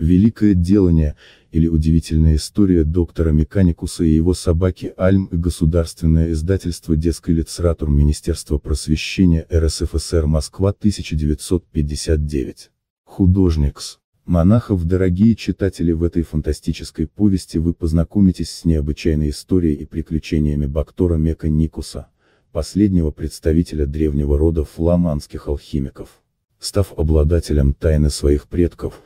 «Великое делание» или «Удивительная история доктора Механикуса и его собаки Альм» и Государственное издательство детской литературы Министерства просвещения РСФСР Москва 1959. Художникс. Монахов, дорогие читатели, в этой фантастической повести вы познакомитесь с необычайной историей и приключениями Бактора Мека Никуса, последнего представителя древнего рода фламандских алхимиков. Став обладателем тайны своих предков,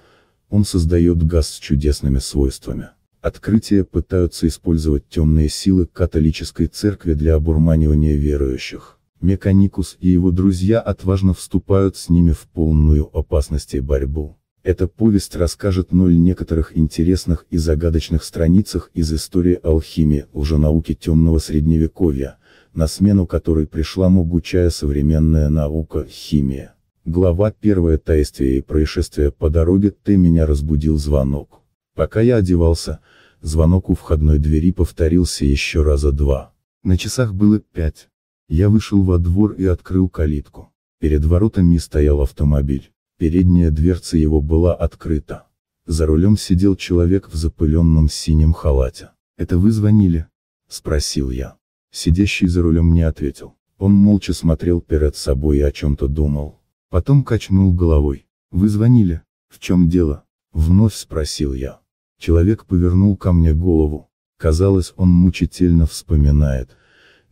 он создает газ с чудесными свойствами. Открытия пытаются использовать темные силы католической церкви для обурманивания верующих. Меканикус и его друзья отважно вступают с ними в полную опасность и борьбу. Эта повесть расскажет ноль некоторых интересных и загадочных страницах из истории алхимии, лженауки темного средневековья, на смену которой пришла могучая современная наука, химия. Глава первая Таиствие и происшествие по дороге Ты меня разбудил звонок. Пока я одевался, звонок у входной двери повторился еще раза два. На часах было пять. Я вышел во двор и открыл калитку. Перед воротами стоял автомобиль. Передняя дверца его была открыта. За рулем сидел человек в запыленном синем халате. «Это вы звонили?» – спросил я. Сидящий за рулем не ответил. Он молча смотрел перед собой и о чем-то думал. Потом качнул головой. «Вы звонили? В чем дело?» Вновь спросил я. Человек повернул ко мне голову. Казалось, он мучительно вспоминает,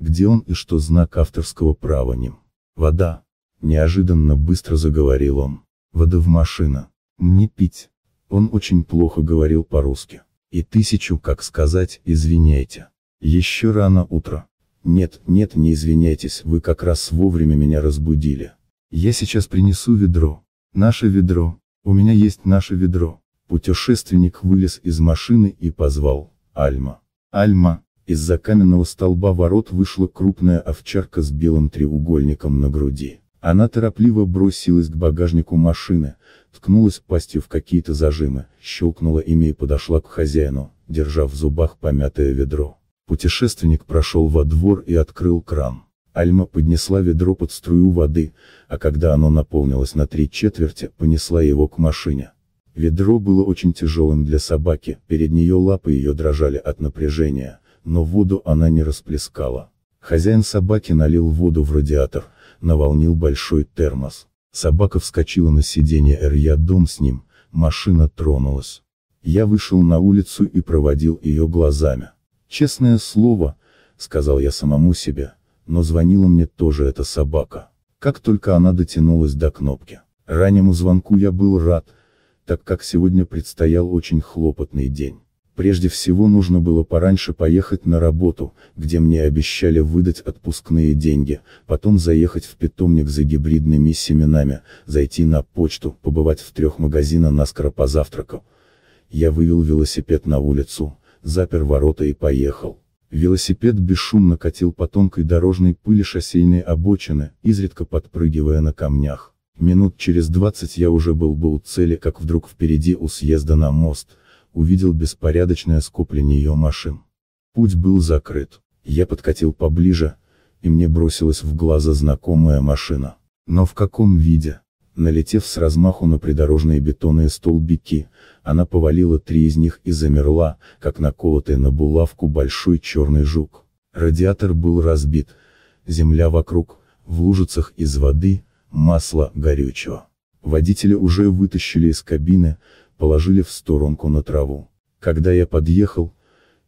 где он и что знак авторского права ним. «Вода!» – неожиданно быстро заговорил он. «Вода в машина. Мне пить». Он очень плохо говорил по-русски. И тысячу, как сказать, извиняйте. Еще рано утро. Нет, нет, не извиняйтесь, вы как раз вовремя меня разбудили. Я сейчас принесу ведро. Наше ведро. У меня есть наше ведро. Путешественник вылез из машины и позвал. Альма. Альма. Из-за каменного столба ворот вышла крупная овчарка с белым треугольником на груди. Она торопливо бросилась к багажнику машины, ткнулась пастью в какие-то зажимы, щелкнула ими и подошла к хозяину, держа в зубах помятое ведро. Путешественник прошел во двор и открыл кран. Альма поднесла ведро под струю воды, а когда оно наполнилось на три четверти, понесла его к машине. Ведро было очень тяжелым для собаки, перед нее лапы ее дрожали от напряжения, но воду она не расплескала. Хозяин собаки налил воду в радиатор, наволнил большой термос. Собака вскочила на сиденье Эр, я дом с ним, машина тронулась. Я вышел на улицу и проводил ее глазами. «Честное слово», — сказал я самому себе, — но звонила мне тоже эта собака. Как только она дотянулась до кнопки. Раннему звонку я был рад, так как сегодня предстоял очень хлопотный день. Прежде всего нужно было пораньше поехать на работу, где мне обещали выдать отпускные деньги, потом заехать в питомник за гибридными семенами, зайти на почту, побывать в трех магазинах наскоро позавтракал. Я вывел велосипед на улицу, запер ворота и поехал. Велосипед бесшумно катил по тонкой дорожной пыли шоссейной обочины, изредка подпрыгивая на камнях. Минут через двадцать я уже был бы у цели, как вдруг впереди у съезда на мост, увидел беспорядочное скопление ее машин. Путь был закрыт. Я подкатил поближе, и мне бросилась в глаза знакомая машина. Но в каком виде? Налетев с размаху на придорожные бетонные столбики, она повалила три из них и замерла, как наколотый на булавку большой черный жук. Радиатор был разбит, земля вокруг, в лужицах из воды, масла, горючего. Водителя уже вытащили из кабины, положили в сторонку на траву. Когда я подъехал,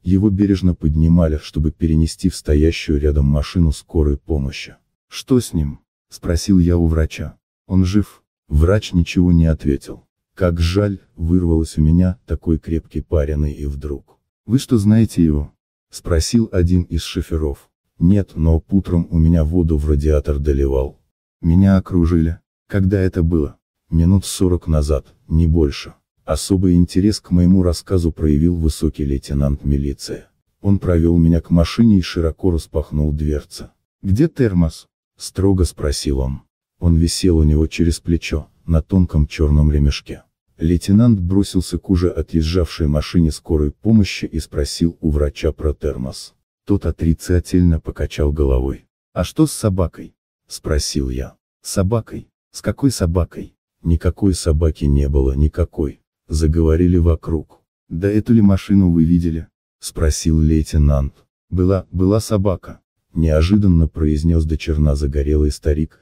его бережно поднимали, чтобы перенести в стоящую рядом машину скорой помощи. «Что с ним?» – спросил я у врача. «Он жив?» Врач ничего не ответил. Как жаль, вырвалось у меня, такой крепкий пареный и вдруг. Вы что знаете его? Спросил один из шоферов. Нет, но утром у меня воду в радиатор доливал. Меня окружили. Когда это было? Минут сорок назад, не больше. Особый интерес к моему рассказу проявил высокий лейтенант милиции. Он провел меня к машине и широко распахнул дверцы. «Где термос?» — строго спросил он. Он висел у него через плечо, на тонком черном ремешке. Лейтенант бросился к уже отъезжавшей машине скорой помощи и спросил у врача про термос. Тот отрицательно покачал головой. «А что с собакой?» – спросил я. «Собакой? С какой собакой?» Никакой собаки не было, никакой. Заговорили вокруг. «Да эту ли машину вы видели?» – спросил лейтенант. «Была, была собака», – неожиданно произнес до черна загорелый старик,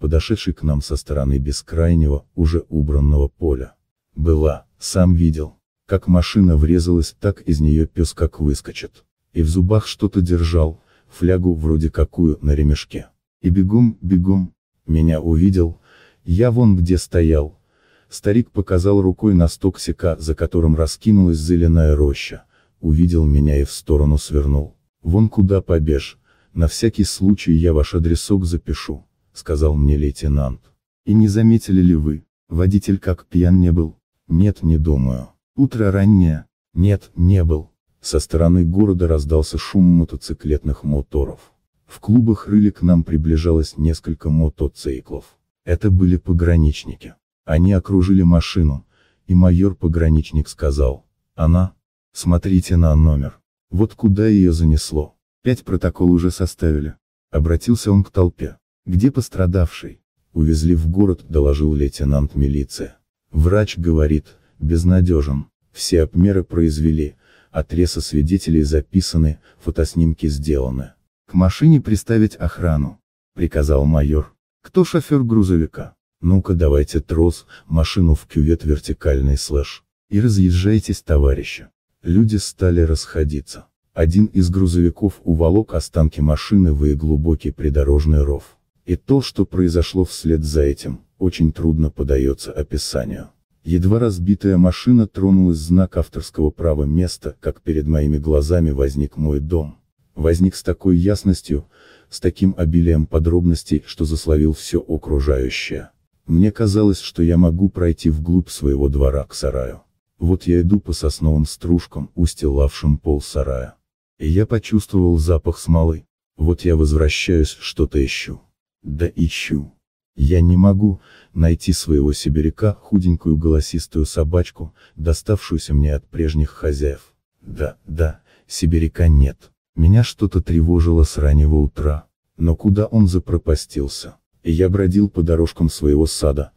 подошедший к нам со стороны бескрайнего, уже убранного поля. Была, сам видел. Как машина врезалась, так из нее пес как выскочит. И в зубах что-то держал, флягу вроде какую, на ремешке. И бегом, бегом. Меня увидел, я вон где стоял. Старик показал рукой на сток сека, за которым раскинулась зеленая роща. Увидел меня и в сторону свернул. Вон куда побежь, на всякий случай я ваш адресок запишу, сказал мне лейтенант. И не заметили ли вы, водитель как пьян не был? Нет, не думаю. Утро раннее. Нет, не был. Со стороны города раздался шум мотоциклетных моторов. В клубах рыли к нам приближалось несколько мотоциклов. Это были пограничники. Они окружили машину, и майор-пограничник сказал, она, смотрите на номер. Вот куда ее занесло. Пять протокол уже составили. Обратился он к толпе. Где пострадавший? Увезли в город, доложил лейтенант милиции. Врач говорит, безнадежен. Все обмеры произвели, отрезы свидетелей записаны, фотоснимки сделаны. К машине приставить охрану, приказал майор. Кто шофер грузовика? Ну-ка давайте трос, машину в кювет вертикальный слэш. И разъезжайтесь, товарищи. Люди стали расходиться. Один из грузовиков уволок останки машины в и глубокий придорожный ров. И то, что произошло вслед за этим, очень трудно подается описанию. Едва разбитая машина тронулась знак авторского права места, как перед моими глазами возник мой дом. Возник с такой ясностью, с таким обилием подробностей, что засловил все окружающее. Мне казалось, что я могу пройти вглубь своего двора к сараю. Вот я иду по сосновым стружкам, устилавшим пол сарая. И я почувствовал запах смолы. Вот я возвращаюсь, что-то ищу. Да ищу. Я не могу найти своего сибиряка, худенькую голосистую собачку, доставшуюся мне от прежних хозяев. Да, да, сибиряка нет. Меня что-то тревожило с раннего утра. Но куда он запропастился? И я бродил по дорожкам своего сада,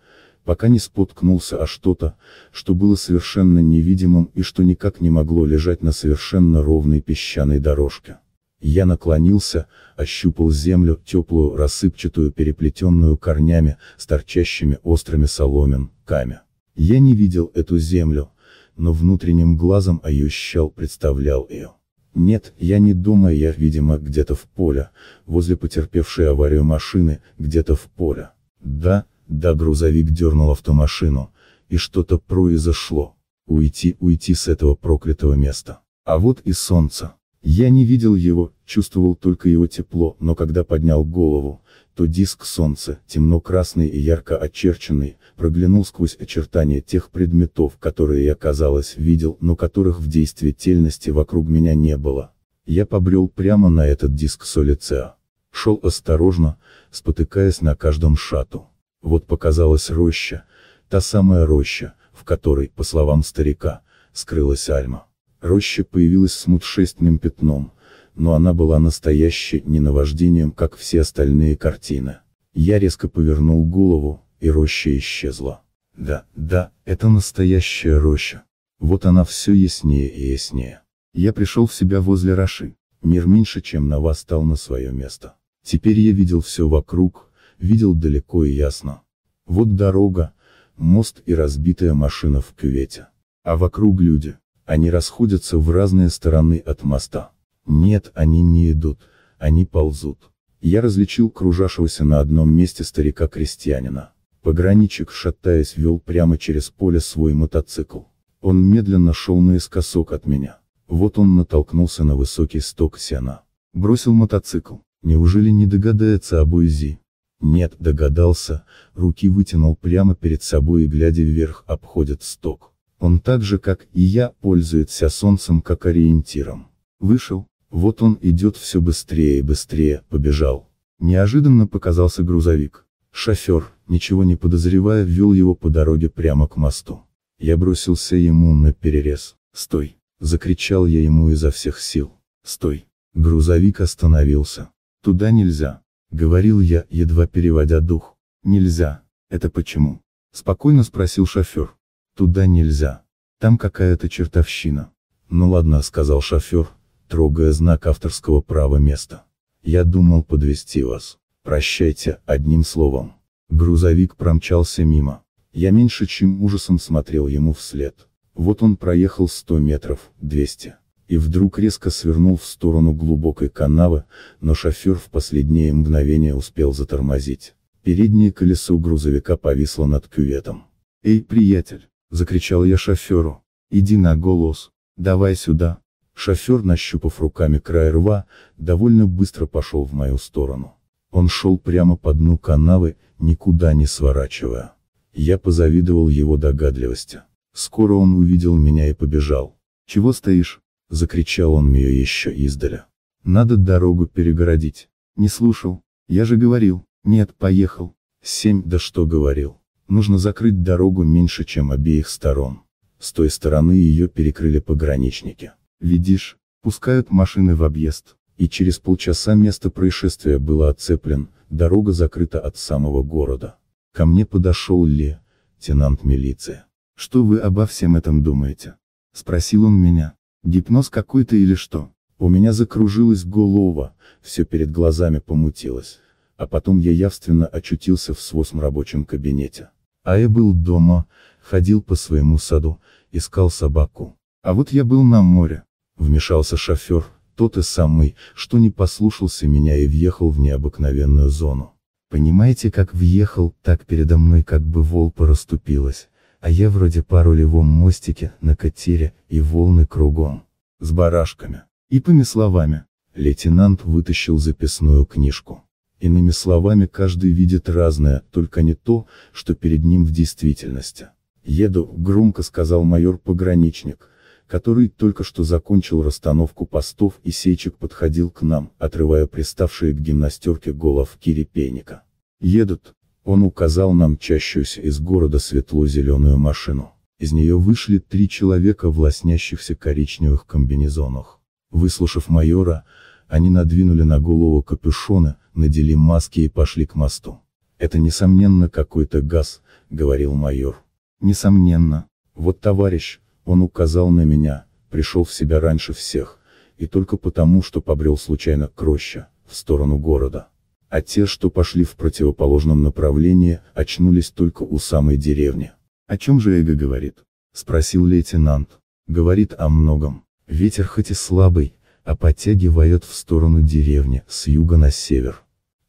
пока не споткнулся о что-то, что было совершенно невидимым и что никак не могло лежать на совершенно ровной песчаной дорожке. Я наклонился, ощупал землю, теплую, рассыпчатую, переплетенную корнями, с торчащими острыми соломинками. Я не видел эту землю, но внутренним глазом ощущал, представлял ее. Нет, я не думаю, я, видимо, где-то в поле, возле потерпевшей аварию машины, где-то в поле. Да, да, грузовик дернул автомашину, и что-то произошло. Уйти, уйти с этого проклятого места. А вот и солнце. Я не видел его, чувствовал только его тепло, но когда поднял голову, то диск солнца, темно-красный и ярко очерченный, проглянул сквозь очертания тех предметов, которые я, казалось, видел, но которых в действительности вокруг меня не было. Я побрел прямо на этот диск Солицеа. Шел осторожно, спотыкаясь на каждом шату. Вот показалась роща, та самая роща, в которой, по словам старика, скрылась Альма. Роща появилась с мутшестным пятном, но она была настоящей, не наваждением, как все остальные картины. Я резко повернул голову, и роща исчезла. Да, да, это настоящая роща. Вот она все яснее и яснее. Я пришел в себя возле Раши. Мир меньше, чем на вас стал на свое место. Теперь я видел все вокруг, видел далеко и ясно. Вот дорога, мост и разбитая машина в кювете. А вокруг люди. Они расходятся в разные стороны от моста. Нет, они не идут, они ползут. Я различил кружавшегося на одном месте старика-крестьянина. Пограничик, шатаясь, вел прямо через поле свой мотоцикл. Он медленно шел наискосок от меня. Вот он натолкнулся на высокий сток сена. Бросил мотоцикл. Неужели не догадается об Узи? Нет, догадался, руки вытянул прямо перед собой и глядя вверх обходит сток. Он так же, как и я, пользуется солнцем как ориентиром. Вышел, вот он идет все быстрее и быстрее, побежал. Неожиданно показался грузовик. Шофер, ничего не подозревая, ввел его по дороге прямо к мосту. Я бросился ему на перерез. «Стой!» — закричал я ему изо всех сил. «Стой!» Грузовик остановился. «Туда нельзя!» — говорил я, едва переводя дух. «Нельзя! Это почему?» — спокойно спросил шофер. Туда нельзя. Там какая-то чертовщина. Ну ладно, сказал шофер, трогая знак авторского права места. Я думал подвести вас. Прощайте, одним словом. Грузовик промчался мимо. Я меньше чем ужасом смотрел ему вслед. Вот он проехал 100 метров, 200. И вдруг резко свернул в сторону глубокой канавы, но шофер в последнее мгновение успел затормозить. Переднее колесо грузовика повисло над кюветом. «Эй, приятель, закричал я шоферу. Иди на голос, давай сюда. Шофер, нащупав руками край рва, довольно быстро пошел в мою сторону. Он шел прямо по дну канавы, никуда не сворачивая. Я позавидовал его догадливости. Скоро он увидел меня и побежал. «Чего стоишь?» — закричал он мне еще издали. «Надо дорогу перегородить». Не слушал. Я же говорил. Нет, поехал. Семь, да что говорил нужно закрыть дорогу меньше, чем обеих сторон. С той стороны ее перекрыли пограничники. Видишь, пускают машины в объезд, и через полчаса место происшествия было отцеплен, дорога закрыта от самого города. Ко мне подошел Ли, лейтенант милиции. «Что вы обо всем этом думаете?» — спросил он меня. «Гипноз какой-то или что?» У меня закружилась голова, все перед глазами помутилось, а потом я явственно очутился в своем рабочем кабинете. А я был дома, ходил по своему саду, искал собаку. А вот я был на море. Вмешался шофер, тот и самый, что не послушался меня и въехал в необыкновенную зону. Понимаете, как въехал, так передо мной как бы волпа расступилась, а я вроде по рулевом мостике, на катере, и волны кругом. С барашками. И пыми словами. Лейтенант вытащил записную книжку. Иными словами каждый видит разное, только не то, что перед ним в действительности. «Еду», — громко сказал майор-пограничник, который только что закончил расстановку постов и сечек подходил к нам, отрывая приставшие к гимнастерке головки репейника. «Едут», — он указал нам чащуюся из города светло-зеленую машину. Из нее вышли три человека в лоснящихся коричневых комбинезонах. Выслушав майора, они надвинули на голову капюшоны, надели маски и пошли к мосту. «Это, несомненно, какой-то газ», — говорил майор. «Несомненно. Вот товарищ, он указал на меня, пришел в себя раньше всех, и только потому, что побрел случайно к роще, в сторону города. А те, что пошли в противоположном направлении, очнулись только у самой деревни. «О чем же Эго говорит?» — спросил лейтенант. «Говорит о многом. Ветер хоть и слабый, а подтягивает в сторону деревни, с юга на север.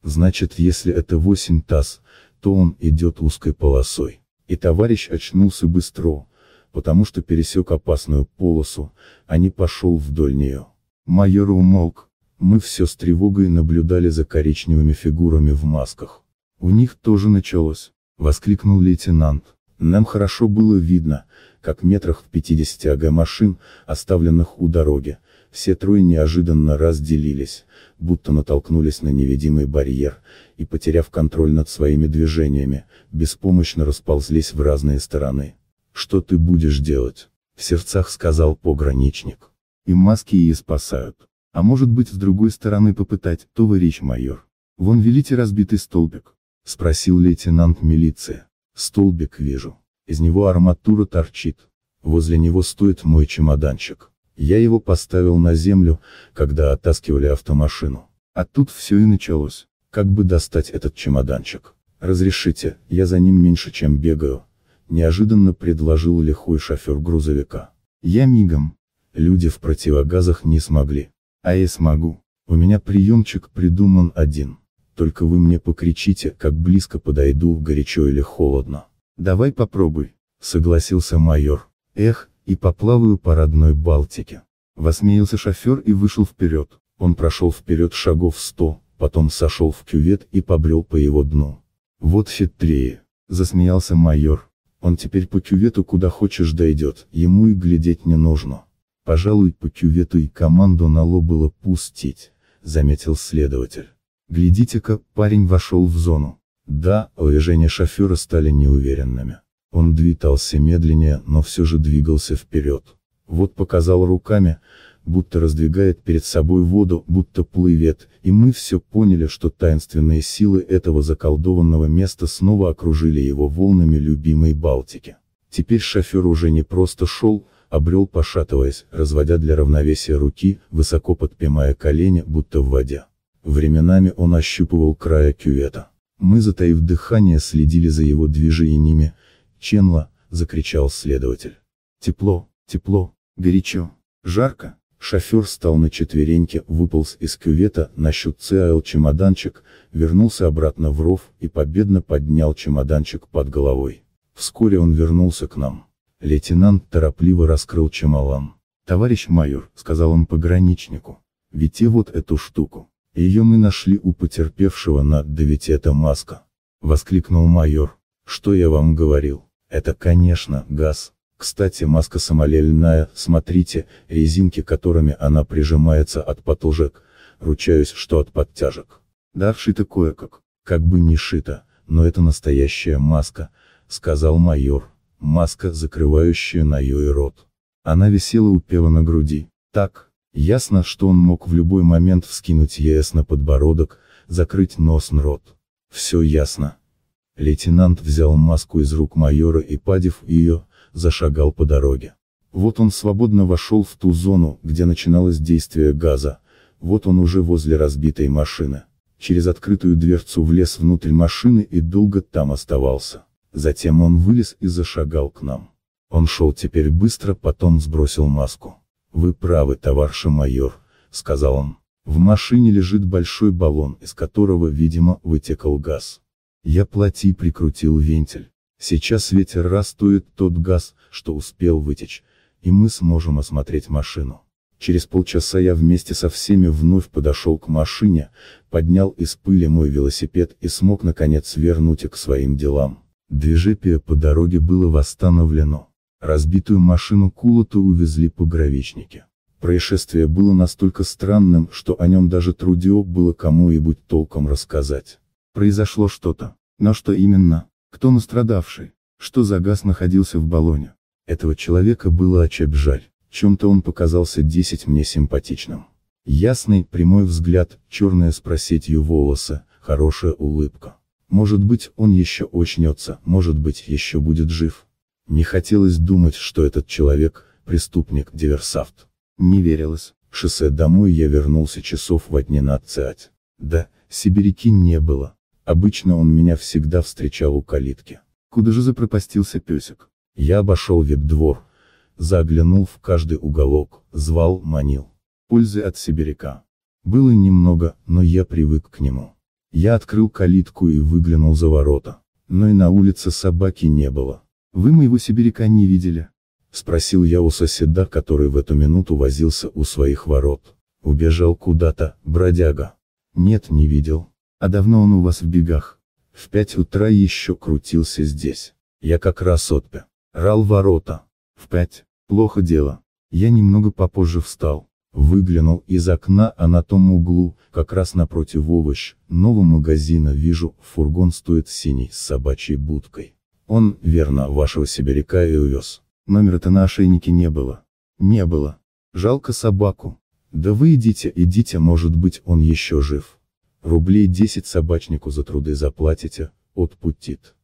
Значит, если это 8 таз, то он идет узкой полосой. И товарищ очнулся быстро, потому что пересек опасную полосу, а не пошел вдоль нее. Майор умолк. Мы все с тревогой наблюдали за коричневыми фигурами в масках. У них тоже началось, воскликнул лейтенант. Нам хорошо было видно, как метрах в 50 ага машин, оставленных у дороги, все трое неожиданно разделились, будто натолкнулись на невидимый барьер, и потеряв контроль над своими движениями, беспомощно расползлись в разные стороны. «Что ты будешь делать?» — в сердцах сказал пограничник. И маски и спасают. А может быть с другой стороны попытать, товарищ майор? Вон велите разбитый столбик?» — спросил лейтенант милиции. «Столбик вижу. Из него арматура торчит. Возле него стоит мой чемоданчик. Я его поставил на землю, когда оттаскивали автомашину. А тут все и началось. Как бы достать этот чемоданчик? Разрешите, я за ним меньше чем бегаю. Неожиданно предложил лихой шофер грузовика. Я мигом. Люди в противогазах не смогли. А я смогу. У меня приемчик придуман один. Только вы мне покричите, как близко подойду, горячо или холодно. Давай попробуй, согласился майор. Эх, и поплаваю по родной Балтике. Восмеялся шофер и вышел вперед, он прошел вперед шагов сто, потом сошел в кювет и побрел по его дну. Вот хитрее, засмеялся майор, он теперь по кювету куда хочешь дойдет, ему и глядеть не нужно. Пожалуй, по кювету и команду Нало было пустить, заметил следователь. Глядите-ка, парень вошел в зону. Да, движения шофера стали неуверенными. Он двигался медленнее, но все же двигался вперед. Вот показал руками, будто раздвигает перед собой воду, будто плывет, и мы все поняли, что таинственные силы этого заколдованного места снова окружили его волнами любимой Балтики. Теперь шофер уже не просто шел, а брел пошатываясь, разводя для равновесия руки, высоко подпимая колени, будто в воде. Временами он ощупывал края кювета. Мы, затаив дыхание, следили за его движениями, Ченла, закричал следователь. Тепло, тепло, горячо, жарко. Шофер стал на четвереньке, выполз из кювета, нащупал ЦАЛ чемоданчик, вернулся обратно в ров и победно поднял чемоданчик под головой. Вскоре он вернулся к нам. Лейтенант торопливо раскрыл чемолан. «Товарищ майор», — сказал он пограничнику, — «ведь и вот эту штуку. Ее мы нашли у потерпевшего на, да ведь это маска». Воскликнул майор. «Что я вам говорил?» Это, конечно, газ. Кстати, маска самолельная, смотрите, резинки которыми она прижимается от потужек, ручаюсь, что от подтяжек. Да, вшито кое-как. Как бы не шито, но это настоящая маска, сказал майор. Маска, закрывающая на ее рот. Она висела у пева на груди. Так, ясно, что он мог в любой момент вскинуть ЕС на подбородок, закрыть нос на рот. Все ясно. Лейтенант взял маску из рук майора и, падив ее, зашагал по дороге. Вот он свободно вошел в ту зону, где начиналось действие газа, вот он уже возле разбитой машины. Через открытую дверцу влез внутрь машины и долго там оставался. Затем он вылез и зашагал к нам. Он шел теперь быстро, потом сбросил маску. «Вы правы, товарищ майор», — сказал он. В машине лежит большой баллон, из которого, видимо, вытекал газ. Я плоти прикрутил вентиль. Сейчас ветер растует тот газ, что успел вытечь, и мы сможем осмотреть машину. Через полчаса я вместе со всеми вновь подошел к машине, поднял из пыли мой велосипед и смог наконец вернуть к своим делам. Движение по дороге было восстановлено. Разбитую машину Кулата увезли погровичники. Происшествие было настолько странным, что о нем даже трудио было кому-нибудь толком рассказать. Произошло что-то. Но что именно? Кто настрадавший? Что за газ находился в баллоне? Этого человека было очеп жаль. Чем-то он показался десять мне симпатичным. Ясный, прямой взгляд, черная с просетью волосы, хорошая улыбка. Может быть, он еще очнется, может быть, еще будет жив. Не хотелось думать, что этот человек – преступник-диверсафт. Не верилось. Шоссе домой я вернулся часов в одни на 11. Да, сибиряки не было. Обычно он меня всегда встречал у калитки. Куда же запропастился песик? Я обошел веб-двор, заглянул в каждый уголок, звал, манил. Пользы от сибиряка. Было немного, но я привык к нему. Я открыл калитку и выглянул за ворота. Но и на улице собаки не было. Вы моего сибиряка не видели? Спросил я у соседа, который в эту минуту возился у своих ворот. Убежал куда-то, бродяга. Нет, не видел. А давно он у вас в бегах? В пять утра еще крутился здесь. Я как раз отпя. Рал ворота. В пять. Плохо дело. Я немного попозже встал. Выглянул из окна, а на том углу, как раз напротив овощ, нового магазина вижу, фургон стоит синий, с собачьей будкой. Он, верно, вашего сибиряка и увез. Номера-то на ошейнике не было. Не было. Жалко собаку. Да вы идите, идите, может быть, он еще жив. Рублей 10 собачнику за труды заплатите, отпутит.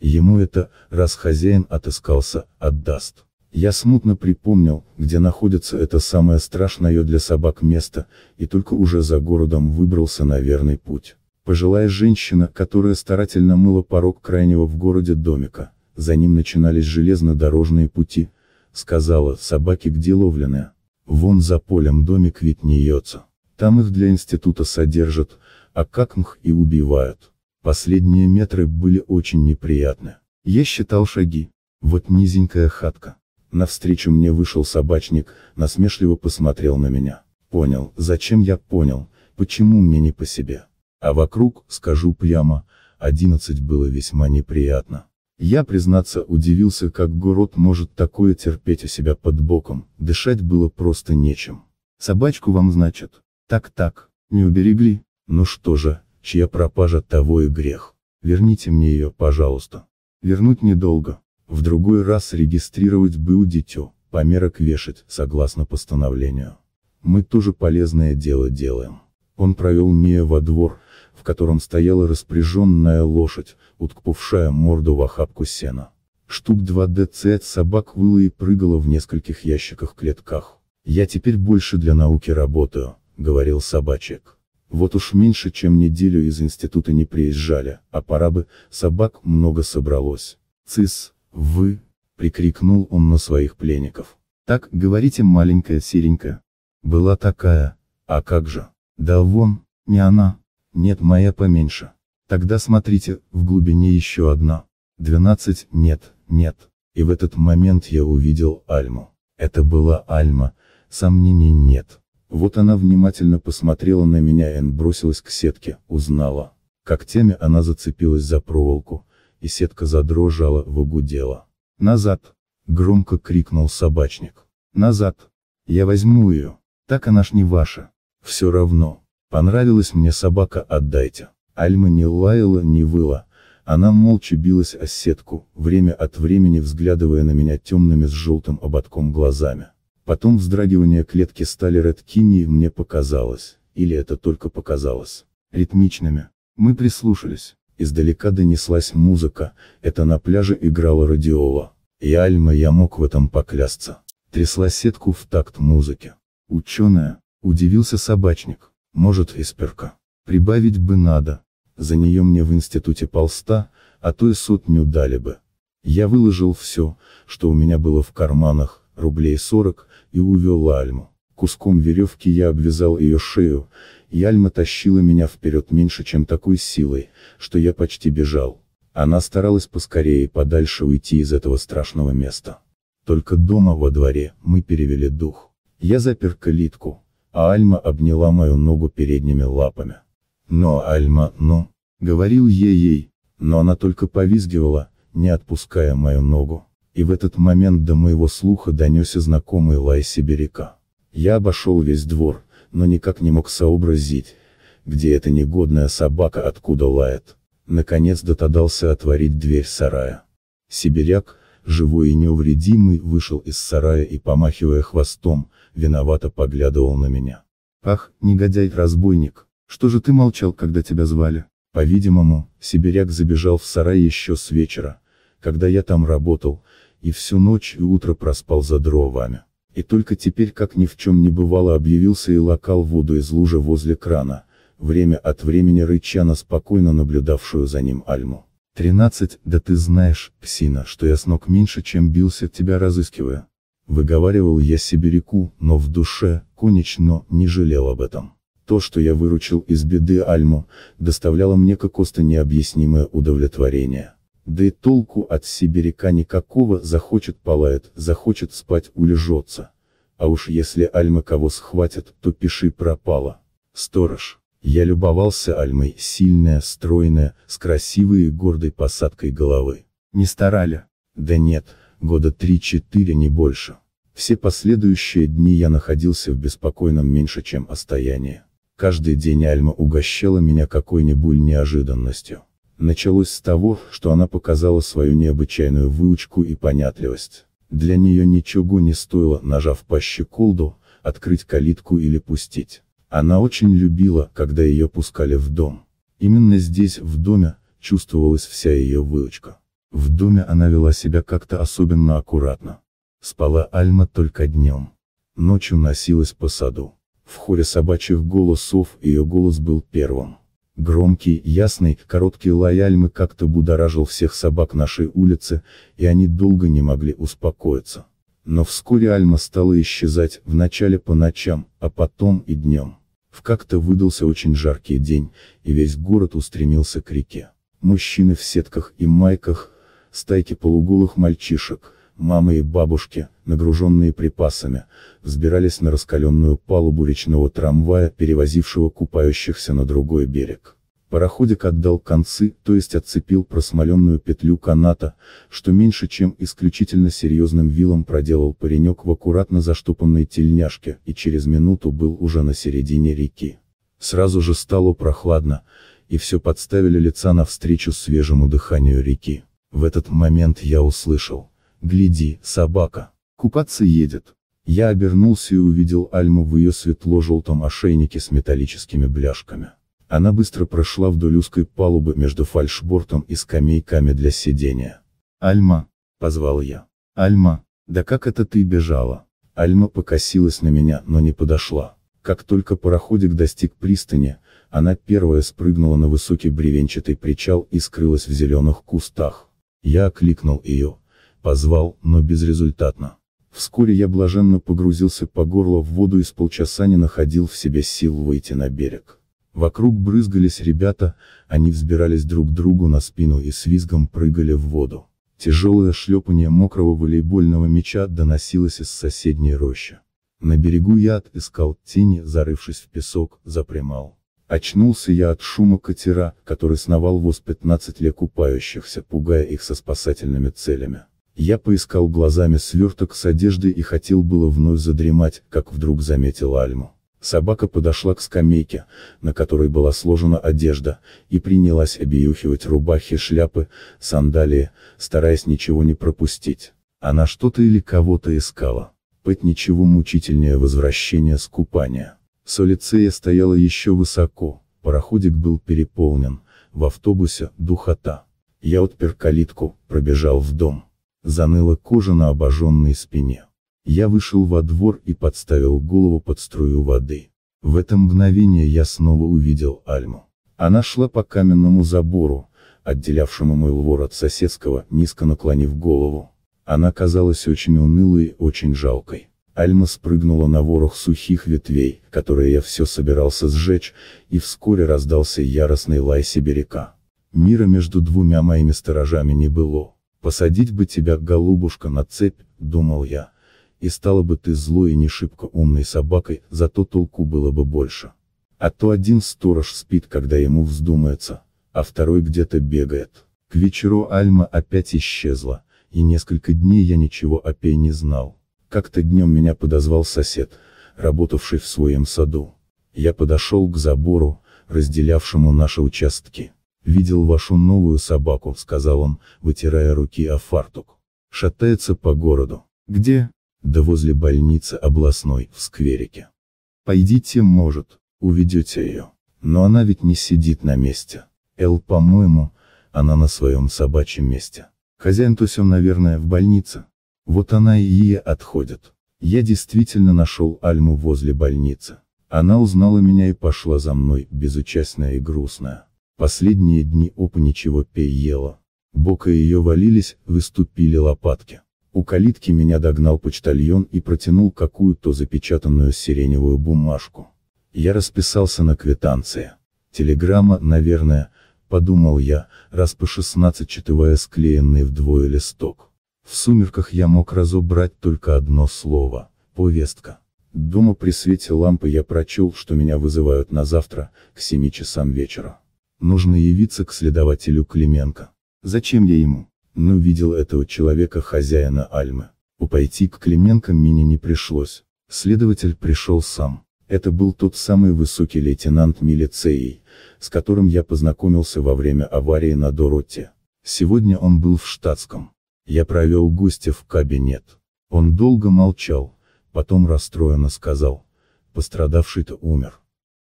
Ему это, раз хозяин отыскался, отдаст. Я смутно припомнил, где находится это самое страшное для собак место, и только уже за городом выбрался на верный путь. Пожилая женщина, которая старательно мыла порог крайнего в городе домика, за ним начинались железнодорожные пути, сказала, собаки где ловленные. Вон за полем домик ведь не ется. Там их для института содержат, а как мх и убивают. Последние метры были очень неприятны. Я считал шаги. Вот низенькая хатка. Навстречу мне вышел собачник, насмешливо посмотрел на меня. Понял, зачем я понял, почему мне не по себе. А вокруг, скажу прямо, одиннадцать было весьма неприятно. Я, признаться, удивился, как город может такое терпеть у себя под боком, дышать было просто нечем. Собачку вам, значит? Так-так, не уберегли? Ну что же, чья пропажа того и грех. Верните мне ее, пожалуйста. Вернуть недолго. В другой раз регистрировать у дитё, померок вешать, согласно постановлению. Мы тоже полезное дело делаем. Он провел Мия во двор, в котором стояла распряженная лошадь, уткнувшая морду в охапку сена. Штук 2 ДЦ собак выла и прыгала в нескольких ящиках-клетках. «Я теперь больше для науки работаю», — говорил собачек. Вот уж меньше чем неделю из института не приезжали, а пора бы, собак много собралось. «Цис, вы!» — прикрикнул он на своих пленников. «Так, говорите, маленькая серенькая Была такая, а как же? Да вон, не она. Нет, моя поменьше. Тогда смотрите, в глубине еще одна. Двенадцать, нет, нет. И в этот момент я увидел Альму. Это была Альма, сомнений нет. Вот она внимательно посмотрела на меня и бросилась к сетке, узнала. Когтями она зацепилась за проволоку, и сетка задрожала, выгудела. «Назад!» — громко крикнул собачник. «Назад! Я возьму ее! Так она ж не ваша! Все равно! Понравилась мне собака, отдайте!» Альма не лаяла, не выла, она молча билась о сетку, время от времени взглядывая на меня темными с желтым ободком глазами. Потом вздрагивания клетки стали редкими и мне показалось, или это только показалось, ритмичными. Мы прислушались. Издалека донеслась музыка, это на пляже играла радиола. И Альма я мог в этом поклясться. Трясла сетку в такт музыки. Ученая, удивился собачник, может исперка. Прибавить бы надо. За нее мне в институте полста, а то и сотню дали бы. Я выложил все, что у меня было в карманах, рублей 40, и увел Альму. Куском веревки я обвязал ее шею, и Альма тащила меня вперед меньше чем такой силой, что я почти бежал. Она старалась поскорее и подальше уйти из этого страшного места. Только дома во дворе, мы перевели дух. Я запер калитку, а Альма обняла мою ногу передними лапами. «Но, Альма, ну!» — говорил я ей, но она только повизгивала, не отпуская мою ногу и в этот момент до моего слуха донесся знакомый лай сибиряка. Я обошел весь двор, но никак не мог сообразить, где эта негодная собака откуда лает. Наконец дотодался отворить дверь сарая. Сибиряк, живой и неувредимый, вышел из сарая и, помахивая хвостом, виновато поглядывал на меня. «Ах, негодяй-разбойник, что же ты молчал, когда тебя звали?» По-видимому, сибиряк забежал в сарай еще с вечера, когда я там работал, и всю ночь и утро проспал за дровами. И только теперь как ни в чем не бывало объявился и локал воду из лужи возле крана, время от времени рыча на спокойно наблюдавшую за ним Альму. «Тринадцать, да ты знаешь, псина, что я с ног меньше, чем бился, тебя разыскивая». Выговаривал я сибиряку, но в душе, конечно, не жалел об этом. То, что я выручил из беды Альму, доставляло мне как то необъяснимое удовлетворение. Да и толку от сибиряка никакого, захочет палает, захочет спать улежется. А уж если Альма кого схватят, то пиши пропала. Сторож. Я любовался Альмой, сильная, стройная, с красивой и гордой посадкой головы. Не старали? Да нет, года три-четыре не больше. Все последующие дни я находился в беспокойном меньше чем остоянии. Каждый день Альма угощала меня какой-нибудь неожиданностью. Началось с того, что она показала свою необычайную выучку и понятливость. Для нее ничего не стоило, нажав по щеколду, открыть калитку или пустить. Она очень любила, когда ее пускали в дом. Именно здесь, в доме, чувствовалась вся ее выучка. В доме она вела себя как-то особенно аккуратно. Спала Альма только днем. Ночью носилась по саду. В хоре собачьих голосов ее голос был первым. Громкий, ясный, короткий лай Альмы как-то будоражил всех собак нашей улицы, и они долго не могли успокоиться. Но вскоре Альма стала исчезать, вначале по ночам, а потом и днем. В как-то выдался очень жаркий день, и весь город устремился к реке. Мужчины в сетках и майках, стайки полуголых мальчишек, мамы и бабушки, нагруженные припасами, взбирались на раскаленную палубу речного трамвая, перевозившего купающихся на другой берег. Пароходик отдал концы, то есть отцепил просмоленную петлю каната, что меньше чем исключительно серьезным вилом проделал паренек в аккуратно заштопанной тельняшке, и через минуту был уже на середине реки. Сразу же стало прохладно, и все подставили лица навстречу свежему дыханию реки. В этот момент я услышал. Гляди, собака. Купаться едет. Я обернулся и увидел Альму в ее светло-желтом ошейнике с металлическими бляшками. Она быстро прошла вдоль узкой палубы между фальшбортом и скамейками для сидения. «Альма!» – позвал я. «Альма! Да как это ты бежала?» Альма покосилась на меня, но не подошла. Как только пароходик достиг пристани, она первая спрыгнула на высокий бревенчатый причал и скрылась в зеленых кустах. Я окликнул ее, позвал, но безрезультатно. Вскоре я блаженно погрузился по горло в воду и с полчаса не находил в себе сил выйти на берег. Вокруг брызгались ребята, они взбирались друг другу на спину и с визгом прыгали в воду. Тяжелое шлепание мокрого волейбольного мяча доносилось из соседней рощи. На берегу я отыскал тени, зарывшись в песок, запрямал. Очнулся я от шума катера, который сновал воз 15 лет купающихся, пугая их со спасательными целями. Я поискал глазами сверток с одеждой и хотел было вновь задремать, как вдруг заметил Альму. Собака подошла к скамейке, на которой была сложена одежда, и принялась объюхивать рубахи, шляпы, сандалии, стараясь ничего не пропустить. Она что-то или кого-то искала. Пыть ничего мучительнее возвращения с купания. Солицея стояла еще высоко, пароходик был переполнен, в автобусе – духота. Я отпер калитку, пробежал в дом заныла кожа на обожженной спине. Я вышел во двор и подставил голову под струю воды. В это мгновение я снова увидел Альму. Она шла по каменному забору, отделявшему мой двор от соседского, низко наклонив голову. Она казалась очень унылой и очень жалкой. Альма спрыгнула на ворох сухих ветвей, которые я все собирался сжечь, и вскоре раздался яростный лай сибиряка. Мира между двумя моими сторожами не было. Посадить бы тебя, голубушка, на цепь, думал я. И стала бы ты злой и не шибко умной собакой, зато толку было бы больше. А то один сторож спит, когда ему вздумается, а второй где-то бегает. К вечеру Альма опять исчезла, и несколько дней я ничего о пей не знал. Как-то днем меня подозвал сосед, работавший в своем саду. Я подошел к забору, разделявшему наши участки. «Видел вашу новую собаку», — сказал он, вытирая руки о фартук. «Шатается по городу». «Где?» «Да возле больницы областной, в скверике». «Пойдите, может, уведете ее. Но она ведь не сидит на месте. Эл, по-моему, она на своем собачьем месте. Хозяин Тусем, наверное, в больнице. Вот она и ей отходит. Я действительно нашел Альму возле больницы. Она узнала меня и пошла за мной, безучастная и грустная. Последние дни опа ничего пей ела. Бока ее валились, выступили лопатки. У калитки меня догнал почтальон и протянул какую-то запечатанную сиреневую бумажку. Я расписался на квитанции. Телеграмма, наверное, подумал я, раз по 16 читывая склеенный вдвое листок. В сумерках я мог разобрать только одно слово – повестка. Дома при свете лампы я прочел, что меня вызывают на завтра, к 7 часам вечера нужно явиться к следователю Клименко. Зачем я ему? Ну видел этого человека хозяина Альмы. Упойти к Клименко мне не пришлось. Следователь пришел сам. Это был тот самый высокий лейтенант милицеи, с которым я познакомился во время аварии на Дороте. Сегодня он был в штатском. Я провел гостя в кабинет. Он долго молчал, потом расстроенно сказал. Пострадавший-то умер.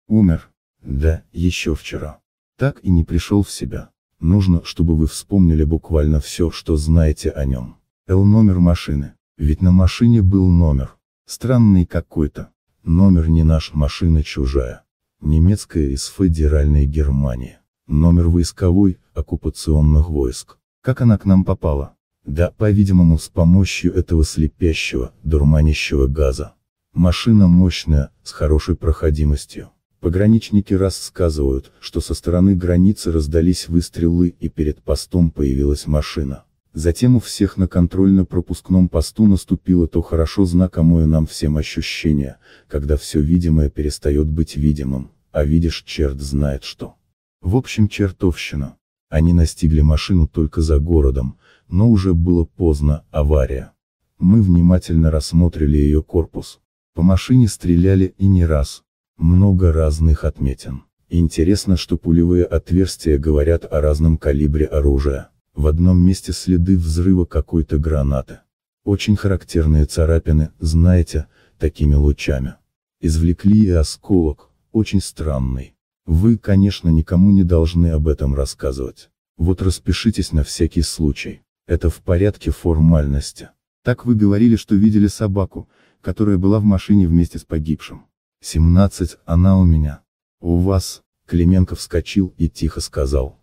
Умер? Да, еще вчера так и не пришел в себя. Нужно, чтобы вы вспомнили буквально все, что знаете о нем. Л номер машины. Ведь на машине был номер. Странный какой-то. Номер не наш, машина чужая. Немецкая из федеральной Германии. Номер войсковой, оккупационных войск. Как она к нам попала? Да, по-видимому, с помощью этого слепящего, дурманящего газа. Машина мощная, с хорошей проходимостью. Пограничники рассказывают, что со стороны границы раздались выстрелы и перед постом появилась машина. Затем у всех на контрольно-пропускном посту наступило то хорошо знакомое нам всем ощущение, когда все видимое перестает быть видимым, а видишь черт знает что. В общем чертовщина. Они настигли машину только за городом, но уже было поздно, авария. Мы внимательно рассмотрели ее корпус. По машине стреляли и не раз, много разных отметин. Интересно, что пулевые отверстия говорят о разном калибре оружия. В одном месте следы взрыва какой-то гранаты. Очень характерные царапины, знаете, такими лучами. Извлекли и осколок, очень странный. Вы, конечно, никому не должны об этом рассказывать. Вот распишитесь на всякий случай. Это в порядке формальности. Так вы говорили, что видели собаку, которая была в машине вместе с погибшим. 17, она у меня. У вас, Клименко вскочил и тихо сказал.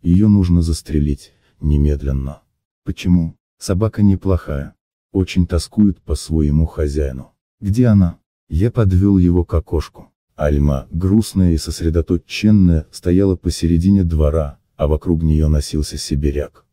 Ее нужно застрелить, немедленно. Почему? Собака неплохая. Очень тоскует по своему хозяину. Где она? Я подвел его к окошку. Альма, грустная и сосредоточенная, стояла посередине двора, а вокруг нее носился сибиряк.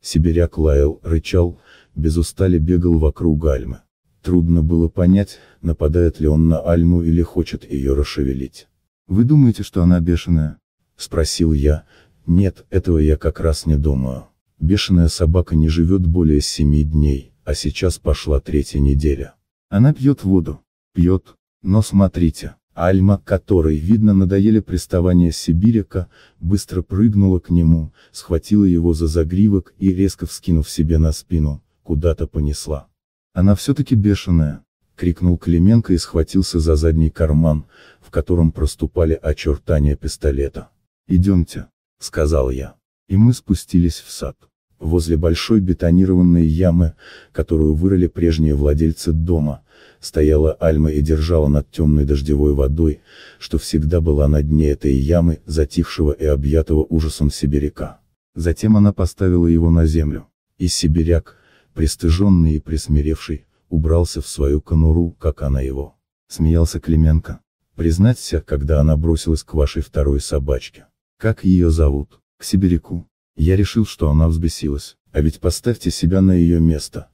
Сибиряк лаял, рычал, без устали бегал вокруг Альмы. Трудно было понять, нападает ли он на Альму или хочет ее расшевелить. «Вы думаете, что она бешеная?» — спросил я. «Нет, этого я как раз не думаю. Бешеная собака не живет более семи дней, а сейчас пошла третья неделя. Она пьет воду. Пьет. Но смотрите, Альма, которой, видно, надоели приставания Сибиряка, быстро прыгнула к нему, схватила его за загривок и, резко вскинув себе на спину, куда-то понесла. Она все-таки бешеная, крикнул Клименко и схватился за задний карман, в котором проступали очертания пистолета. Идемте, сказал я. И мы спустились в сад. Возле большой бетонированной ямы, которую вырыли прежние владельцы дома, стояла Альма и держала над темной дождевой водой, что всегда была на дне этой ямы, затихшего и объятого ужасом сибиряка. Затем она поставила его на землю. И сибиряк, Пристыженный и присмиревший, убрался в свою конуру, как она его. Смеялся Клименко. Признаться, когда она бросилась к вашей второй собачке. Как ее зовут? К Сибиряку. Я решил, что она взбесилась, а ведь поставьте себя на ее место.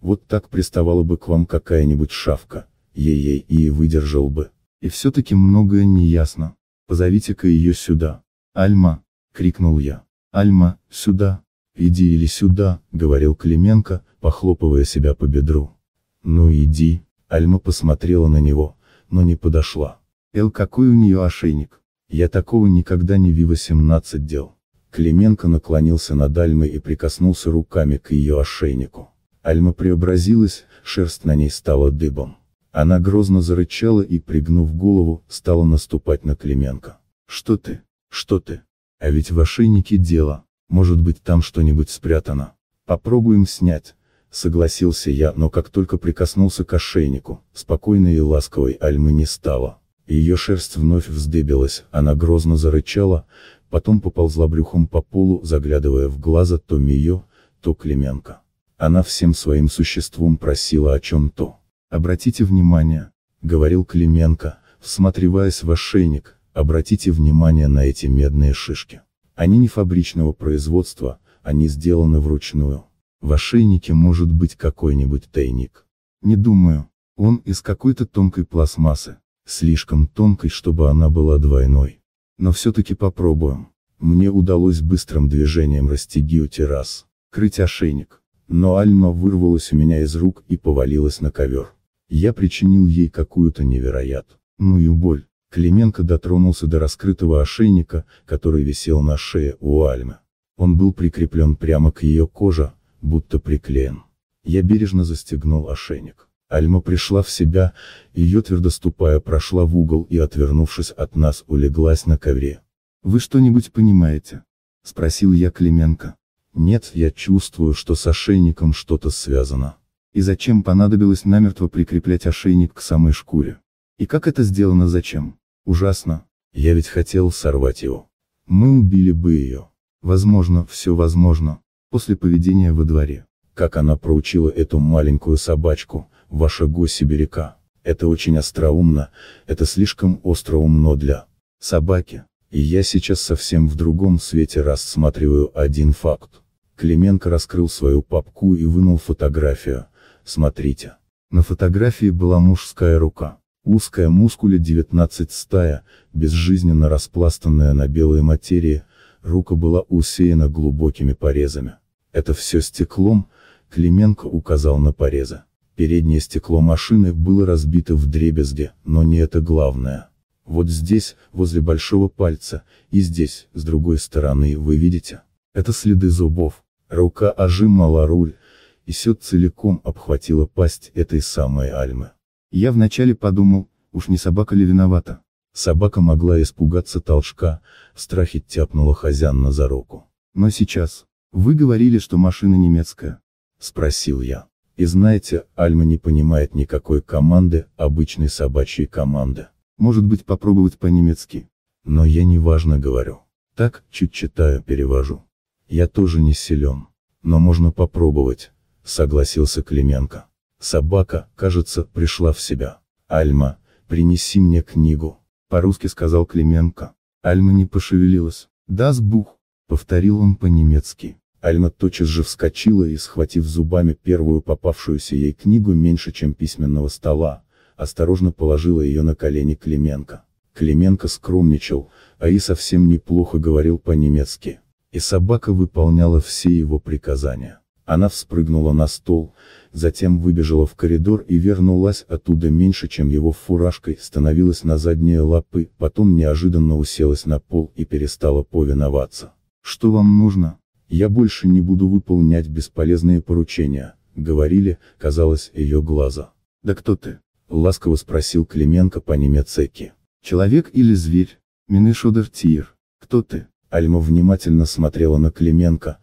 Вот так приставала бы к вам какая-нибудь шавка, ей-ей, и выдержал бы. И все-таки многое неясно. Позовите-ка ее сюда. Альма, крикнул я. Альма, сюда. «Иди или сюда», — говорил Клименко, похлопывая себя по бедру. «Ну иди», — Альма посмотрела на него, но не подошла. «Эл, какой у нее ошейник! Я такого никогда не Вива 17 дел». Клименко наклонился над Альмой и прикоснулся руками к ее ошейнику. Альма преобразилась, шерсть на ней стала дыбом. Она грозно зарычала и, пригнув голову, стала наступать на Клименко. «Что ты? Что ты? А ведь в ошейнике дело!» Может быть там что-нибудь спрятано. Попробуем снять. Согласился я, но как только прикоснулся к ошейнику, спокойной и ласковой Альмы не стало. Ее шерсть вновь вздыбилась, она грозно зарычала, потом поползла брюхом по полу, заглядывая в глаза то Мио, то Клименко. Она всем своим существом просила о чем-то. «Обратите внимание», — говорил Клименко, всматриваясь в ошейник, «обратите внимание на эти медные шишки». Они не фабричного производства, они сделаны вручную. В ошейнике может быть какой-нибудь тайник. Не думаю. Он из какой-то тонкой пластмассы. Слишком тонкой, чтобы она была двойной. Но все-таки попробуем. Мне удалось быстрым движением расстегивать раз. Крыть ошейник. Но Альма вырвалась у меня из рук и повалилась на ковер. Я причинил ей какую-то невероятную боль. Клименко дотронулся до раскрытого ошейника, который висел на шее у Альмы. Он был прикреплен прямо к ее коже, будто приклеен. Я бережно застегнул ошейник. Альма пришла в себя, ее твердо ступая прошла в угол и, отвернувшись от нас, улеглась на ковре. «Вы что-нибудь понимаете?» — спросил я Клименко. «Нет, я чувствую, что с ошейником что-то связано. И зачем понадобилось намертво прикреплять ошейник к самой шкуре? И как это сделано зачем?» Ужасно. Я ведь хотел сорвать его. Мы убили бы ее. Возможно, все возможно. После поведения во дворе. Как она проучила эту маленькую собачку, ваша го-сибиряка. Это очень остроумно, это слишком остроумно для собаки. И я сейчас совсем в другом свете рассматриваю один факт. Клименко раскрыл свою папку и вынул фотографию. Смотрите. На фотографии была мужская рука. Узкая мускуля 19 стая, безжизненно распластанная на белой материи, рука была усеяна глубокими порезами. Это все стеклом, Клименко указал на порезы. Переднее стекло машины было разбито в дребезге, но не это главное. Вот здесь, возле большого пальца, и здесь, с другой стороны, вы видите? Это следы зубов. Рука ожимала руль, и все целиком обхватила пасть этой самой Альмы. Я вначале подумал, уж не собака ли виновата. Собака могла испугаться толчка, в страхе тяпнула хозяина за руку. Но сейчас. Вы говорили, что машина немецкая. Спросил я. И знаете, Альма не понимает никакой команды, обычной собачьей команды. Может быть попробовать по-немецки. Но я неважно говорю. Так, чуть читаю, перевожу. Я тоже не силен. Но можно попробовать, согласился Клименко. Собака, кажется, пришла в себя. «Альма, принеси мне книгу», — по-русски сказал Клименко. Альма не пошевелилась. «Das Buch», — повторил он по-немецки. Альма тотчас же вскочила и, схватив зубами первую попавшуюся ей книгу меньше, чем письменного стола, осторожно положила ее на колени Клименко. Клименко скромничал, а и совсем неплохо говорил по-немецки. И собака выполняла все его приказания. Она вспрыгнула на стол, затем выбежала в коридор и вернулась оттуда меньше, чем его фуражкой, становилась на задние лапы, потом неожиданно уселась на пол и перестала повиноваться. «Что вам нужно? Я больше не буду выполнять бесполезные поручения», — говорили, казалось, ее глаза. «Да кто ты?» — ласково спросил Клименко по-немецеки. «Человек или зверь? Минышодер Тир. Кто ты?» Альма внимательно смотрела на Клименко,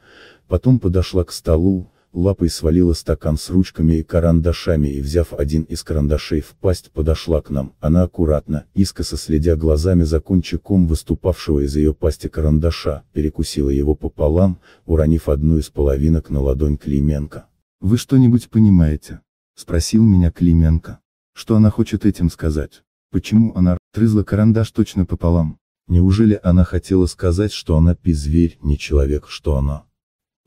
Потом подошла к столу, лапой свалила стакан с ручками и карандашами и взяв один из карандашей в пасть подошла к нам, она аккуратно, искоса следя глазами за кончиком выступавшего из ее пасти карандаша, перекусила его пополам, уронив одну из половинок на ладонь Клименко. «Вы что-нибудь понимаете?» — спросил меня Клименко. «Что она хочет этим сказать? Почему она трызла карандаш точно пополам? Неужели она хотела сказать, что она пи-зверь, не человек, что она...»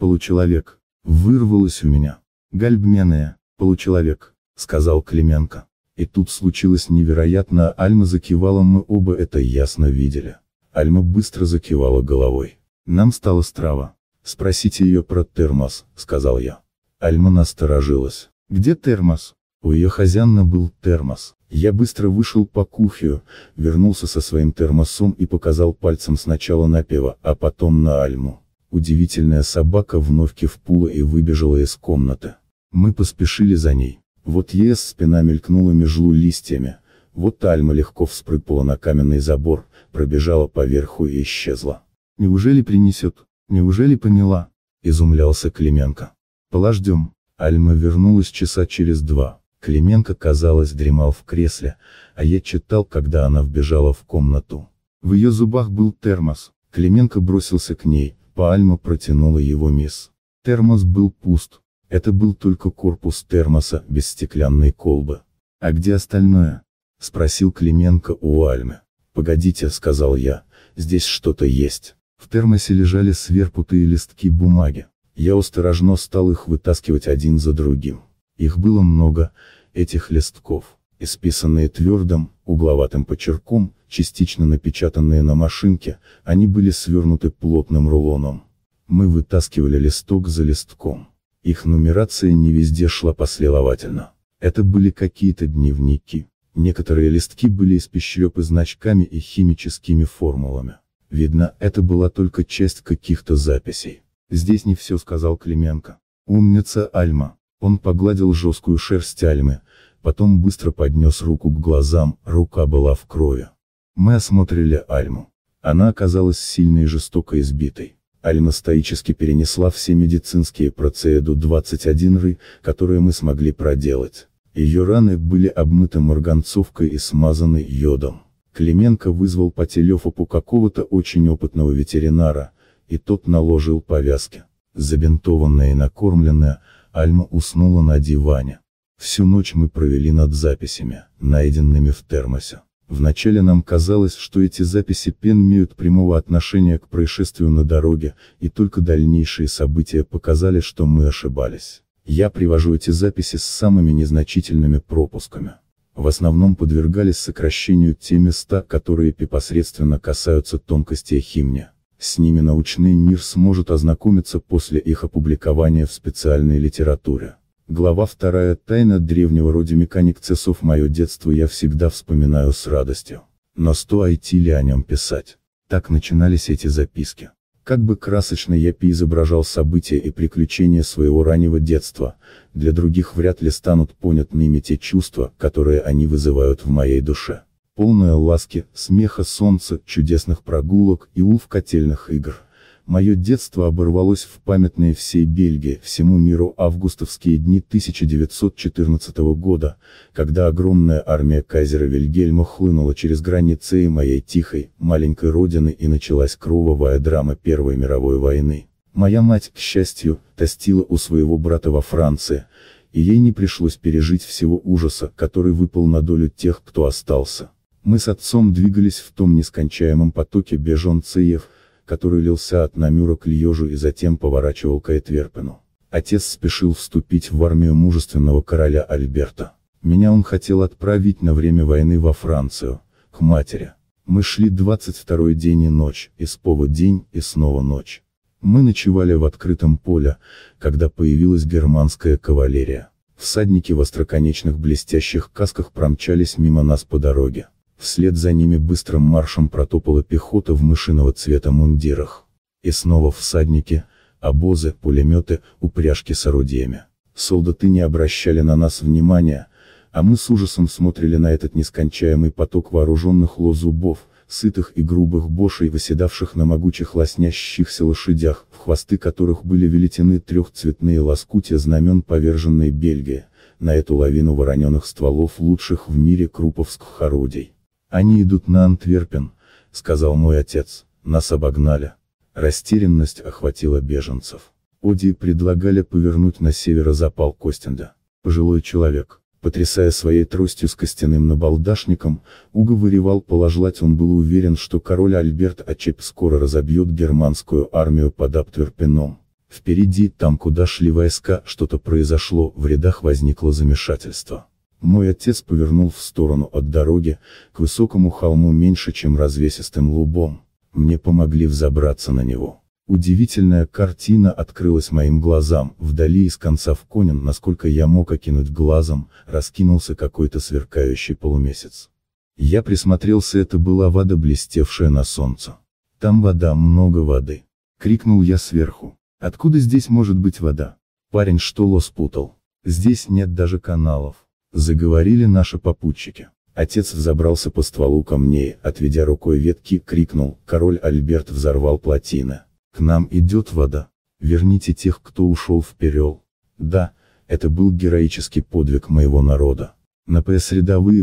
получеловек, вырвалось у меня. Гальбменная, получеловек, сказал Клименко. И тут случилось невероятно, Альма закивала, мы оба это ясно видели. Альма быстро закивала головой. Нам стало страва. Спросите ее про термос, сказал я. Альма насторожилась. Где термос? У ее хозяина был термос. Я быстро вышел по кухню, вернулся со своим термосом и показал пальцем сначала на пиво, а потом на Альму. Удивительная собака вновь кивпула и выбежала из комнаты. Мы поспешили за ней. Вот ес спина мелькнула между листьями, вот Альма легко вспрыгнула на каменный забор, пробежала поверху и исчезла. «Неужели принесет? Неужели поняла?» – изумлялся Клименко. «Полождем». Альма вернулась часа через два. Клименко, казалось, дремал в кресле, а я читал, когда она вбежала в комнату. В ее зубах был термос. Клименко бросился к ней, Пальма протянула его мисс. Термос был пуст. Это был только корпус термоса, без стеклянной колбы. «А где остальное?» — спросил Клименко у Альмы. «Погодите», — сказал я, — «здесь что-то есть». В термосе лежали сверпутые листки бумаги. Я осторожно стал их вытаскивать один за другим. Их было много, этих листков исписанные твердым, угловатым почерком, частично напечатанные на машинке, они были свернуты плотным рулоном. Мы вытаскивали листок за листком. Их нумерация не везде шла последовательно. Это были какие-то дневники. Некоторые листки были испещрены значками и химическими формулами. Видно, это была только часть каких-то записей. Здесь не все сказал Клименко. Умница Альма. Он погладил жесткую шерсть Альмы, потом быстро поднес руку к глазам, рука была в крови. Мы осмотрели Альму. Она оказалась сильной и жестоко избитой. Альма стоически перенесла все медицинские процеду 21 ры, которые мы смогли проделать. Ее раны были обмыты марганцовкой и смазаны йодом. Клименко вызвал по телефопу какого-то очень опытного ветеринара, и тот наложил повязки. Забинтованная и накормленная, Альма уснула на диване. Всю ночь мы провели над записями, найденными в термосе. Вначале нам казалось, что эти записи Пен имеют прямого отношения к происшествию на дороге, и только дальнейшие события показали, что мы ошибались. Я привожу эти записи с самыми незначительными пропусками. В основном подвергались сокращению те места, которые непосредственно касаются тонкостей химня. С ними научный мир сможет ознакомиться после их опубликования в специальной литературе. Глава вторая Тайна древнего родимиканик Цесов Мое детство я всегда вспоминаю с радостью. Но сто айти ли о нем писать? Так начинались эти записки. Как бы красочно я изображал события и приключения своего раннего детства, для других вряд ли станут понятными те чувства, которые они вызывают в моей душе. Полная ласки, смеха солнца, чудесных прогулок и улов котельных игр – Мое детство оборвалось в памятные всей Бельгии, всему миру августовские дни 1914 года, когда огромная армия кайзера Вильгельма хлынула через границы и моей тихой, маленькой родины и началась кровавая драма Первой мировой войны. Моя мать, к счастью, тостила у своего брата во Франции, и ей не пришлось пережить всего ужаса, который выпал на долю тех, кто остался. Мы с отцом двигались в том нескончаемом потоке беженцев, который лился от Намюра к Льежу и затем поворачивал к Этверпену. Отец спешил вступить в армию мужественного короля Альберта. Меня он хотел отправить на время войны во Францию, к матери. Мы шли 22 день и ночь, и спово день, и снова ночь. Мы ночевали в открытом поле, когда появилась германская кавалерия. Всадники в остроконечных блестящих касках промчались мимо нас по дороге. Вслед за ними быстрым маршем протопала пехота в мышиного цвета мундирах. И снова всадники, обозы, пулеметы, упряжки с орудиями. Солдаты не обращали на нас внимания, а мы с ужасом смотрели на этот нескончаемый поток вооруженных лозубов, сытых и грубых бошей, выседавших на могучих лоснящихся лошадях, в хвосты которых были велетены трехцветные лоскутия знамен поверженной Бельгии, на эту лавину вороненных стволов лучших в мире круповских орудий. Они идут на Антверпен, сказал мой отец, нас обогнали. Растерянность охватила беженцев. Оди предлагали повернуть на северо-запал Костинда. Пожилой человек, потрясая своей тростью с костяным набалдашником, уговоривал положлать он был уверен, что король Альберт Ачеп скоро разобьет германскую армию под Аптверпеном. Впереди, там куда шли войска, что-то произошло, в рядах возникло замешательство. Мой отец повернул в сторону от дороги, к высокому холму меньше чем развесистым лубом. Мне помогли взобраться на него. Удивительная картина открылась моим глазам, вдали из конца в конен, насколько я мог окинуть глазом, раскинулся какой-то сверкающий полумесяц. Я присмотрелся, это была вода, блестевшая на солнце. Там вода, много воды. Крикнул я сверху. Откуда здесь может быть вода? Парень что лос путал? Здесь нет даже каналов. Заговорили наши попутчики. Отец взобрался по стволу камней, отведя рукой ветки, крикнул, король Альберт взорвал плотины. К нам идет вода. Верните тех, кто ушел в Перел. Да, это был героический подвиг моего народа. На ПС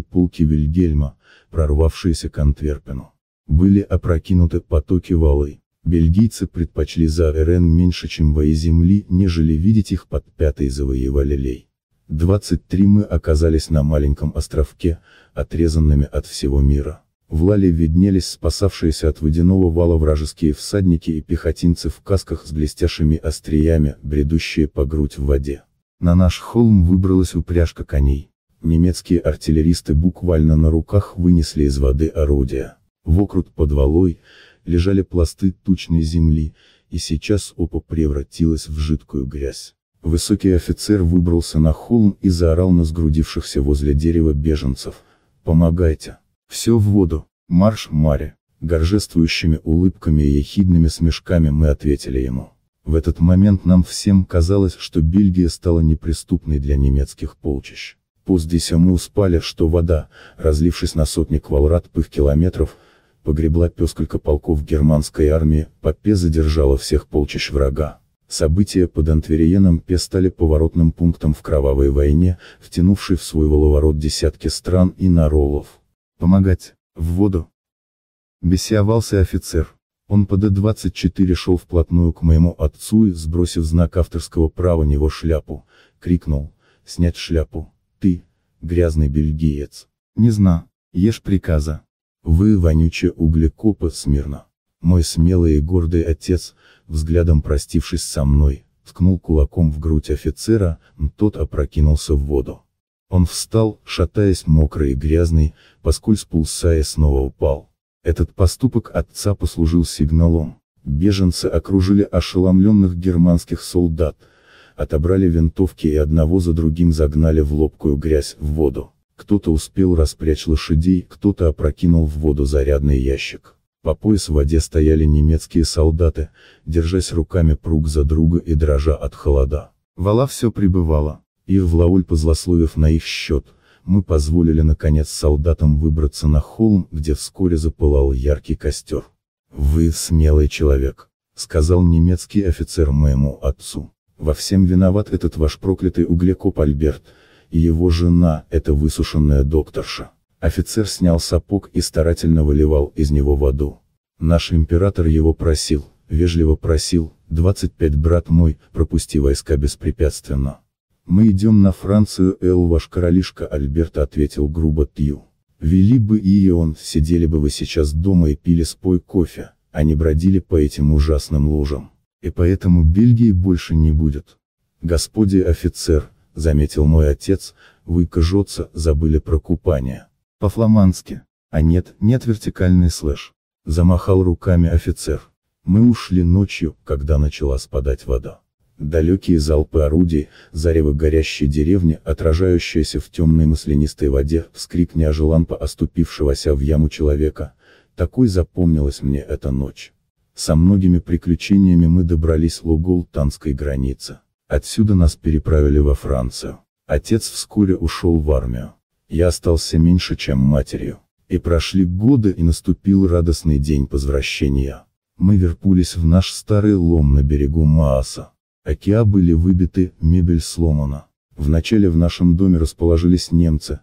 полки Вильгельма, прорвавшиеся к Антверпену, были опрокинуты потоки валы. Бельгийцы предпочли за РН меньше, чем вои земли, нежели видеть их под пятой завоевали лей. 23 мы оказались на маленьком островке, отрезанными от всего мира. В Лале виднелись спасавшиеся от водяного вала вражеские всадники и пехотинцы в касках с блестящими остриями, бредущие по грудь в воде. На наш холм выбралась упряжка коней. Немецкие артиллеристы буквально на руках вынесли из воды орудия. Вокруг под валой, лежали пласты тучной земли, и сейчас опа превратилась в жидкую грязь. Высокий офицер выбрался на холм и заорал на сгрудившихся возле дерева беженцев. «Помогайте! Все в воду! Марш, Маре!» Горжествующими улыбками и ехидными смешками мы ответили ему. В этот момент нам всем казалось, что Бельгия стала неприступной для немецких полчищ. Поздися а мы успали, что вода, разлившись на сотни квадрат пых километров, погребла песколько полков германской армии, Попе задержала всех полчищ врага. События под Антвериеном Пе стали поворотным пунктом в кровавой войне, втянувшей в свой воловорот десятки стран и народов. Помогать, в воду. Бесиовался офицер. Он по э Д-24 шел вплотную к моему отцу и, сбросив знак авторского права него шляпу, крикнул, снять шляпу, ты, грязный бельгиец. Не зна, ешь приказа. Вы, вонючие углекопы, смирно. Мой смелый и гордый отец, взглядом простившись со мной, ткнул кулаком в грудь офицера, тот опрокинулся в воду. Он встал, шатаясь мокрый и грязный, поскольку сползая снова упал. Этот поступок отца послужил сигналом. Беженцы окружили ошеломленных германских солдат, отобрали винтовки и одного за другим загнали в лобкую грязь, в воду. Кто-то успел распрячь лошадей, кто-то опрокинул в воду зарядный ящик. По пояс в воде стояли немецкие солдаты, держась руками пруг за друга и дрожа от холода. Вала все прибывала. И в Лауль позлословив на их счет, мы позволили наконец солдатам выбраться на холм, где вскоре запылал яркий костер. «Вы смелый человек», — сказал немецкий офицер моему отцу. «Во всем виноват этот ваш проклятый углекоп Альберт, и его жена, эта высушенная докторша. Офицер снял сапог и старательно выливал из него воду. Наш император его просил, вежливо просил, 25 брат мой, пропусти войска беспрепятственно. Мы идем на Францию, Эл, ваш королишка Альберт ответил грубо Тью. Вели бы и он, сидели бы вы сейчас дома и пили спой кофе, а не бродили по этим ужасным лужам. И поэтому Бельгии больше не будет. Господи офицер, заметил мой отец, вы, кажется, забыли про купание. По-фламандски. А нет, нет вертикальный слэш. Замахал руками офицер. Мы ушли ночью, когда начала спадать вода. Далекие залпы орудий, зарево горящей деревни, отражающаяся в темной маслянистой воде, вскрик неожелампа оступившегося в яму человека. Такой запомнилась мне эта ночь. Со многими приключениями мы добрались лугол-танской границы. Отсюда нас переправили во Францию. Отец вскоре ушел в армию. Я остался меньше, чем матерью. И прошли годы, и наступил радостный день возвращения. Мы вернулись в наш старый лом на берегу Мааса. Океа были выбиты, мебель сломана. Вначале в нашем доме расположились немцы,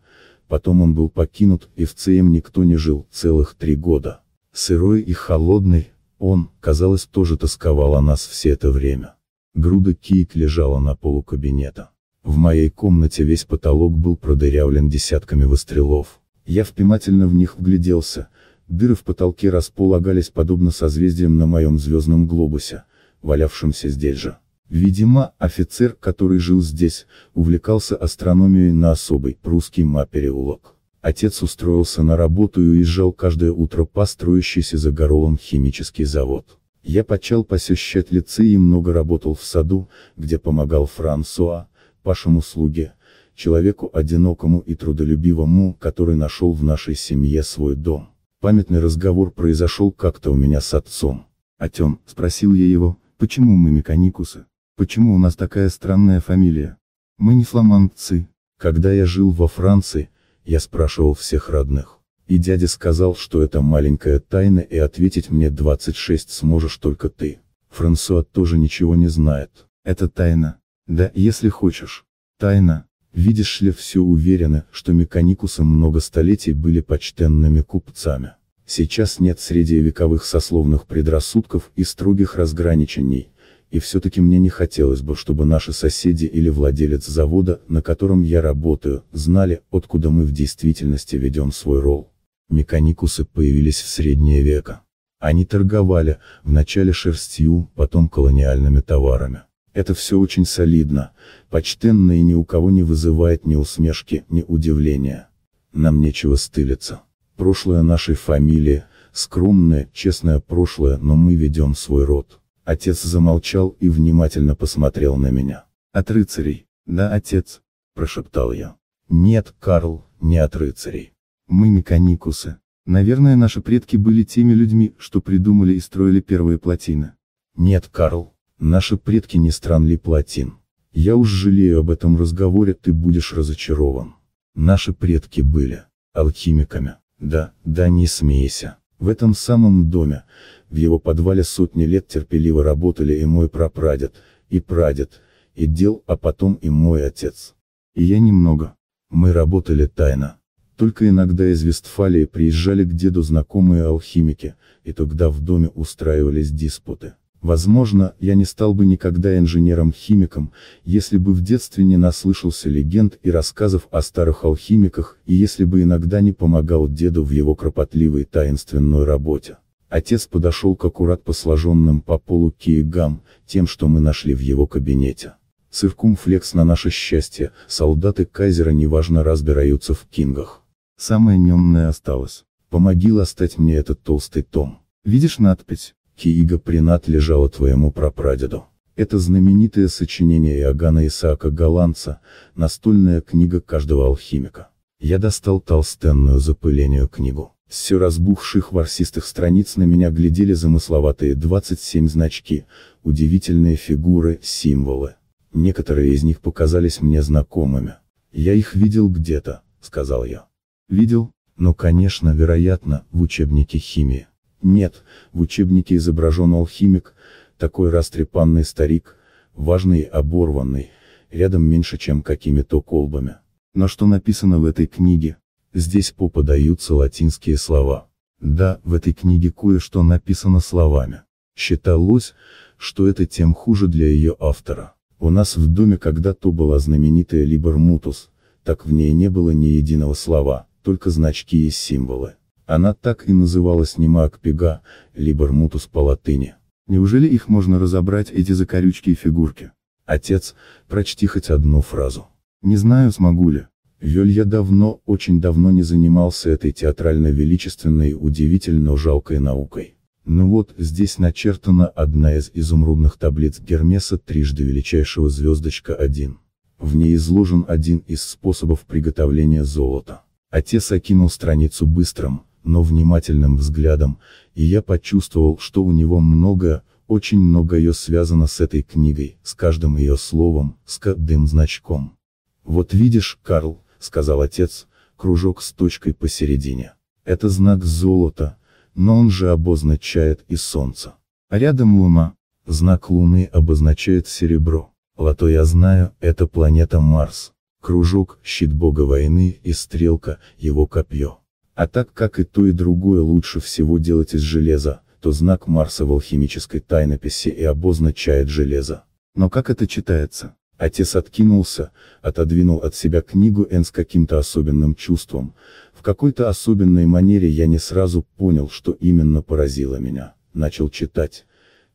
потом он был покинут, и в ЦМ никто не жил, целых три года. Сырой и холодный, он, казалось, тоже тосковал о нас все это время. Груда киек лежала на полу кабинета. В моей комнате весь потолок был продырявлен десятками выстрелов. Я внимательно в них вгляделся, дыры в потолке располагались подобно созвездиям на моем звездном глобусе, валявшемся здесь же. Видимо, офицер, который жил здесь, увлекался астрономией на особый, прусский мапереулок. Отец устроился на работу и уезжал каждое утро по строящийся за горолом химический завод. Я почал посещать лицей и много работал в саду, где помогал Франсуа, вашему услуге, человеку одинокому и трудолюбивому, который нашел в нашей семье свой дом. Памятный разговор произошел как-то у меня с отцом. «Атем», — спросил я его, — «почему мы меканикусы? Почему у нас такая странная фамилия? Мы не фламандцы». Когда я жил во Франции, я спрашивал всех родных. И дядя сказал, что это маленькая тайна и ответить мне 26 сможешь только ты. Франсуа тоже ничего не знает. Это тайна. Да, если хочешь. Тайна. Видишь ли, все уверены, что меканикусы много столетий были почтенными купцами. Сейчас нет средневековых сословных предрассудков и строгих разграничений, и все-таки мне не хотелось бы, чтобы наши соседи или владелец завода, на котором я работаю, знали, откуда мы в действительности ведем свой ролл. Меканикусы появились в среднее века. Они торговали, вначале шерстью, потом колониальными товарами. Это все очень солидно, почтенно и ни у кого не вызывает ни усмешки, ни удивления. Нам нечего стылиться. Прошлое нашей фамилии, скромное, честное прошлое, но мы ведем свой род. Отец замолчал и внимательно посмотрел на меня. От рыцарей, да, отец? Прошептал я. Нет, Карл, не от рыцарей. Мы меканикусы. Наверное, наши предки были теми людьми, что придумали и строили первые плотины. Нет, Карл, Наши предки не странли ли плотин. Я уж жалею об этом разговоре, ты будешь разочарован. Наши предки были алхимиками. Да, да не смейся. В этом самом доме, в его подвале сотни лет терпеливо работали и мой прапрадед, и прадед, и дел, а потом и мой отец. И я немного. Мы работали тайно. Только иногда из Вестфалии приезжали к деду знакомые алхимики, и тогда в доме устраивались диспуты. Возможно, я не стал бы никогда инженером-химиком, если бы в детстве не наслышался легенд и рассказов о старых алхимиках, и если бы иногда не помогал деду в его кропотливой таинственной работе. Отец подошел к аккурат по сложенным по полу киегам, тем, что мы нашли в его кабинете. Циркумфлекс на наше счастье, солдаты кайзера неважно разбираются в кингах. Самое немное осталось. Помоги ластать мне этот толстый том. Видишь надпись? Киига принадлежала твоему прапрадеду. Это знаменитое сочинение Иоганна Исаака Голландца, настольная книга каждого алхимика. Я достал толстенную запыленную книгу. все разбухших ворсистых страниц на меня глядели замысловатые 27 значки, удивительные фигуры, символы. Некоторые из них показались мне знакомыми. «Я их видел где-то», — сказал я. «Видел? Но, ну, конечно, вероятно, в учебнике химии». Нет, в учебнике изображен алхимик, такой растрепанный старик, важный и оборванный, рядом меньше чем какими-то колбами. Но что написано в этой книге? Здесь попадаются латинские слова. Да, в этой книге кое-что написано словами. Считалось, что это тем хуже для ее автора. У нас в доме когда-то была знаменитая Либермутус, так в ней не было ни единого слова, только значки и символы. Она так и называлась немак пега, либо рмутус по латыни. Неужели их можно разобрать, эти закорючки и фигурки? Отец, прочти хоть одну фразу. Не знаю, смогу ли. Вёль я давно, очень давно не занимался этой театрально-величественной и удивительно жалкой наукой. Ну вот, здесь начертана одна из изумрудных таблиц Гермеса трижды величайшего звездочка 1. В ней изложен один из способов приготовления золота. Отец окинул страницу быстрым, но внимательным взглядом, и я почувствовал, что у него много, очень многое связано с этой книгой, с каждым ее словом, с каждым значком. «Вот видишь, Карл», — сказал отец, — кружок с точкой посередине. Это знак золота, но он же обозначает и солнце. А рядом луна. Знак луны обозначает серебро. Лото я знаю, это планета Марс. Кружок, щит бога войны и стрелка, его копье. А так как и то и другое лучше всего делать из железа, то знак Марса в алхимической тайнописи и обозначает железо. Но как это читается? Отец откинулся, отодвинул от себя книгу Н с каким-то особенным чувством, в какой-то особенной манере я не сразу понял, что именно поразило меня, начал читать.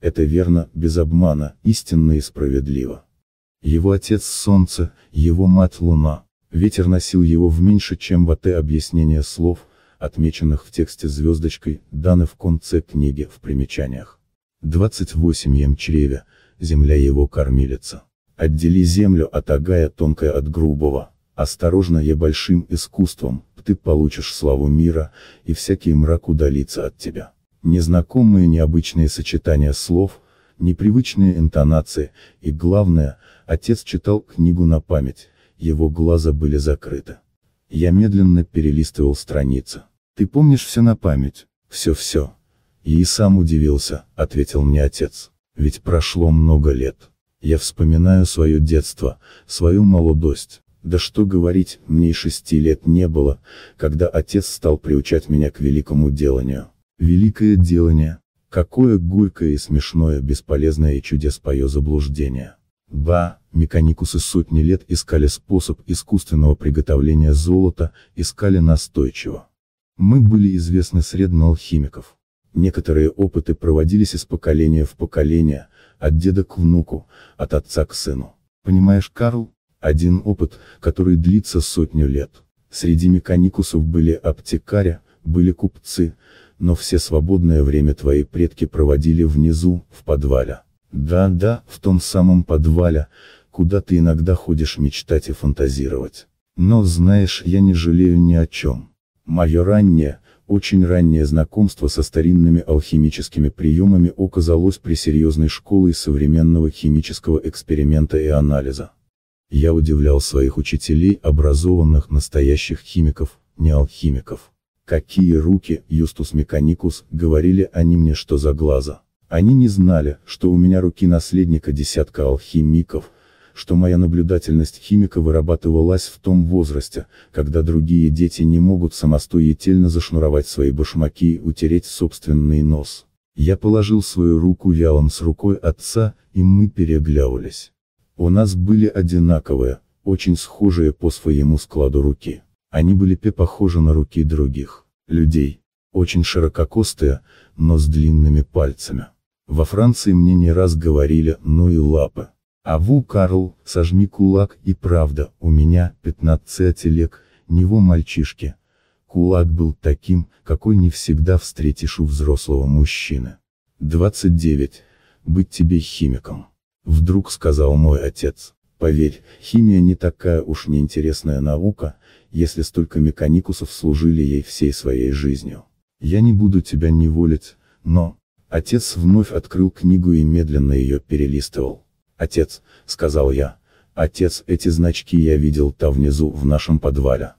Это верно, без обмана, истинно и справедливо. Его отец солнце, его мать луна. Ветер носил его в меньше чем в АТ объяснение слов, отмеченных в тексте звездочкой, даны в конце книги в примечаниях. 28 ям чреве, земля его кормилица. Отдели землю от агая тонкое от грубого, осторожно я большим искусством, ты получишь славу мира, и всякий мрак удалится от тебя. Незнакомые необычные сочетания слов, непривычные интонации, и главное, отец читал книгу на память, его глаза были закрыты. Я медленно перелистывал страницы. Ты помнишь все на память? Все-все. И сам удивился, ответил мне отец. Ведь прошло много лет. Я вспоминаю свое детство, свою молодость. Да что говорить, мне и шести лет не было, когда отец стал приучать меня к великому деланию. Великое делание. Какое горькое и смешное, бесполезное и чудес пое заблуждение. Ба, меканикусы сотни лет искали способ искусственного приготовления золота, искали настойчиво мы были известны средно алхимиков. Некоторые опыты проводились из поколения в поколение, от деда к внуку, от отца к сыну. Понимаешь, Карл? Один опыт, который длится сотню лет. Среди механикусов были аптекаря, были купцы, но все свободное время твои предки проводили внизу, в подвале. Да, да, в том самом подвале, куда ты иногда ходишь мечтать и фантазировать. Но знаешь, я не жалею ни о чем. Мое раннее, очень раннее знакомство со старинными алхимическими приемами оказалось при серьезной школе современного химического эксперимента и анализа. Я удивлял своих учителей, образованных настоящих химиков, не алхимиков. Какие руки, Юстус Механикус, говорили они мне что за глаза. Они не знали, что у меня руки наследника десятка алхимиков, что моя наблюдательность химика вырабатывалась в том возрасте, когда другие дети не могут самостоятельно зашнуровать свои башмаки и утереть собственный нос. Я положил свою руку вялом с рукой отца, и мы переглядывались. У нас были одинаковые, очень схожие по своему складу руки. Они были пе похожи на руки других людей, очень ширококостые, но с длинными пальцами. Во Франции мне не раз говорили «ну и лапы». Аву Карл, сожми кулак, и правда, у меня, пятнадцатилек, него мальчишки. Кулак был таким, какой не всегда встретишь у взрослого мужчины. 29. Быть тебе химиком. Вдруг сказал мой отец. Поверь, химия не такая уж неинтересная наука, если столько механикусов служили ей всей своей жизнью. Я не буду тебя неволить, но... Отец вновь открыл книгу и медленно ее перелистывал. «Отец», — сказал я. «Отец, эти значки я видел там внизу, в нашем подвале».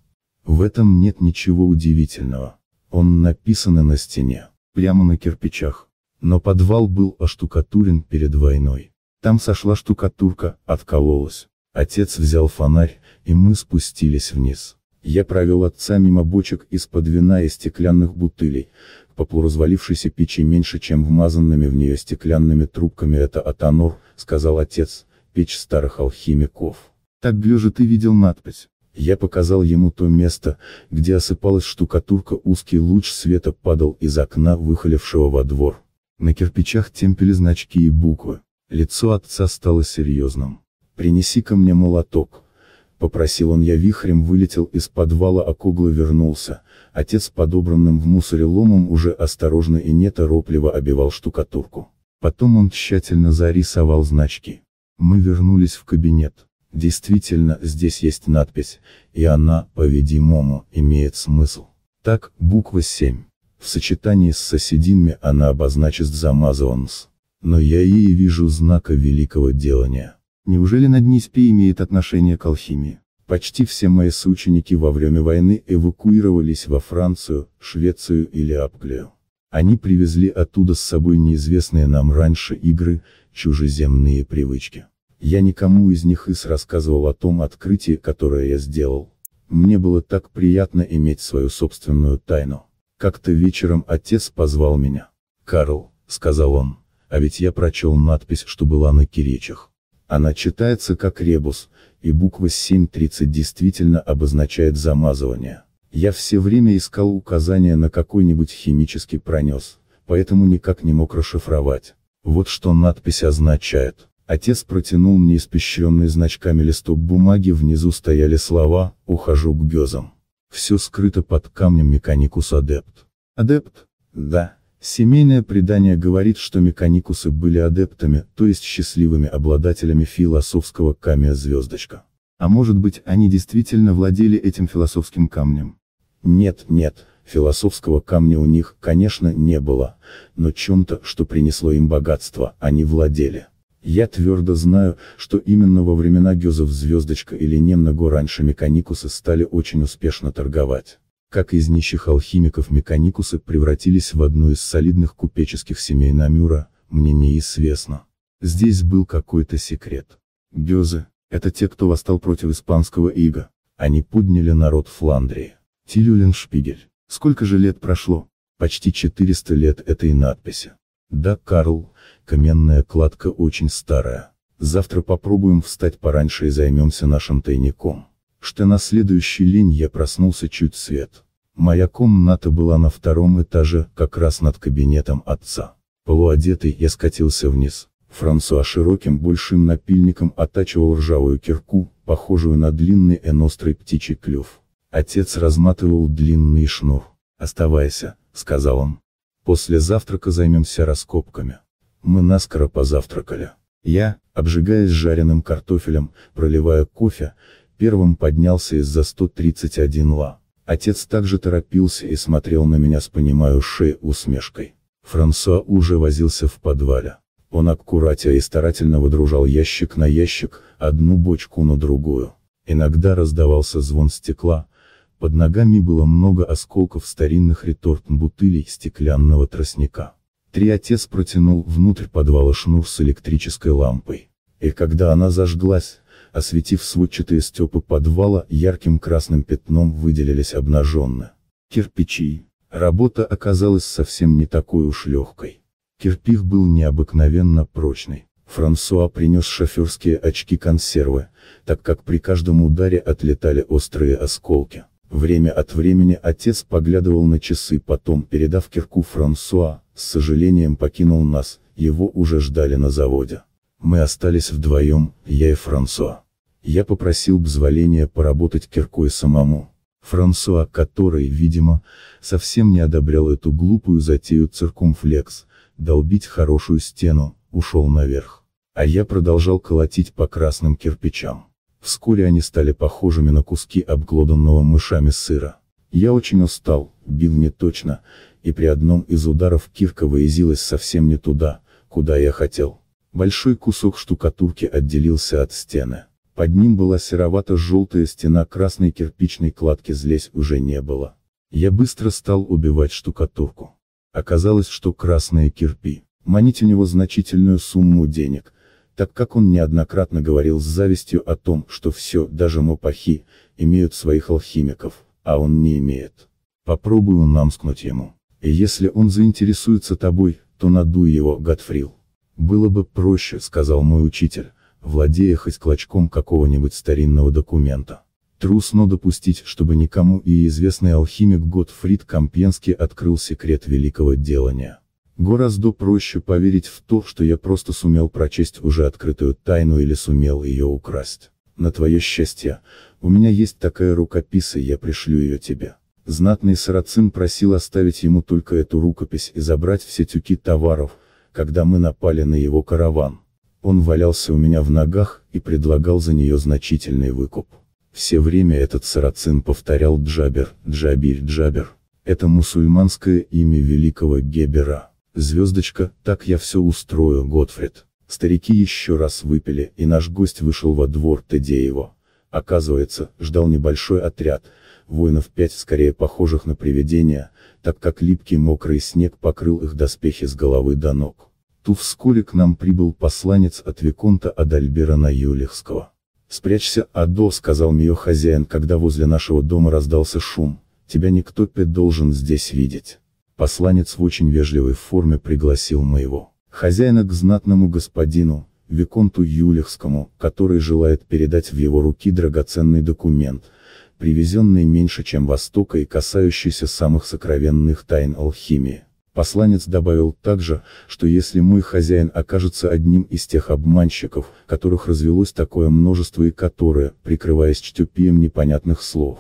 В этом нет ничего удивительного. Он написано на стене, прямо на кирпичах. Но подвал был оштукатурен перед войной. Там сошла штукатурка, откололась. Отец взял фонарь, и мы спустились вниз. Я провел отца мимо бочек из-под вина и стеклянных бутылей, по полуразвалившейся печи меньше, чем вмазанными в нее стеклянными трубками это Атанор, сказал отец, печь старых алхимиков. Так ближе ты видел надпись. Я показал ему то место, где осыпалась штукатурка, узкий луч света падал из окна, выхолившего во двор. На кирпичах темпели значки и буквы. Лицо отца стало серьезным. «Принеси ко мне молоток», Попросил он я вихрем вылетел из подвала а вернулся, отец подобранным в мусоре ломом уже осторожно и неторопливо обивал штукатурку. Потом он тщательно зарисовал значки. Мы вернулись в кабинет. Действительно, здесь есть надпись, и она, по-видимому, имеет смысл. Так, буква 7. В сочетании с сосединами она обозначит замазанс. Но я ей вижу знака великого делания. Неужели над Наднистье имеет отношение к алхимии? Почти все мои соученики во время войны эвакуировались во Францию, Швецию или Апклию. Они привезли оттуда с собой неизвестные нам раньше игры, чужеземные привычки. Я никому из них из рассказывал о том открытии, которое я сделал. Мне было так приятно иметь свою собственную тайну. Как-то вечером отец позвал меня. «Карл», — сказал он, — «а ведь я прочел надпись, что была на киречах. Она читается как ребус, и буква 7.30 действительно обозначает замазывание. Я все время искал указания на какой-нибудь химический пронес, поэтому никак не мог расшифровать. Вот что надпись означает. Отец протянул мне испещренный значками листок бумаги, внизу стояли слова «Ухожу к гёзам». Все скрыто под камнем Механикус Адепт. Адепт? Да. Семейное предание говорит, что механикусы были адептами, то есть счастливыми обладателями философского камня звездочка. А может быть, они действительно владели этим философским камнем? Нет, нет, философского камня у них, конечно, не было, но чем-то, что принесло им богатство, они владели. Я твердо знаю, что именно во времена гезов звездочка или немного раньше Меканикусы стали очень успешно торговать как из нищих алхимиков механикусы превратились в одну из солидных купеческих семей Намюра, мне неизвестно. Здесь был какой-то секрет. Гёзы – это те, кто восстал против испанского ига. Они подняли народ Фландрии. Тилюлин Шпигель. Сколько же лет прошло? Почти 400 лет этой надписи. Да, Карл, каменная кладка очень старая. Завтра попробуем встать пораньше и займемся нашим тайником что на следующий день я проснулся чуть свет. Моя комната была на втором этаже, как раз над кабинетом отца. Полуодетый я скатился вниз. Франсуа широким большим напильником оттачивал ржавую кирку, похожую на длинный энострый птичий клюв. Отец разматывал длинный шнур. «Оставайся», — сказал он. «После завтрака займемся раскопками». Мы наскоро позавтракали. Я, обжигаясь жареным картофелем, проливая кофе, первым поднялся из-за 131 ла. Отец также торопился и смотрел на меня с понимающей усмешкой. Франсуа уже возился в подвале. Он аккуратно и старательно выдружал ящик на ящик, одну бочку на другую. Иногда раздавался звон стекла, под ногами было много осколков старинных реторт-бутылей стеклянного тростника. Три отец протянул внутрь подвала шнур с электрической лампой. И когда она зажглась, осветив сводчатые степы подвала, ярким красным пятном выделились обнаженно. Кирпичи. Работа оказалась совсем не такой уж легкой. Кирпич был необыкновенно прочный. Франсуа принес шоферские очки консервы, так как при каждом ударе отлетали острые осколки. Время от времени отец поглядывал на часы, потом, передав кирку Франсуа, с сожалением покинул нас, его уже ждали на заводе. Мы остались вдвоем, я и Франсуа. Я попросил позволения поработать киркой самому. Франсуа, который, видимо, совсем не одобрял эту глупую затею циркумфлекс, долбить хорошую стену, ушел наверх. А я продолжал колотить по красным кирпичам. Вскоре они стали похожими на куски обглоданного мышами сыра. Я очень устал, бил не точно, и при одном из ударов кирка выезилась совсем не туда, куда я хотел. Большой кусок штукатурки отделился от стены. Под ним была серовато-желтая стена красной кирпичной кладки здесь уже не было. Я быстро стал убивать штукатурку. Оказалось, что красные кирпи, манить у него значительную сумму денег, так как он неоднократно говорил с завистью о том, что все, даже мопахи, имеют своих алхимиков, а он не имеет. Попробую намскнуть ему. И если он заинтересуется тобой, то надуй его, Готфрил. Было бы проще, сказал мой учитель, владея хоть клочком какого-нибудь старинного документа. Трусно допустить, чтобы никому и известный алхимик Готфрид Компьенский открыл секрет великого делания. Гораздо проще поверить в то, что я просто сумел прочесть уже открытую тайну или сумел ее украсть. На твое счастье, у меня есть такая рукопись и я пришлю ее тебе. Знатный сарацин просил оставить ему только эту рукопись и забрать все тюки товаров, когда мы напали на его караван. Он валялся у меня в ногах, и предлагал за нее значительный выкуп. Все время этот сарацин повторял Джабер, Джабир, Джабер. Это мусульманское имя великого Гебера. Звездочка, так я все устрою, Готфрид. Старики еще раз выпили, и наш гость вышел во двор Тедеева. Оказывается, ждал небольшой отряд, воинов пять скорее похожих на привидения, так как липкий мокрый снег покрыл их доспехи с головы до ног. Тут вскоре к нам прибыл посланец от Виконта Адальбера Юлихского. «Спрячься, Адо», — сказал мне хозяин, когда возле нашего дома раздался шум, — «тебя никто пет должен здесь видеть». Посланец в очень вежливой форме пригласил моего хозяина к знатному господину, Виконту Юлихскому, который желает передать в его руки драгоценный документ — привезенный меньше чем Востока и касающийся самых сокровенных тайн алхимии. Посланец добавил также, что если мой хозяин окажется одним из тех обманщиков, которых развелось такое множество и которые, прикрываясь чтюпием непонятных слов,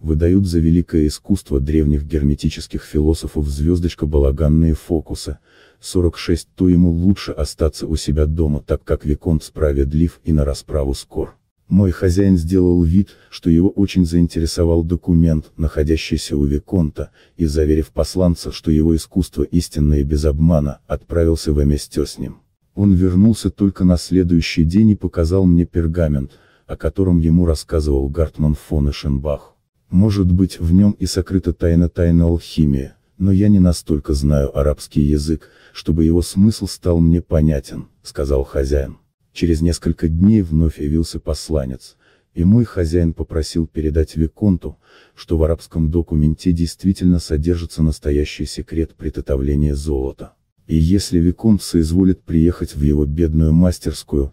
выдают за великое искусство древних герметических философов звездочко балаганные фокусы, 46 то ему лучше остаться у себя дома так как Виконт справедлив и на расправу скор. Мой хозяин сделал вид, что его очень заинтересовал документ, находящийся у Виконта, и, заверив посланца, что его искусство истинное и без обмана, отправился в Эместё с ним. Он вернулся только на следующий день и показал мне пергамент, о котором ему рассказывал Гартман фон Эшенбах. Может быть, в нем и сокрыта тайна тайна алхимии, но я не настолько знаю арабский язык, чтобы его смысл стал мне понятен, сказал хозяин. Через несколько дней вновь явился посланец, и мой хозяин попросил передать Виконту, что в арабском документе действительно содержится настоящий секрет приготовления золота. И если Виконт соизволит приехать в его бедную мастерскую,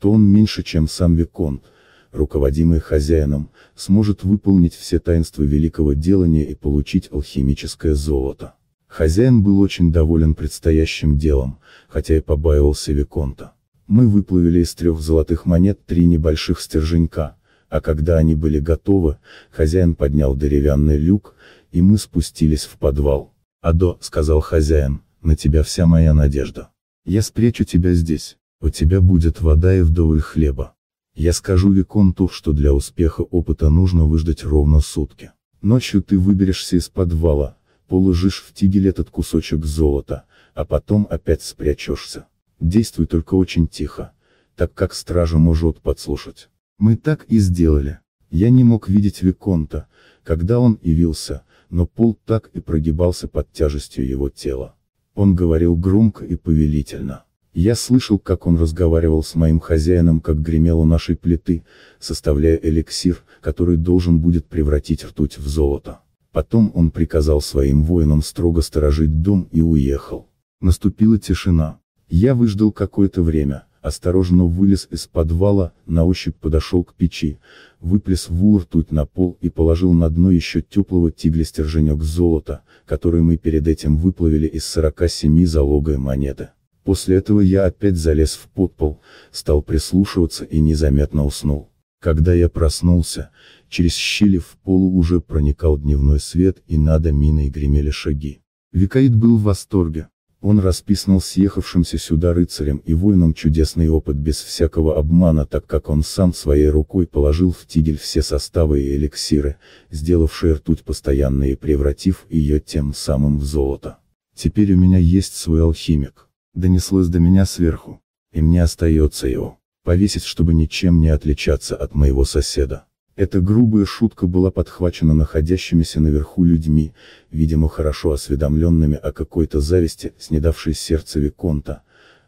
то он меньше, чем сам Виконт, руководимый хозяином, сможет выполнить все таинства великого делания и получить алхимическое золото. Хозяин был очень доволен предстоящим делом, хотя и побаивался Виконта мы выплавили из трех золотых монет три небольших стерженька, а когда они были готовы, хозяин поднял деревянный люк, и мы спустились в подвал. «Адо», — сказал хозяин, — «на тебя вся моя надежда. Я спрячу тебя здесь, у тебя будет вода и вдоволь хлеба. Я скажу Виконту, что для успеха опыта нужно выждать ровно сутки. Ночью ты выберешься из подвала, положишь в тигель этот кусочек золота, а потом опять спрячешься. Действуй только очень тихо, так как стража может подслушать. Мы так и сделали. Я не мог видеть Виконта, когда он явился, но пол так и прогибался под тяжестью его тела. Он говорил громко и повелительно. Я слышал, как он разговаривал с моим хозяином, как гремел у нашей плиты, составляя эликсир, который должен будет превратить ртуть в золото. Потом он приказал своим воинам строго сторожить дом и уехал. Наступила тишина. Я выждал какое-то время, осторожно вылез из подвала, на ощупь подошел к печи, выплеснул ртуть на пол и положил на дно еще теплого тигля стерженек золота, который мы перед этим выплавили из 47 залога монеты. После этого я опять залез в подпол, стал прислушиваться и незаметно уснул. Когда я проснулся, через щели в полу уже проникал дневной свет и над миной гремели шаги. Викаид был в восторге, он расписнул съехавшимся сюда рыцарям и воинам чудесный опыт без всякого обмана так как он сам своей рукой положил в тигель все составы и эликсиры, сделавшие ртуть постоянной и превратив ее тем самым в золото. Теперь у меня есть свой алхимик. Донеслось до меня сверху. И мне остается его повесить чтобы ничем не отличаться от моего соседа. Эта грубая шутка была подхвачена находящимися наверху людьми, видимо хорошо осведомленными о какой-то зависти, снедавшей сердце Виконта.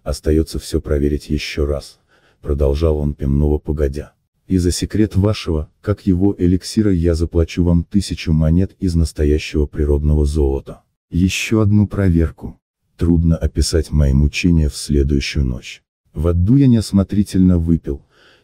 Остается все проверить еще раз, продолжал он пемного погодя. И за секрет вашего, как его эликсира я заплачу вам тысячу монет из настоящего природного золота. Еще одну проверку. Трудно описать мои мучения в следующую ночь. В аду я неосмотрительно выпил,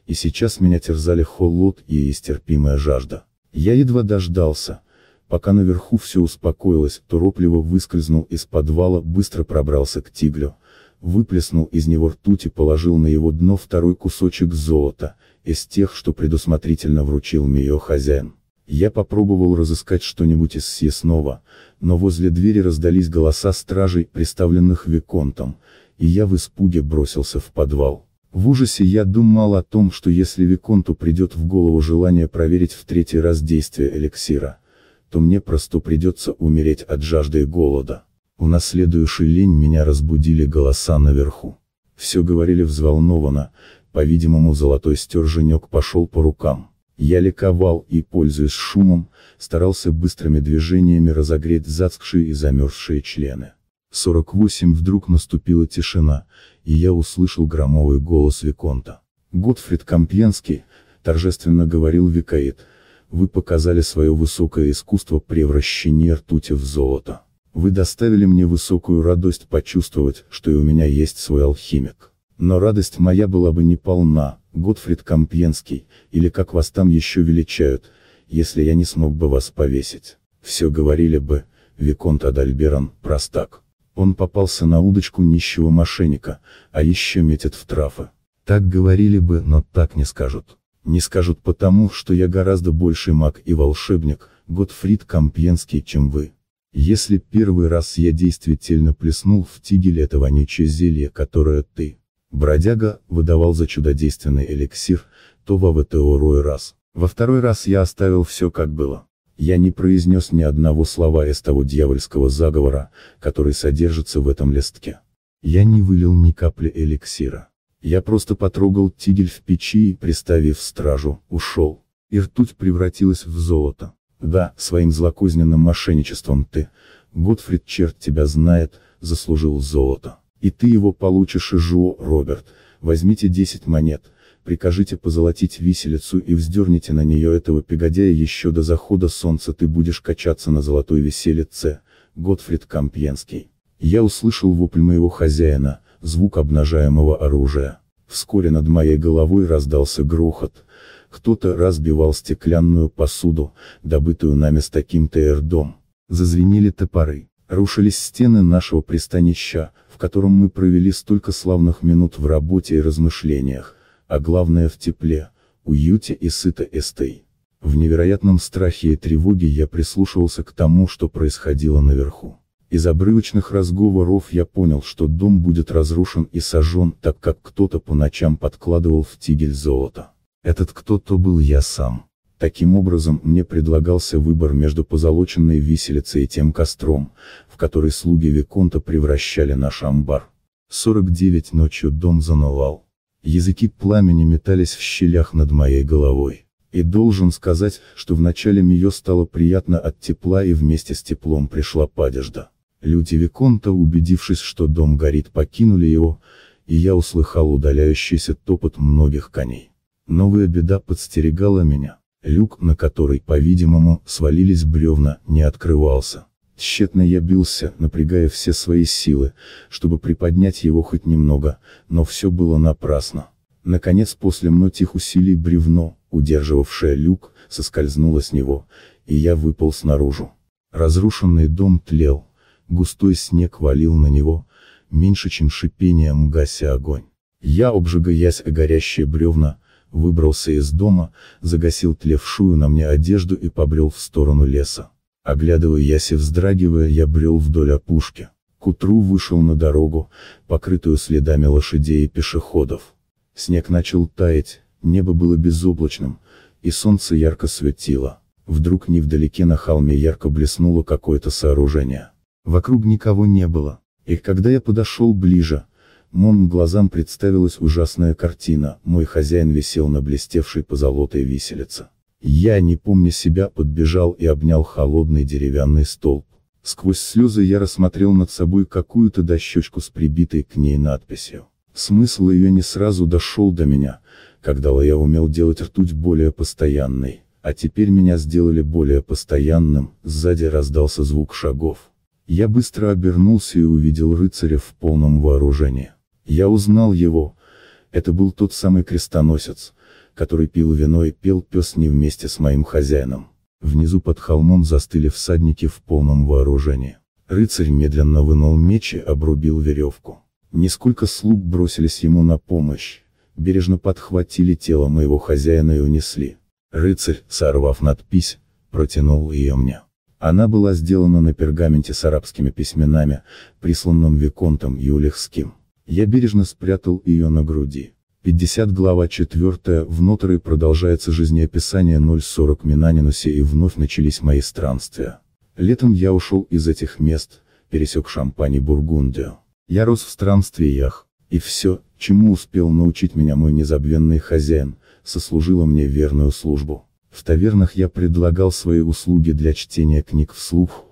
и сейчас меня терзали холод и истерпимая жажда. Я едва дождался, пока наверху все успокоилось, торопливо выскользнул из подвала, быстро пробрался к тиглю, выплеснул из него ртуть и положил на его дно второй кусочек золота, из тех, что предусмотрительно вручил мне ее хозяин. Я попробовал разыскать что-нибудь из съестного, но возле двери раздались голоса стражей, представленных Виконтом, и я в испуге бросился в подвал. В ужасе я думал о том, что если Виконту придет в голову желание проверить в третий раз действие эликсира, то мне просто придется умереть от жажды и голода. У Унаследующий лень меня разбудили голоса наверху. Все говорили взволнованно, по-видимому золотой стерженек пошел по рукам. Я ликовал и, пользуясь шумом, старался быстрыми движениями разогреть зацкшие и замерзшие члены. 48 вдруг наступила тишина, и я услышал громовый голос Виконта. Готфрид Компьенский, торжественно говорил Викаид, вы показали свое высокое искусство превращения ртути в золото. Вы доставили мне высокую радость почувствовать, что и у меня есть свой алхимик. Но радость моя была бы неполна, Готфрид Компьенский, или как вас там еще величают, если я не смог бы вас повесить. Все говорили бы, Виконт Адальберон, простак. Он попался на удочку нищего мошенника, а еще метит в трафы. Так говорили бы, но так не скажут. Не скажут потому, что я гораздо больший маг и волшебник, Готфрид Компьенский, чем вы. Если первый раз я действительно плеснул в тигель этого ничье зелье, которое ты, бродяга, выдавал за чудодейственный эликсир, то во ВТО рой раз. Во второй раз я оставил все как было. Я не произнес ни одного слова из того дьявольского заговора, который содержится в этом листке. Я не вылил ни капли эликсира. Я просто потрогал тигель в печи и, приставив стражу, ушел. И ртуть превратилась в золото. Да, своим злокозненным мошенничеством ты, Готфрид черт тебя знает, заслужил золото. И ты его получишь и жо, Роберт, возьмите 10 монет, прикажите позолотить виселицу и вздерните на нее этого пегодяя еще до захода солнца ты будешь качаться на золотой виселице. Готфрид Кампьенский. Я услышал вопль моего хозяина, звук обнажаемого оружия. Вскоре над моей головой раздался грохот. Кто-то разбивал стеклянную посуду, добытую нами с таким-то Зазвенели топоры. Рушились стены нашего пристанища, в котором мы провели столько славных минут в работе и размышлениях а главное в тепле, уюте и сыто эстей. В невероятном страхе и тревоге я прислушивался к тому, что происходило наверху. Из обрывочных разговоров я понял, что дом будет разрушен и сожжен, так как кто-то по ночам подкладывал в тигель золото. Этот кто-то был я сам. Таким образом, мне предлагался выбор между позолоченной виселицей и тем костром, в который слуги Виконта превращали наш амбар. 49 ночью дом занывал. Языки пламени метались в щелях над моей головой. И должен сказать, что вначале Мио стало приятно от тепла и вместе с теплом пришла падежда. Люди Виконта, убедившись, что дом горит, покинули его, и я услыхал удаляющийся топот многих коней. Новая беда подстерегала меня. Люк, на который, по-видимому, свалились бревна, не открывался. Тщетно я бился, напрягая все свои силы, чтобы приподнять его хоть немного, но все было напрасно. Наконец после многих усилий бревно, удерживавшее люк, соскользнуло с него, и я выпал снаружи. Разрушенный дом тлел, густой снег валил на него, меньше чем шипение, гася огонь. Я, обжигаясь о горящие бревна, выбрался из дома, загасил тлевшую на мне одежду и побрел в сторону леса. Оглядываясь, яси вздрагивая, я брел вдоль опушки. К утру вышел на дорогу, покрытую следами лошадей и пешеходов. Снег начал таять, небо было безоблачным, и солнце ярко светило. Вдруг невдалеке на холме ярко блеснуло какое-то сооружение. Вокруг никого не было. И когда я подошел ближе, моим глазам представилась ужасная картина, мой хозяин висел на блестевшей позолотой виселице. Я, не помня себя, подбежал и обнял холодный деревянный столб. Сквозь слезы я рассмотрел над собой какую-то дощечку с прибитой к ней надписью. Смысл ее не сразу дошел до меня, когда я умел делать ртуть более постоянной, а теперь меня сделали более постоянным, сзади раздался звук шагов. Я быстро обернулся и увидел рыцаря в полном вооружении. Я узнал его, это был тот самый крестоносец, который пил вино и пел пес не вместе с моим хозяином. Внизу под холмом застыли всадники в полном вооружении. Рыцарь медленно вынул меч и обрубил веревку. Несколько слуг бросились ему на помощь, бережно подхватили тело моего хозяина и унесли. Рыцарь, сорвав надпись, протянул ее мне. Она была сделана на пергаменте с арабскими письменами, присланным Виконтом Юлихским. Я бережно спрятал ее на груди. 50 глава 4, внутрь продолжается жизнеописание 040 Минанинусе и вновь начались мои странствия. Летом я ушел из этих мест, пересек Шампань и Бургундию. Я рос в странствиях, и все, чему успел научить меня мой незабвенный хозяин, сослужило мне верную службу. В тавернах я предлагал свои услуги для чтения книг вслух,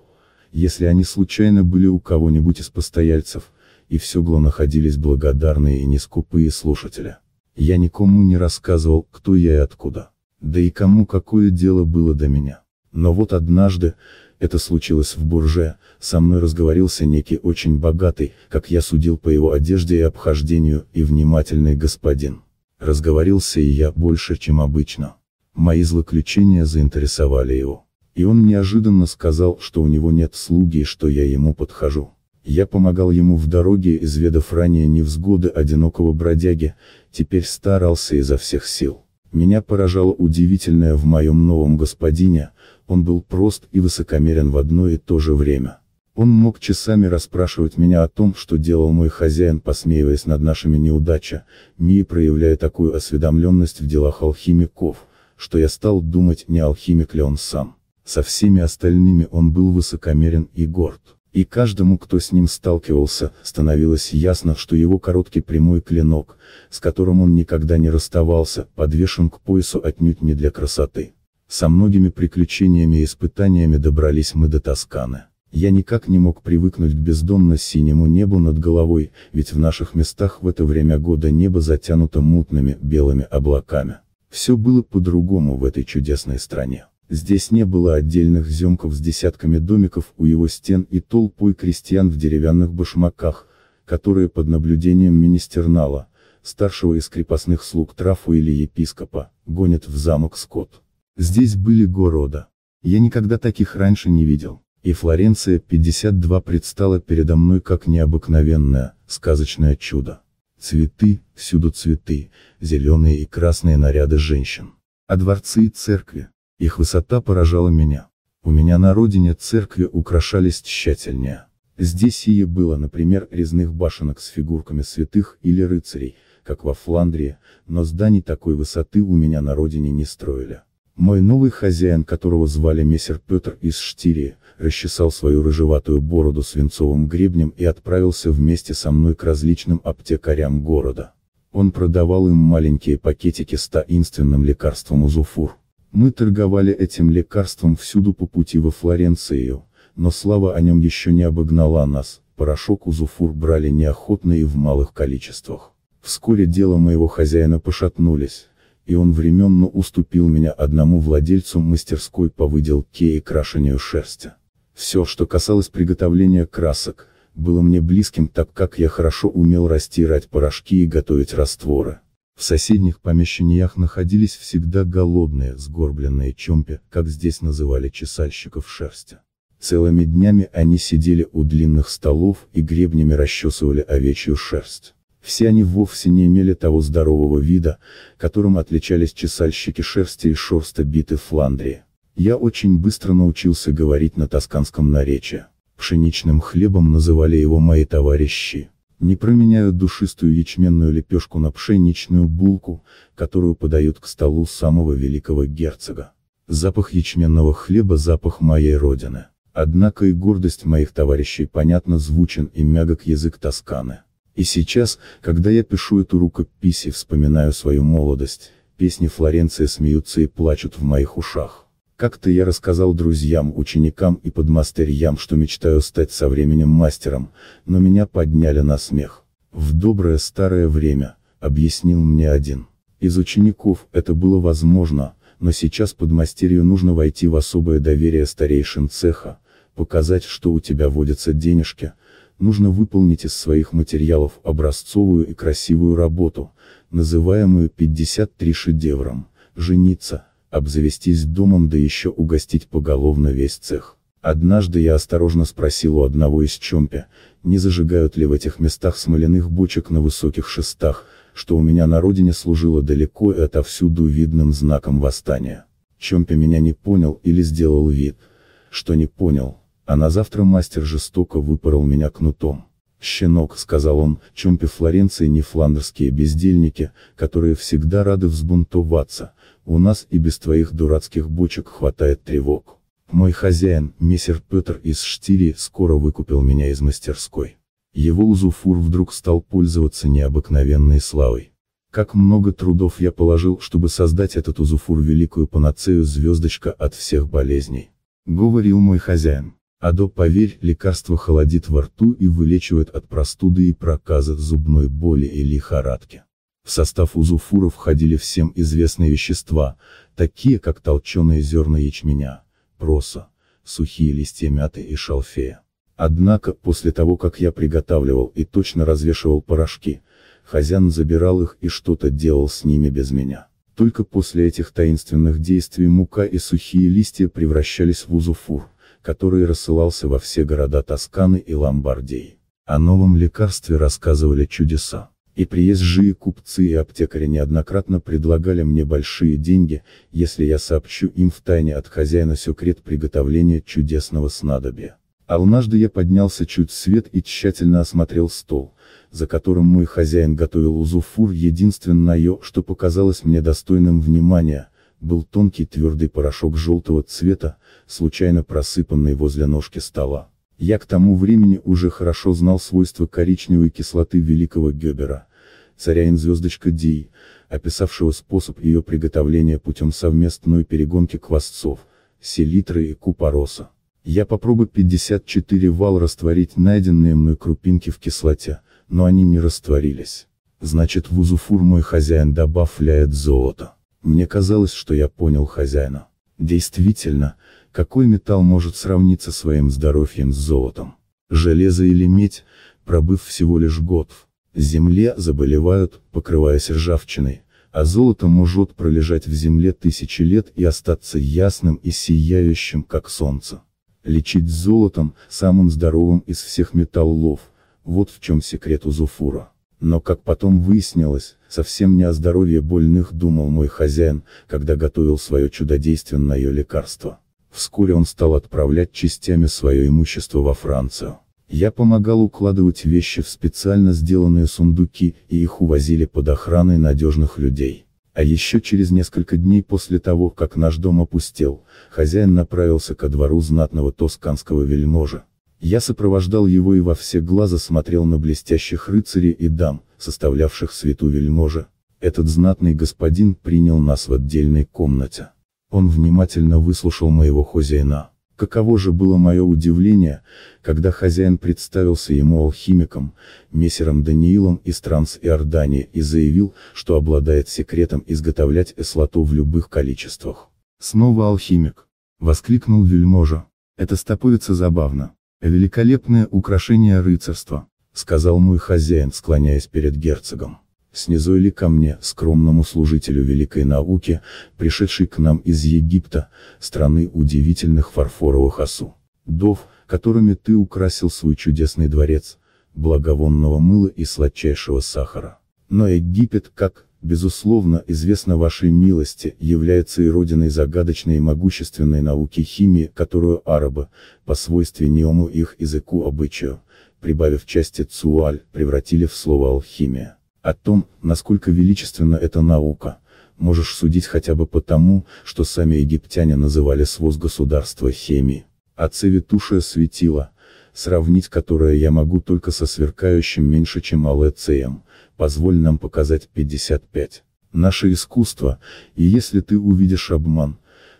если они случайно были у кого-нибудь из постояльцев, и в Сёгло находились благодарные и нескупые слушатели. Я никому не рассказывал, кто я и откуда. Да и кому какое дело было до меня. Но вот однажды, это случилось в Бурже, со мной разговорился некий очень богатый, как я судил по его одежде и обхождению, и внимательный господин. Разговорился и я больше, чем обычно. Мои злоключения заинтересовали его. И он неожиданно сказал, что у него нет слуги и что я ему подхожу. Я помогал ему в дороге, изведав ранее невзгоды одинокого бродяги, теперь старался изо всех сил. Меня поражало удивительное в моем новом господине, он был прост и высокомерен в одно и то же время. Он мог часами расспрашивать меня о том, что делал мой хозяин, посмеиваясь над нашими неудача, и проявляя такую осведомленность в делах алхимиков, что я стал думать, не алхимик ли он сам. Со всеми остальными он был высокомерен и горд. И каждому, кто с ним сталкивался, становилось ясно, что его короткий прямой клинок, с которым он никогда не расставался, подвешен к поясу отнюдь не для красоты. Со многими приключениями и испытаниями добрались мы до Тосканы. Я никак не мог привыкнуть к бездонно-синему небу над головой, ведь в наших местах в это время года небо затянуто мутными, белыми облаками. Все было по-другому в этой чудесной стране. Здесь не было отдельных земков с десятками домиков у его стен и толпой крестьян в деревянных башмаках, которые под наблюдением министернала, старшего из крепостных слуг трафу или епископа, гонят в замок скот. Здесь были города. Я никогда таких раньше не видел, и Флоренция 52 предстала передо мной как необыкновенное, сказочное чудо. Цветы, всюду цветы, зеленые и красные наряды женщин. А дворцы и церкви, их высота поражала меня. У меня на родине церкви украшались тщательнее. Здесь и было, например, резных башенок с фигурками святых или рыцарей, как во Фландрии, но зданий такой высоты у меня на родине не строили. Мой новый хозяин, которого звали мессер Петр из Штирии, расчесал свою рыжеватую бороду свинцовым гребнем и отправился вместе со мной к различным аптекарям города. Он продавал им маленькие пакетики с таинственным лекарством узуфур. Мы торговали этим лекарством всюду по пути во Флоренцию, но слава о нем еще не обогнала нас, порошок узуфур брали неохотно и в малых количествах. Вскоре дело моего хозяина пошатнулись, и он временно уступил меня одному владельцу мастерской по выделке и крашению шерсти. Все, что касалось приготовления красок, было мне близким так как я хорошо умел растирать порошки и готовить растворы. В соседних помещениях находились всегда голодные, сгорбленные чомпи, как здесь называли чесальщиков шерсти. Целыми днями они сидели у длинных столов и гребнями расчесывали овечью шерсть. Все они вовсе не имели того здорового вида, которым отличались чесальщики шерсти и шорста биты Фландрии. Я очень быстро научился говорить на тосканском наречии. Пшеничным хлебом называли его мои товарищи не променяют душистую ячменную лепешку на пшеничную булку, которую подают к столу самого великого герцога. Запах ячменного хлеба – запах моей родины. Однако и гордость моих товарищей понятно звучен и мягок язык Тосканы. И сейчас, когда я пишу эту рукопись и вспоминаю свою молодость, песни Флоренции смеются и плачут в моих ушах. Как-то я рассказал друзьям, ученикам и подмастерьям, что мечтаю стать со временем мастером, но меня подняли на смех. В доброе старое время, объяснил мне один. Из учеников это было возможно, но сейчас подмастерью нужно войти в особое доверие старейшин цеха, показать, что у тебя водятся денежки, нужно выполнить из своих материалов образцовую и красивую работу, называемую 53 шедевром, жениться обзавестись домом да еще угостить поголовно весь цех. Однажды я осторожно спросил у одного из чомпе, не зажигают ли в этих местах смоляных бочек на высоких шестах, что у меня на родине служило далеко и отовсюду видным знаком восстания. Чомпе меня не понял или сделал вид, что не понял, а на завтра мастер жестоко выпорол меня кнутом. «Щенок», — сказал он, — «чомпе Флоренции не фландерские бездельники, которые всегда рады взбунтоваться, у нас и без твоих дурацких бочек хватает тревог. Мой хозяин, мессер Петр из Штири, скоро выкупил меня из мастерской. Его узуфур вдруг стал пользоваться необыкновенной славой. Как много трудов я положил, чтобы создать этот узуфур великую панацею звездочка от всех болезней. Говорил мой хозяин. Адо, поверь, лекарство холодит во рту и вылечивает от простуды и проказа, зубной боли и лихорадки. В состав узуфура входили всем известные вещества, такие как толченые зерна ячменя, проса, сухие листья мяты и шалфея. Однако, после того как я приготавливал и точно развешивал порошки, хозяин забирал их и что-то делал с ними без меня. Только после этих таинственных действий мука и сухие листья превращались в узуфур, который рассылался во все города Тосканы и Ломбардии. О новом лекарстве рассказывали чудеса и приезжие купцы и аптекари неоднократно предлагали мне большие деньги, если я сообщу им в тайне от хозяина секрет приготовления чудесного снадобья. Однажды я поднялся чуть свет и тщательно осмотрел стол, за которым мой хозяин готовил узуфур единственное, что показалось мне достойным внимания, был тонкий твердый порошок желтого цвета, случайно просыпанный возле ножки стола. Я к тому времени уже хорошо знал свойства коричневой кислоты великого Гёбера, царя-инзвездочка Ди, описавшего способ ее приготовления путем совместной перегонки квасцов, селитры и купороса. Я попробую 54 вал растворить найденные мной крупинки в кислоте, но они не растворились. Значит в узуфур мой хозяин добавляет золото. Мне казалось, что я понял хозяина. Действительно, какой металл может сравниться своим здоровьем с золотом? Железо или медь, пробыв всего лишь год в земле, заболевают, покрываясь ржавчиной, а золото может пролежать в земле тысячи лет и остаться ясным и сияющим, как солнце. Лечить золотом, самым здоровым из всех металлов, вот в чем секрет Узуфура. Но как потом выяснилось, совсем не о здоровье больных думал мой хозяин, когда готовил свое чудодейственное лекарство. Вскоре он стал отправлять частями свое имущество во Францию. Я помогал укладывать вещи в специально сделанные сундуки, и их увозили под охраной надежных людей. А еще через несколько дней после того, как наш дом опустел, хозяин направился ко двору знатного тосканского вельможа. Я сопровождал его и во все глаза смотрел на блестящих рыцарей и дам, составлявших свету вельможа. Этот знатный господин принял нас в отдельной комнате. Он внимательно выслушал моего хозяина. Каково же было мое удивление, когда хозяин представился ему алхимиком, мессером Даниилом из Транс-Иордании и заявил, что обладает секретом изготовлять эслоту в любых количествах. «Снова алхимик!» — воскликнул вельможа. «Это стопуется забавно. Великолепное украшение рыцарства», — сказал мой хозяин, склоняясь перед герцогом снизу или ко мне, скромному служителю великой науки, пришедший к нам из Египта, страны удивительных фарфоровых осу. Дов, которыми ты украсил свой чудесный дворец, благовонного мыла и сладчайшего сахара. Но Египет, как, безусловно, известно вашей милости, является и родиной загадочной и могущественной науки химии, которую арабы, по свойственному их языку обычаю, прибавив части цуаль, превратили в слово алхимия. О том, насколько величественна эта наука, можешь судить хотя бы потому, что сами египтяне называли своз государства хемии. А цеветушее светило, сравнить которое я могу только со сверкающим меньше чем Алэцеем, позволь нам показать 55. Наше искусство, и если ты увидишь обман,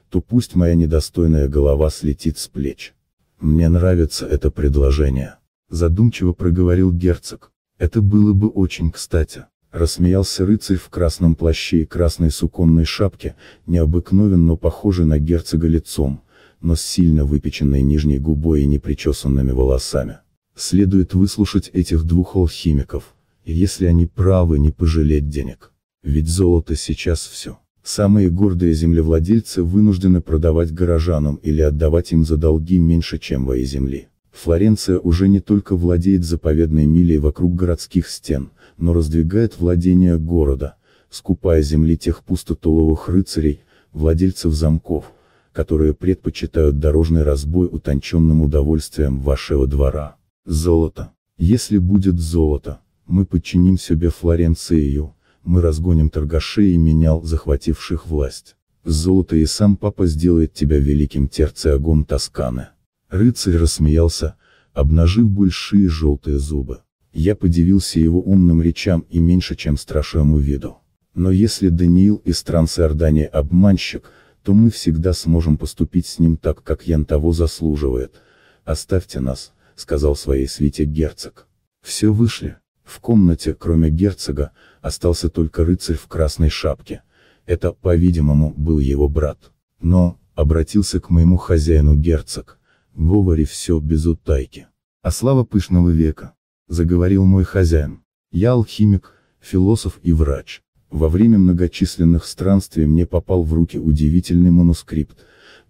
то пусть моя недостойная голова слетит с плеч. Мне нравится это предложение. Задумчиво проговорил герцог. Это было бы очень кстати. Рассмеялся рыцарь в красном плаще и красной суконной шапке, необыкновенно похожий на герцога лицом, но с сильно выпеченной нижней губой и непричесанными волосами. Следует выслушать этих двух алхимиков, и если они правы, не пожалеть денег. Ведь золото сейчас все. Самые гордые землевладельцы вынуждены продавать горожанам или отдавать им за долги меньше, чем во и земли. Флоренция уже не только владеет заповедной милей вокруг городских стен, но раздвигает владения города, скупая земли тех пустотуловых рыцарей, владельцев замков, которые предпочитают дорожный разбой утонченным удовольствием вашего двора. Золото. Если будет золото, мы подчиним себе Флоренцию, мы разгоним торгашей и менял, захвативших власть. Золото и сам папа сделает тебя великим терциагом Тосканы. Рыцарь рассмеялся, обнажив большие желтые зубы. Я подивился его умным речам и меньше чем страшному виду. Но если Даниил из Трансиордания обманщик, то мы всегда сможем поступить с ним так, как Ян того заслуживает. Оставьте нас, сказал своей свите герцог. Все вышли. В комнате, кроме герцога, остался только рыцарь в красной шапке. Это, по-видимому, был его брат. Но, обратился к моему хозяину герцог, Говори все без утайки. А слава пышного века, заговорил мой хозяин. Я алхимик, философ и врач. Во время многочисленных странствий мне попал в руки удивительный манускрипт,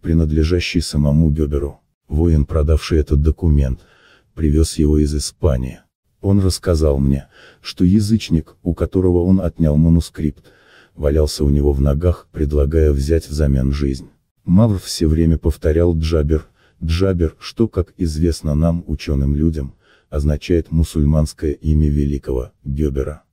принадлежащий самому Гёберу. Воин, продавший этот документ, привез его из Испании. Он рассказал мне, что язычник, у которого он отнял манускрипт, валялся у него в ногах, предлагая взять взамен жизнь. Мавр все время повторял Джабер, Джабер, что, как известно нам, ученым людям, означает мусульманское имя великого, Гёбера.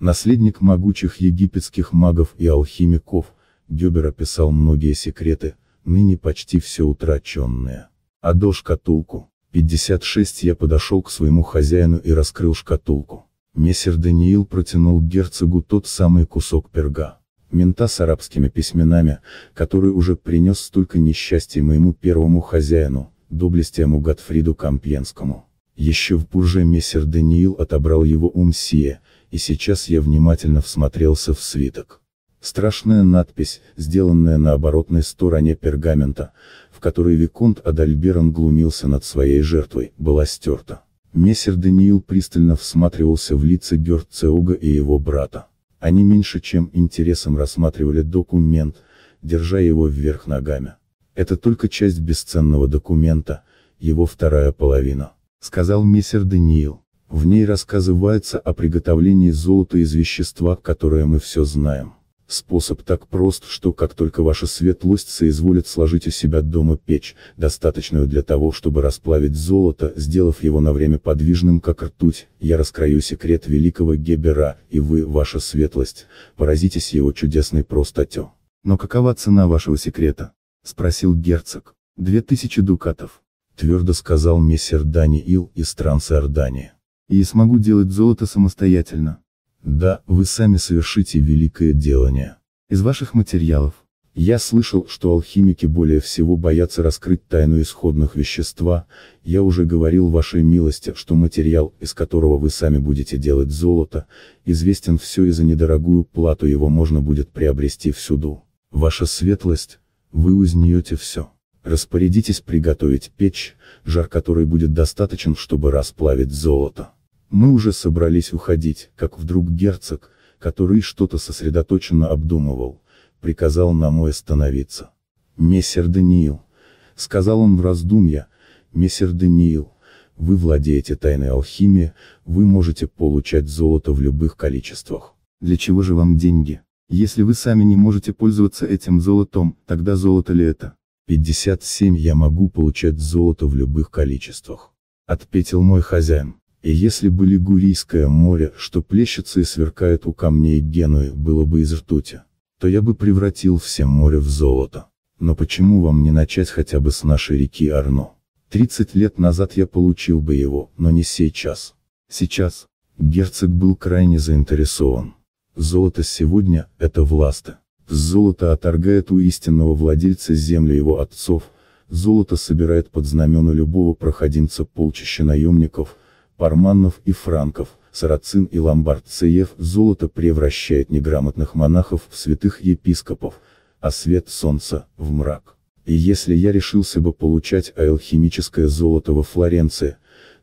Наследник могучих египетских магов и алхимиков, Гёбер описал многие секреты, ныне почти все утраченные. А до шкатулку, 56 я подошел к своему хозяину и раскрыл шкатулку. Мессер Даниил протянул герцогу тот самый кусок перга мента с арабскими письменами, который уже принес столько несчастья моему первому хозяину, доблестиему Готфриду Кампьенскому. Еще в пурже мессер Даниил отобрал его у Мсия, и сейчас я внимательно всмотрелся в свиток. Страшная надпись, сделанная на оборотной стороне пергамента, в которой Виконт Адальберон глумился над своей жертвой, была стерта. Мессер Даниил пристально всматривался в лица Герцеуга и его брата. Они меньше чем интересом рассматривали документ, держа его вверх ногами. Это только часть бесценного документа, его вторая половина, сказал мессер Даниил. В ней рассказывается о приготовлении золота из вещества, которое мы все знаем. Способ так прост, что как только ваша светлость соизволит сложить у себя дома печь, достаточную для того, чтобы расплавить золото, сделав его на время подвижным как ртуть, я раскрою секрет великого Гебера, и вы, ваша светлость, поразитесь его чудесной простоте. Но какова цена вашего секрета? Спросил герцог. Две тысячи дукатов. Твердо сказал мессер Даниил из Трансиордании. И смогу делать золото самостоятельно. Да, вы сами совершите великое делание. Из ваших материалов. Я слышал, что алхимики более всего боятся раскрыть тайну исходных вещества, я уже говорил вашей милости, что материал, из которого вы сами будете делать золото, известен все и за недорогую плату его можно будет приобрести всюду. Ваша светлость, вы узнаете все. Распорядитесь приготовить печь, жар которой будет достаточен, чтобы расплавить золото. Мы уже собрались уходить, как вдруг герцог, который что-то сосредоточенно обдумывал, приказал нам остановиться. «Мессер Даниил», — сказал он в раздумья, — «мессер Даниил, вы владеете тайной алхимией, вы можете получать золото в любых количествах. Для чего же вам деньги? Если вы сами не можете пользоваться этим золотом, тогда золото ли это? 57 я могу получать золото в любых количествах. Отпетил мой хозяин. И если бы Лигурийское море, что плещется и сверкает у камней Генуи, было бы из ртути, то я бы превратил все море в золото. Но почему вам не начать хотя бы с нашей реки Арно? 30 лет назад я получил бы его, но не сейчас. Сейчас. Герцог был крайне заинтересован. Золото сегодня – это власта. Золото оторгает у истинного владельца земли его отцов, золото собирает под знамена любого проходимца полчища наемников – Парманнов и франков, сарацин и ломбардцев, золото превращает неграмотных монахов в святых епископов, а свет солнца – в мрак. И если я решился бы получать алхимическое золото во Флоренции,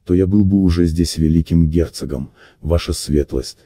то я был бы уже здесь великим герцогом, ваша светлость.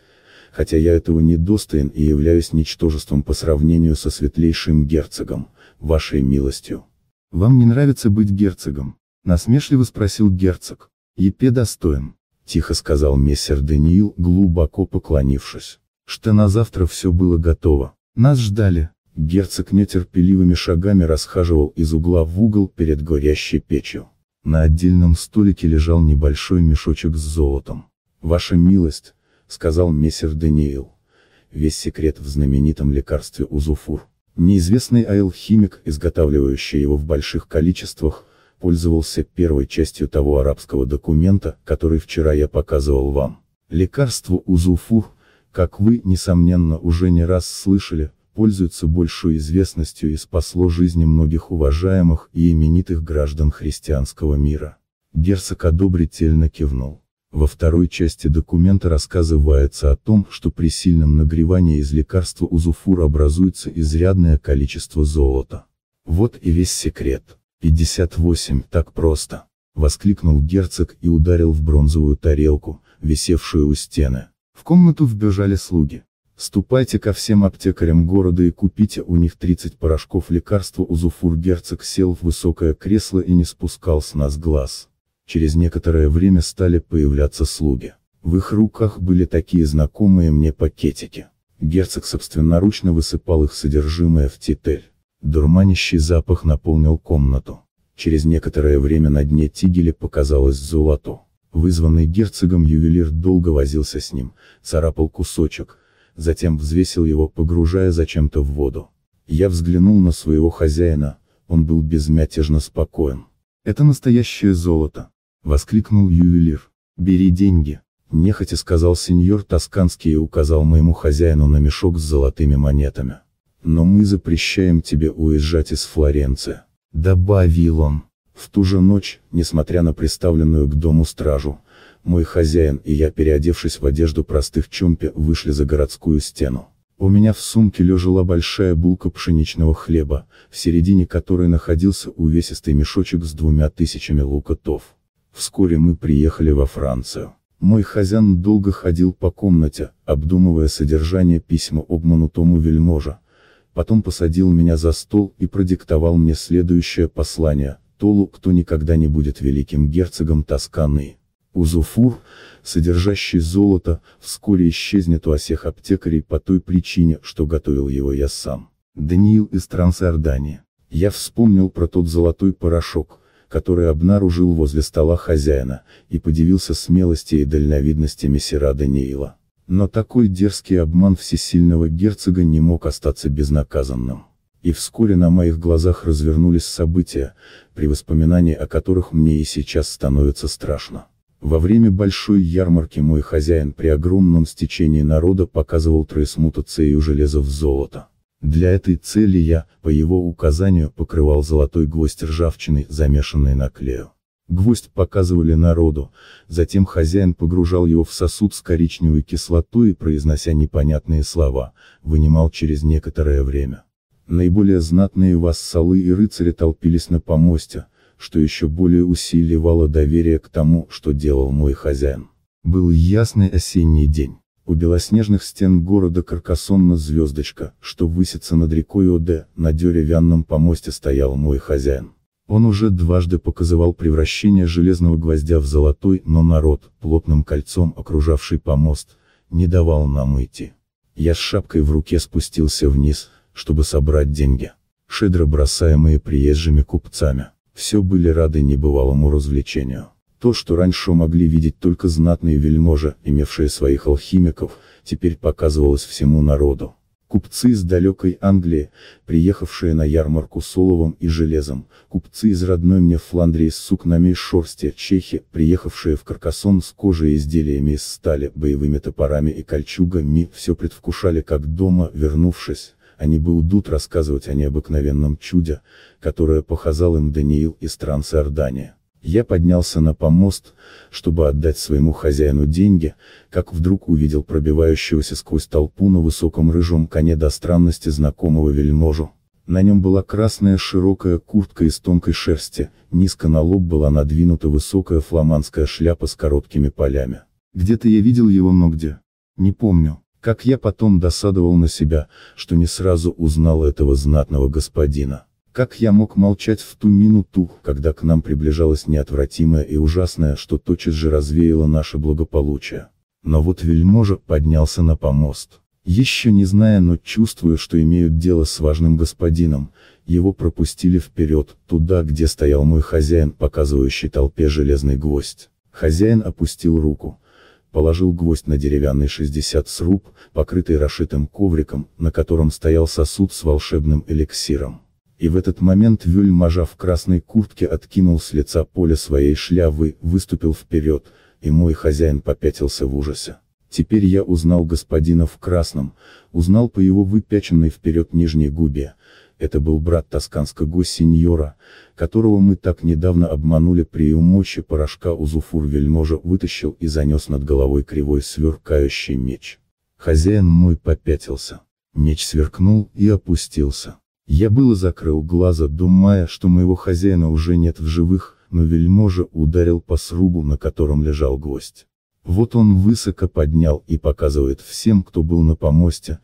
Хотя я этого не достоин и являюсь ничтожеством по сравнению со светлейшим герцогом, вашей милостью. Вам не нравится быть герцогом? Насмешливо спросил герцог. «Епе достоин», — тихо сказал мессер Даниил, глубоко поклонившись, — «что на завтра все было готово. Нас ждали». Герцог нетерпеливыми шагами расхаживал из угла в угол перед горящей печью. На отдельном столике лежал небольшой мешочек с золотом. «Ваша милость», — сказал мессер Даниил, — «весь секрет в знаменитом лекарстве Узуфур. Неизвестный химик, изготавливающий его в больших количествах, — пользовался первой частью того арабского документа, который вчера я показывал вам. Лекарство Узуфур, как вы, несомненно, уже не раз слышали, пользуется большой известностью и спасло жизни многих уважаемых и именитых граждан христианского мира. Герцог одобрительно кивнул. Во второй части документа рассказывается о том, что при сильном нагревании из лекарства узуфур образуется изрядное количество золота. Вот и весь секрет. 58, так просто. Воскликнул герцог и ударил в бронзовую тарелку, висевшую у стены. В комнату вбежали слуги. «Ступайте ко всем аптекарям города и купите у них 30 порошков лекарства». Узуфур герцог сел в высокое кресло и не спускал с нас глаз. Через некоторое время стали появляться слуги. В их руках были такие знакомые мне пакетики. Герцог собственноручно высыпал их содержимое в титель. Дурманящий запах наполнил комнату. Через некоторое время на дне тигеля показалось золото. Вызванный герцогом ювелир долго возился с ним, царапал кусочек, затем взвесил его, погружая зачем-то в воду. Я взглянул на своего хозяина, он был безмятежно спокоен. «Это настоящее золото!» — воскликнул ювелир. «Бери деньги!» — нехотя сказал сеньор Тосканский и указал моему хозяину на мешок с золотыми монетами но мы запрещаем тебе уезжать из Флоренции», — добавил он. В ту же ночь, несмотря на приставленную к дому стражу, мой хозяин и я, переодевшись в одежду простых чомпе, вышли за городскую стену. У меня в сумке лежала большая булка пшеничного хлеба, в середине которой находился увесистый мешочек с двумя тысячами лукотов. Вскоре мы приехали во Францию. Мой хозяин долго ходил по комнате, обдумывая содержание письма обманутому вельможа, потом посадил меня за стол и продиктовал мне следующее послание, Толу, кто никогда не будет великим герцогом Тосканы. Узуфур, содержащий золото, вскоре исчезнет у осех аптекарей по той причине, что готовил его я сам. Даниил из Трансиордании. Я вспомнил про тот золотой порошок, который обнаружил возле стола хозяина, и подивился смелости и дальновидности мессера Даниила. Но такой дерзкий обман всесильного герцога не мог остаться безнаказанным. И вскоре на моих глазах развернулись события, при воспоминании о которых мне и сейчас становится страшно. Во время большой ярмарки мой хозяин при огромном стечении народа показывал тройсмутацию железа в золото. Для этой цели я, по его указанию, покрывал золотой гвоздь ржавчиной, замешанной на клею. Гвоздь показывали народу, затем хозяин погружал его в сосуд с коричневой кислотой и, произнося непонятные слова, вынимал через некоторое время. Наиболее знатные вассалы и рыцари толпились на помосте, что еще более усиливало доверие к тому, что делал мой хозяин. Был ясный осенний день. У белоснежных стен города Каркасонна звездочка, что высится над рекой Оде, на деревянном помосте стоял мой хозяин. Он уже дважды показывал превращение железного гвоздя в золотой, но народ, плотным кольцом окружавший помост, не давал нам идти. Я с шапкой в руке спустился вниз, чтобы собрать деньги, шедро бросаемые приезжими купцами. Все были рады небывалому развлечению. То, что раньше могли видеть только знатные вельможи, имевшие своих алхимиков, теперь показывалось всему народу. Купцы из далекой Англии, приехавшие на ярмарку с уловом и железом, купцы из родной мне Фландрии с сукнами из шерсти, чехи, приехавшие в Каркасон с кожей и изделиями из стали, боевыми топорами и кольчугами, все предвкушали как дома, вернувшись, они бы удут рассказывать о необыкновенном чуде, которое показал им Даниил из Трансиордания. Я поднялся на помост, чтобы отдать своему хозяину деньги, как вдруг увидел пробивающегося сквозь толпу на высоком рыжем коне до странности знакомого вельможу. На нем была красная широкая куртка из тонкой шерсти, низко на лоб была надвинута высокая фламандская шляпа с короткими полями. Где-то я видел его, но где? Не помню. Как я потом досадовал на себя, что не сразу узнал этого знатного господина. Как я мог молчать в ту минуту, когда к нам приближалось неотвратимое и ужасное, что тотчас же развеяло наше благополучие. Но вот вельможа поднялся на помост. Еще не зная, но чувствую, что имеют дело с важным господином, его пропустили вперед, туда, где стоял мой хозяин, показывающий толпе железный гвоздь. Хозяин опустил руку, положил гвоздь на деревянный 60 сруб, покрытый расшитым ковриком, на котором стоял сосуд с волшебным эликсиром и в этот момент Вюльмажа в красной куртке откинул с лица поля своей шляпы, выступил вперед, и мой хозяин попятился в ужасе. Теперь я узнал господина в красном, узнал по его выпяченной вперед нижней губе, это был брат тосканского сеньора, которого мы так недавно обманули при умоче порошка Узуфур вельможа вытащил и занес над головой кривой сверкающий меч. Хозяин мой попятился. Меч сверкнул и опустился. Я было закрыл глаза, думая, что моего хозяина уже нет в живых, но вельможа ударил по срубу, на котором лежал гвоздь. Вот он высоко поднял и показывает всем, кто был на помосте,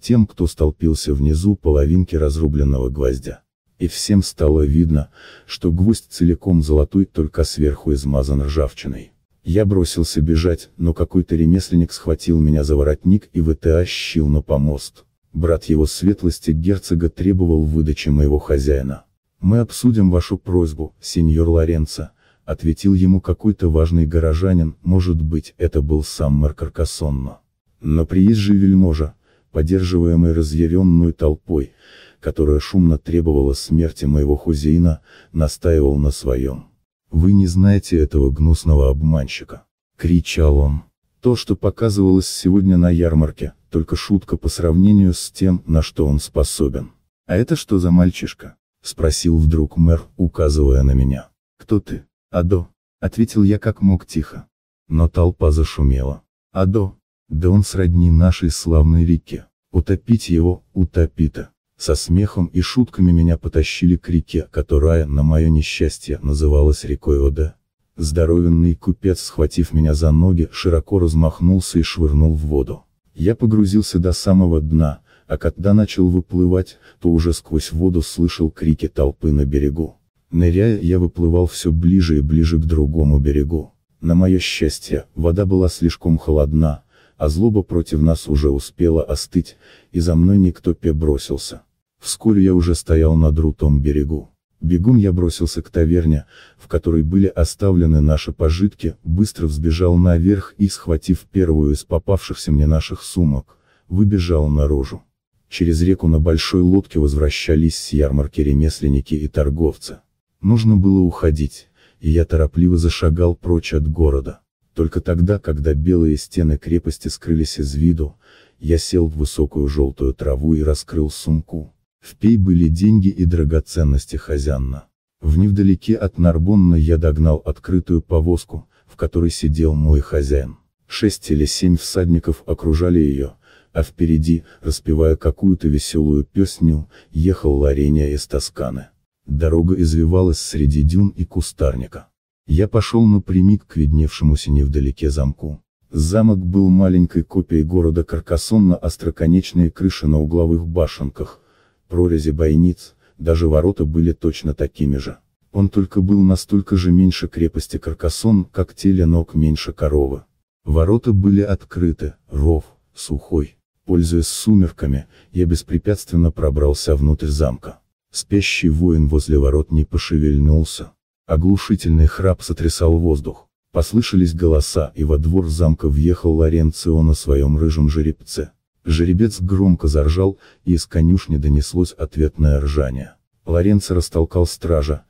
тем, кто столпился внизу половинки разрубленного гвоздя. И всем стало видно, что гвоздь целиком золотой, только сверху измазан ржавчиной. Я бросился бежать, но какой-то ремесленник схватил меня за воротник и вытащил на помост. Брат его светлости герцога требовал выдачи моего хозяина. «Мы обсудим вашу просьбу, сеньор Лоренцо», — ответил ему какой-то важный горожанин, может быть, это был сам мэр Каркасонно. Но приезжий вельможа, поддерживаемый разъяренной толпой, которая шумно требовала смерти моего хозяина, настаивал на своем. «Вы не знаете этого гнусного обманщика!» — кричал он. То, что показывалось сегодня на ярмарке, только шутка по сравнению с тем, на что он способен. «А это что за мальчишка?» — спросил вдруг мэр, указывая на меня. «Кто ты?» «Адо», — ответил я как мог тихо. Но толпа зашумела. «Адо, да он сродни нашей славной реке. Утопить его, утопита». Со смехом и шутками меня потащили к реке, которая, на мое несчастье, называлась рекой Ода. Здоровенный купец, схватив меня за ноги, широко размахнулся и швырнул в воду. Я погрузился до самого дна, а когда начал выплывать, то уже сквозь воду слышал крики толпы на берегу. Ныряя, я выплывал все ближе и ближе к другому берегу. На мое счастье, вода была слишком холодна, а злоба против нас уже успела остыть, и за мной никто пе бросился. Вскоре я уже стоял на другом берегу. Бегом я бросился к таверне, в которой были оставлены наши пожитки, быстро взбежал наверх и, схватив первую из попавшихся мне наших сумок, выбежал наружу. Через реку на большой лодке возвращались с ярмарки ремесленники и торговцы. Нужно было уходить, и я торопливо зашагал прочь от города. Только тогда, когда белые стены крепости скрылись из виду, я сел в высокую желтую траву и раскрыл сумку. В пей были деньги и драгоценности хозяина. В невдалеке от Нарбонна я догнал открытую повозку, в которой сидел мой хозяин. Шесть или семь всадников окружали ее, а впереди, распевая какую-то веселую песню, ехал Лареня из Тосканы. Дорога извивалась среди дюн и кустарника. Я пошел напрямик к видневшемуся невдалеке замку. Замок был маленькой копией города Каркасон на остроконечные крыши на угловых башенках, прорези бойниц, даже ворота были точно такими же. Он только был настолько же меньше крепости Каркасон, как ног меньше коровы. Ворота были открыты, ров, сухой. Пользуясь сумерками, я беспрепятственно пробрался внутрь замка. Спящий воин возле ворот не пошевельнулся. Оглушительный храп сотрясал воздух. Послышались голоса, и во двор замка въехал Лоренцио на своем рыжем жеребце. Жеребец громко заржал, и из конюшни донеслось ответное ржание. Лоренцо растолкал стража.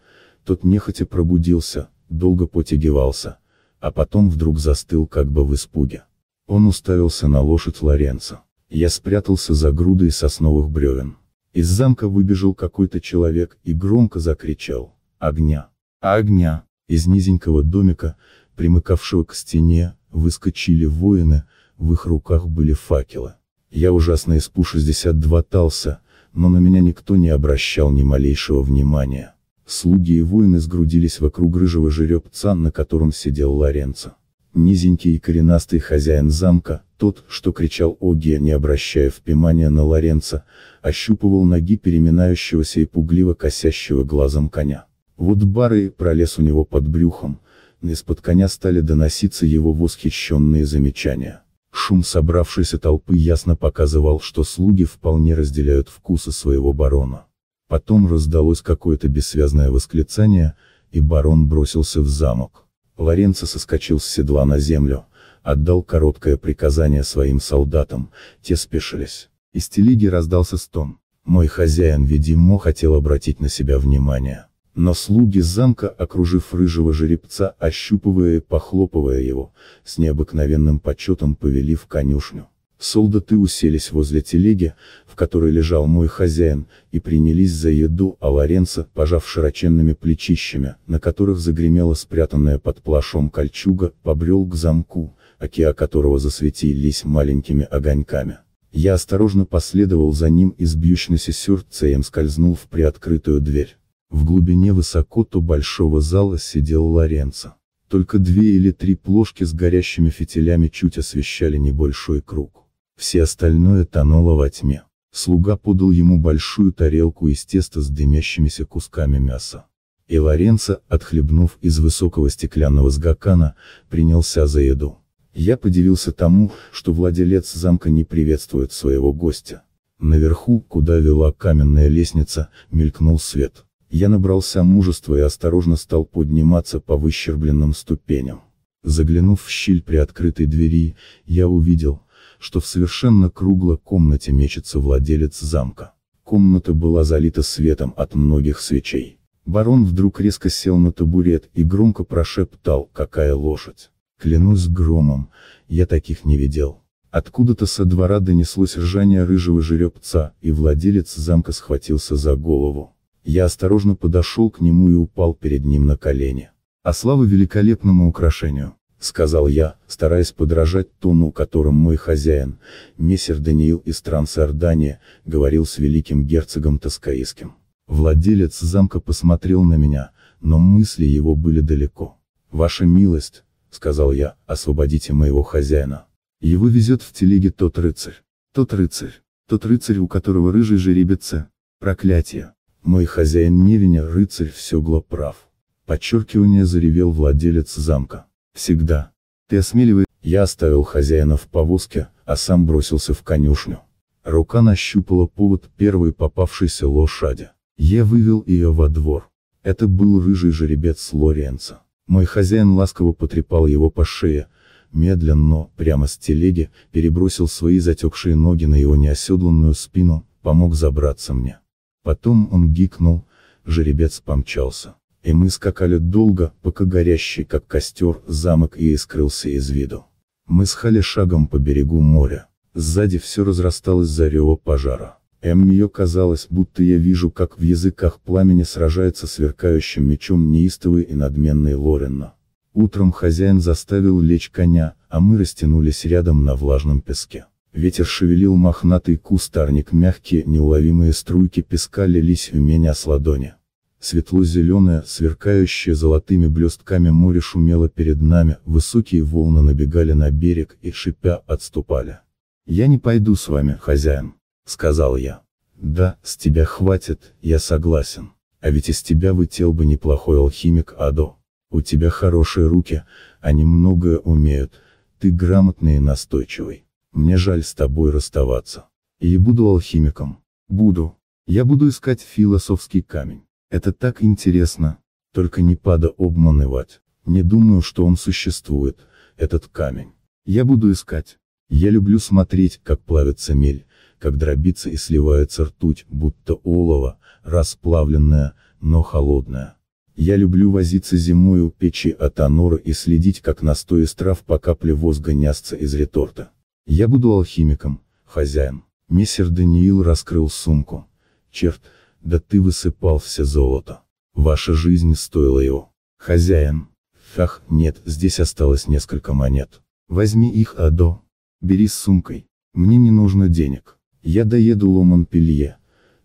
Тот нехотя пробудился, долго потягивался, а потом вдруг застыл как бы в испуге. Он уставился на лошадь Лоренцо. Я спрятался за грудой сосновых бревен. Из замка выбежал какой-то человек и громко закричал «Огня! Огня!» Из низенького домика, примыкавшего к стене, выскочили воины, в их руках были факелы. Я ужасно ИСПУ-62 тался, но на меня никто не обращал ни малейшего внимания. Слуги и воины сгрудились вокруг рыжего жеребца, на котором сидел Лоренцо. Низенький и коренастый хозяин замка, тот, что кричал Огия, не обращая внимания на Лоренца, ощупывал ноги переминающегося и пугливо косящего глазом коня. Вот бары пролез у него под брюхом, из-под коня стали доноситься его восхищенные замечания. Шум собравшейся толпы ясно показывал, что слуги вполне разделяют вкусы своего барона. Потом раздалось какое-то бессвязное восклицание, и барон бросился в замок. Лоренцо соскочил с седла на землю, отдал короткое приказание своим солдатам, те спешились. Из телеги раздался стон. Мой хозяин, видимо, хотел обратить на себя внимание. Но слуги замка, окружив рыжего жеребца, ощупывая и похлопывая его, с необыкновенным почетом повели в конюшню. Солдаты уселись возле телеги, в которой лежал мой хозяин, и принялись за еду, а Лоренцо, пожав широченными плечищами, на которых загремела спрятанная под плашом кольчуга, побрел к замку, океа которого засветились маленькими огоньками. Я осторожно последовал за ним и с бьющимся сердцем скользнул в приоткрытую дверь. В глубине высоко то большого зала сидел Лоренцо. Только две или три плошки с горящими фитилями чуть освещали небольшой круг. Все остальное тонуло во тьме. Слуга подал ему большую тарелку из теста с дымящимися кусками мяса. И Лоренцо, отхлебнув из высокого стеклянного сгакана, принялся за еду. Я подивился тому, что владелец замка не приветствует своего гостя. Наверху, куда вела каменная лестница, мелькнул свет. Я набрался мужества и осторожно стал подниматься по выщербленным ступеням. Заглянув в щель при открытой двери, я увидел, что в совершенно круглой комнате мечется владелец замка. Комната была залита светом от многих свечей. Барон вдруг резко сел на табурет и громко прошептал «Какая лошадь!» Клянусь громом, я таких не видел. Откуда-то со двора донеслось ржание рыжего жеребца, и владелец замка схватился за голову. Я осторожно подошел к нему и упал перед ним на колени. «А слава великолепному украшению!» — сказал я, стараясь подражать тону, которым мой хозяин, мессер Даниил из Трансордания, говорил с великим герцогом Тоскаиским. Владелец замка посмотрел на меня, но мысли его были далеко. «Ваша милость», — сказал я, — «освободите моего хозяина. Его везет в телеге тот рыцарь. Тот рыцарь. Тот рыцарь, у которого рыжий жеребица. Проклятие. Мой хозяин Невеня, рыцарь все Всегла прав. Подчеркивание заревел владелец замка. Всегда. Ты осмеливай. Я оставил хозяина в повозке, а сам бросился в конюшню. Рука нащупала повод первой попавшейся лошади. Я вывел ее во двор. Это был рыжий жеребец Лоренца. Мой хозяин ласково потрепал его по шее, медленно, прямо с телеги, перебросил свои затекшие ноги на его неоседланную спину, помог забраться мне. Потом он гикнул, жеребец помчался. И мы скакали долго, пока горящий, как костер, замок и скрылся из виду. Мы схали шагом по берегу моря. Сзади все разрасталось зарево пожара. мне казалось, будто я вижу, как в языках пламени сражается сверкающим мечом неистовый и надменный Лоренна. Утром хозяин заставил лечь коня, а мы растянулись рядом на влажном песке. Ветер шевелил мохнатый кустарник, мягкие, неуловимые струйки песка лились в меня с ладони. Светло-зеленое, сверкающее золотыми блестками море шумело перед нами, высокие волны набегали на берег и, шипя, отступали. «Я не пойду с вами, хозяин», — сказал я. «Да, с тебя хватит, я согласен. А ведь из тебя вытел бы неплохой алхимик Адо. У тебя хорошие руки, они многое умеют, ты грамотный и настойчивый. Мне жаль с тобой расставаться. И буду алхимиком. Буду. Я буду искать философский камень. Это так интересно. Только не пада обманывать. Не думаю, что он существует, этот камень. Я буду искать. Я люблю смотреть, как плавится мель, как дробится и сливается ртуть, будто олово, расплавленное, но холодное. Я люблю возиться зимой у печи от анора и следить, как настой из трав по капле возга из реторта. Я буду алхимиком, хозяин. Мессер Даниил раскрыл сумку. Черт, да ты высыпал все золото. Ваша жизнь стоила его. Хозяин. Ах, нет, здесь осталось несколько монет. Возьми их, Адо. Бери с сумкой. Мне не нужно денег. Я доеду Ло-Монпелье.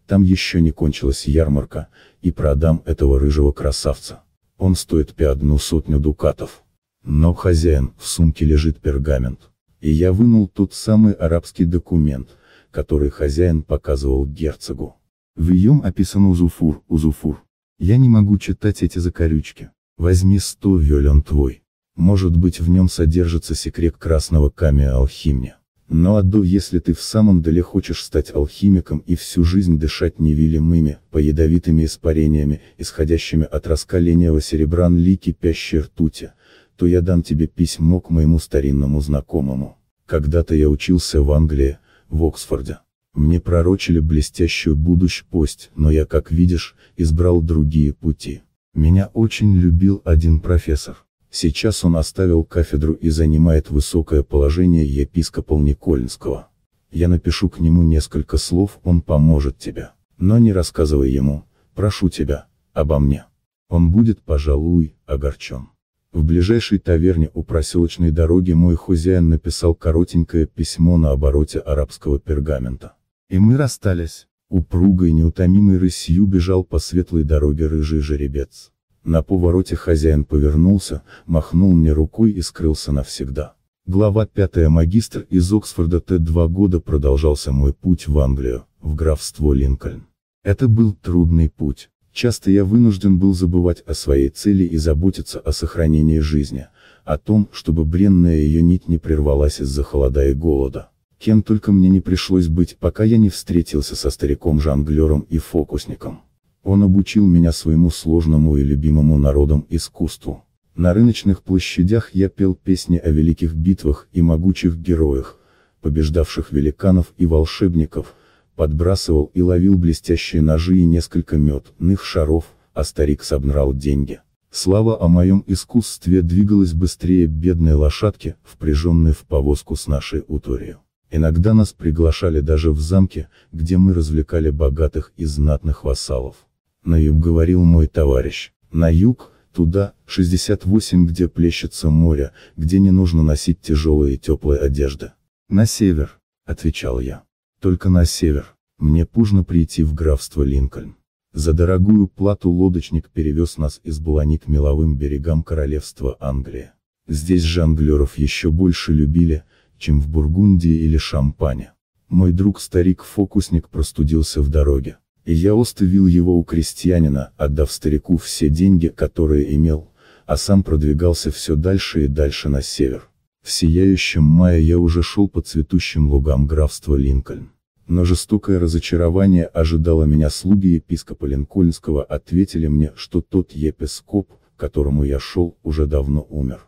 Там еще не кончилась ярмарка, и продам этого рыжего красавца. Он стоит пи одну сотню дукатов. Но хозяин, в сумке лежит пергамент и я вынул тот самый арабский документ, который хозяин показывал герцогу. В нем описан узуфур, узуфур. Я не могу читать эти закорючки. Возьми сто вёлен твой. Может быть в нем содержится секрет красного камня алхимия. Но ну Адо, если ты в самом деле хочешь стать алхимиком и всю жизнь дышать невелимыми, по испарениями, исходящими от раскаленного серебран ли кипящей ртути, то я дам тебе письмо к моему старинному знакомому. Когда-то я учился в Англии, в Оксфорде. Мне пророчили блестящую будущую пость, но я, как видишь, избрал другие пути. Меня очень любил один профессор. Сейчас он оставил кафедру и занимает высокое положение епископа Никольнского. Я напишу к нему несколько слов, он поможет тебе. Но не рассказывай ему, прошу тебя, обо мне. Он будет, пожалуй, огорчен. В ближайшей таверне у проселочной дороги мой хозяин написал коротенькое письмо на обороте арабского пергамента. И мы расстались. Упругой неутомимой рысью бежал по светлой дороге рыжий жеребец. На повороте хозяин повернулся, махнул мне рукой и скрылся навсегда. Глава 5 магистр из Оксфорда т два года продолжался мой путь в Англию, в графство Линкольн. Это был трудный путь. Часто я вынужден был забывать о своей цели и заботиться о сохранении жизни, о том, чтобы бренная ее нить не прервалась из-за холода и голода. Кем только мне не пришлось быть, пока я не встретился со стариком-жонглером и фокусником. Он обучил меня своему сложному и любимому народом искусству. На рыночных площадях я пел песни о великих битвах и могучих героях, побеждавших великанов и волшебников – подбрасывал и ловил блестящие ножи и несколько медных шаров, а старик собрал деньги. Слава о моем искусстве двигалась быстрее бедной лошадки, впряженной в повозку с нашей уторию. Иногда нас приглашали даже в замки, где мы развлекали богатых и знатных вассалов. На юг говорил мой товарищ. На юг, туда, 68, где плещется море, где не нужно носить тяжелые и теплые одежды. На север, отвечал я. Только на север. Мне пужно прийти в графство Линкольн. За дорогую плату лодочник перевез нас из Булани к меловым берегам королевства Англия. Здесь жонглеров еще больше любили, чем в Бургундии или Шампане. Мой друг старик-фокусник простудился в дороге, и я оставил его у крестьянина, отдав старику все деньги, которые имел, а сам продвигался все дальше и дальше на север. В сияющем мае я уже шел по цветущим лугам графства Линкольн. Но жестокое разочарование ожидало меня слуги епископа Линкольнского ответили мне, что тот епископ, к которому я шел, уже давно умер.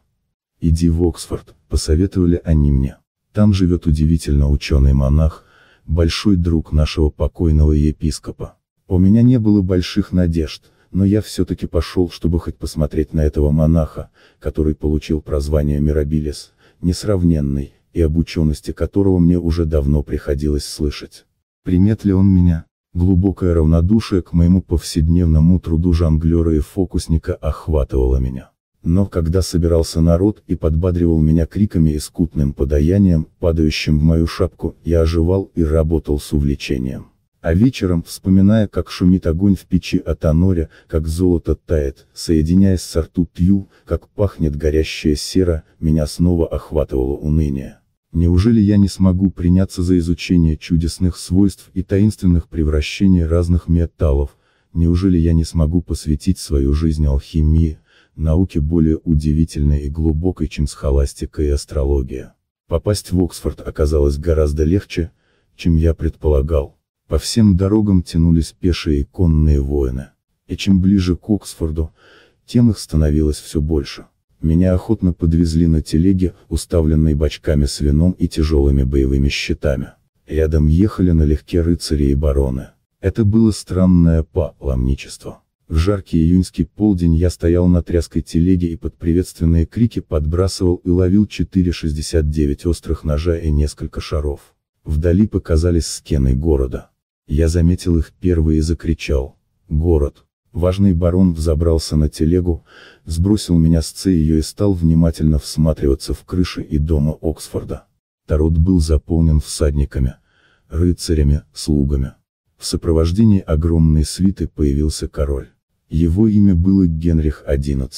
«Иди в Оксфорд», — посоветовали они мне. Там живет удивительно ученый-монах, большой друг нашего покойного епископа. У меня не было больших надежд, но я все-таки пошел, чтобы хоть посмотреть на этого монаха, который получил прозвание Мирабилис, несравненный, и об учености которого мне уже давно приходилось слышать. Примет ли он меня? Глубокое равнодушие к моему повседневному труду жонглера и фокусника охватывало меня. Но когда собирался народ и подбадривал меня криками и скутным подаянием, падающим в мою шапку, я оживал и работал с увлечением. А вечером, вспоминая, как шумит огонь в печи от аноря, как золото тает, соединяясь с ртутью, как пахнет горящая сера, меня снова охватывало уныние. Неужели я не смогу приняться за изучение чудесных свойств и таинственных превращений разных металлов? Неужели я не смогу посвятить свою жизнь алхимии, науке более удивительной и глубокой, чем схоластика и астрология? Попасть в Оксфорд оказалось гораздо легче, чем я предполагал. По всем дорогам тянулись пешие и конные воины. И чем ближе к Оксфорду, тем их становилось все больше. Меня охотно подвезли на телеге, уставленной бочками с вином и тяжелыми боевыми щитами. Рядом ехали налегке рыцари и бароны. Это было странное паломничество. В жаркий июньский полдень я стоял на тряской телеге и под приветственные крики подбрасывал и ловил 4,69 острых ножа и несколько шаров. Вдали показались скены города. Я заметил их первый и закричал. Город. Важный барон взобрался на телегу, сбросил меня с ее и стал внимательно всматриваться в крыши и дома Оксфорда. Тарот был заполнен всадниками, рыцарями, слугами. В сопровождении огромной свиты появился король. Его имя было Генрих XI,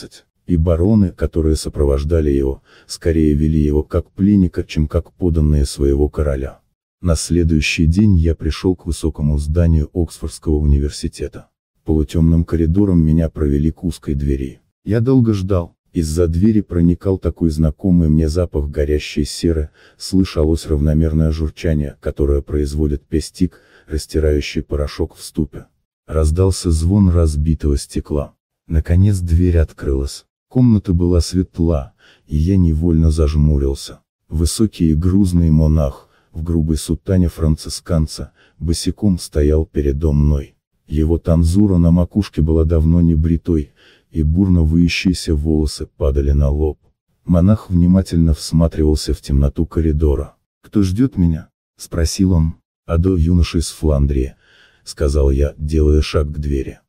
и бароны, которые сопровождали его, скорее вели его как пленника, чем как поданные своего короля. На следующий день я пришел к высокому зданию Оксфордского университета. Полутемным коридором меня провели к узкой двери. Я долго ждал. Из-за двери проникал такой знакомый мне запах горящей серы, слышалось равномерное журчание, которое производит пестик, растирающий порошок в ступе. Раздался звон разбитого стекла. Наконец дверь открылась. Комната была светла, и я невольно зажмурился. Высокий и грузный монах, в грубой сутане францисканца, босиком стоял передо мной. Его танзура на макушке была давно не бритой, и бурно выющиеся волосы падали на лоб. Монах внимательно всматривался в темноту коридора. «Кто ждет меня?» — спросил он. «Адо Юноши из Фландрии», — сказал я, делая шаг к двери.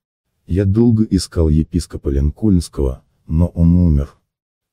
Я долго искал епископа Линкольнского, но он умер.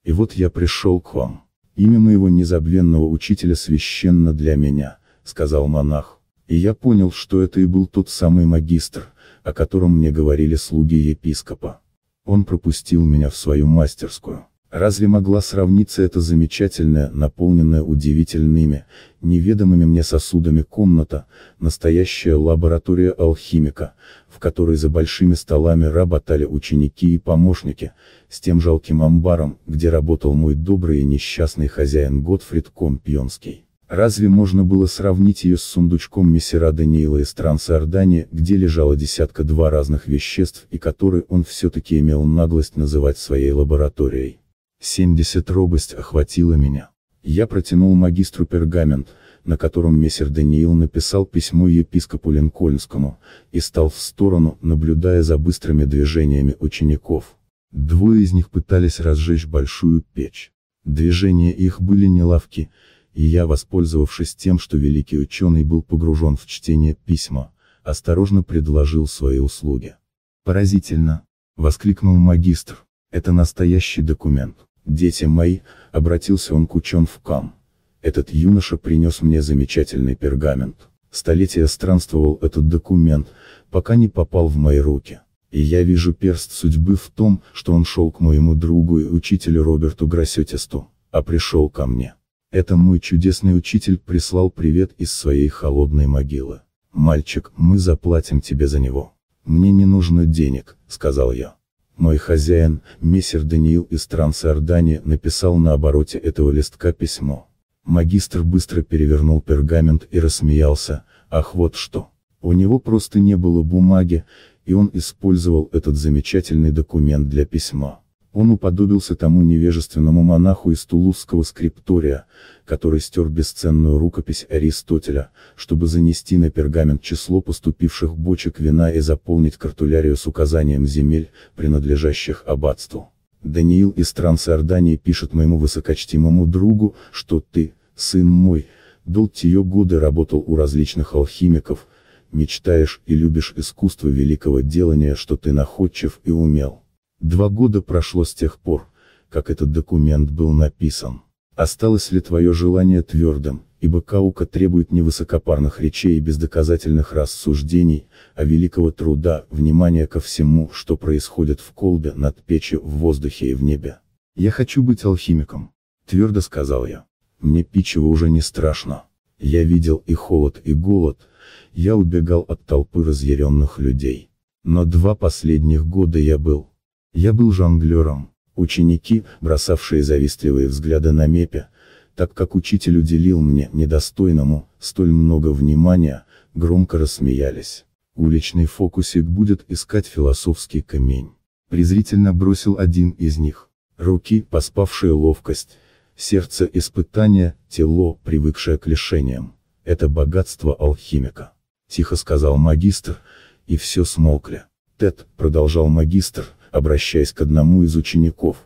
И вот я пришел к вам. Имя моего незабвенного учителя священно для меня, сказал монах. И я понял, что это и был тот самый магистр, о котором мне говорили слуги епископа. Он пропустил меня в свою мастерскую. Разве могла сравниться эта замечательная, наполненная удивительными, неведомыми мне сосудами комната, настоящая лаборатория алхимика, в которой за большими столами работали ученики и помощники, с тем жалким амбаром, где работал мой добрый и несчастный хозяин Готфрид Компьонский. Разве можно было сравнить ее с сундучком мессера Даниила из Трансиордании, где лежала десятка два разных веществ и которые он все-таки имел наглость называть своей лабораторией? 70 робость охватила меня. Я протянул магистру пергамент, на котором мессер Даниил написал письмо епископу Линкольнскому, и стал в сторону, наблюдая за быстрыми движениями учеников. Двое из них пытались разжечь большую печь. Движения их были неловки, и я, воспользовавшись тем, что великий ученый был погружен в чтение письма, осторожно предложил свои услуги. «Поразительно!» — воскликнул магистр. «Это настоящий документ. «Дети мои», — обратился он к учен в Кам. «Этот юноша принес мне замечательный пергамент. Столетия странствовал этот документ, пока не попал в мои руки. И я вижу перст судьбы в том, что он шел к моему другу и учителю Роберту Грассетисту, а пришел ко мне. Это мой чудесный учитель прислал привет из своей холодной могилы. Мальчик, мы заплатим тебе за него. Мне не нужно денег, сказал я. Мой хозяин, мессер Даниил из Трансиордании, написал на обороте этого листка письмо. Магистр быстро перевернул пергамент и рассмеялся, ах вот что. У него просто не было бумаги, и он использовал этот замечательный документ для письма. Он уподобился тому невежественному монаху из Тулузского скриптория, который стер бесценную рукопись Аристотеля, чтобы занести на пергамент число поступивших бочек вина и заполнить картулярию с указанием земель, принадлежащих аббатству. Даниил из Трансиордании пишет моему высокочтимому другу, что ты, сын мой, долтие годы работал у различных алхимиков, мечтаешь и любишь искусство великого делания, что ты находчив и умел. Два года прошло с тех пор, как этот документ был написан. Осталось ли твое желание твердым, ибо Каука требует не высокопарных речей и бездоказательных рассуждений, а великого труда, внимания ко всему, что происходит в колбе, над печью, в воздухе и в небе. «Я хочу быть алхимиком», — твердо сказал я. «Мне пичево уже не страшно. Я видел и холод, и голод, я убегал от толпы разъяренных людей. Но два последних года я был, я был жонглером. Ученики, бросавшие завистливые взгляды на мепе, так как учитель уделил мне, недостойному, столь много внимания, громко рассмеялись. Уличный фокусик будет искать философский камень. Презрительно бросил один из них. Руки, поспавшие ловкость, сердце испытания, тело, привыкшее к лишениям. Это богатство алхимика. Тихо сказал магистр, и все смолкли. Тед, продолжал магистр, обращаясь к одному из учеников,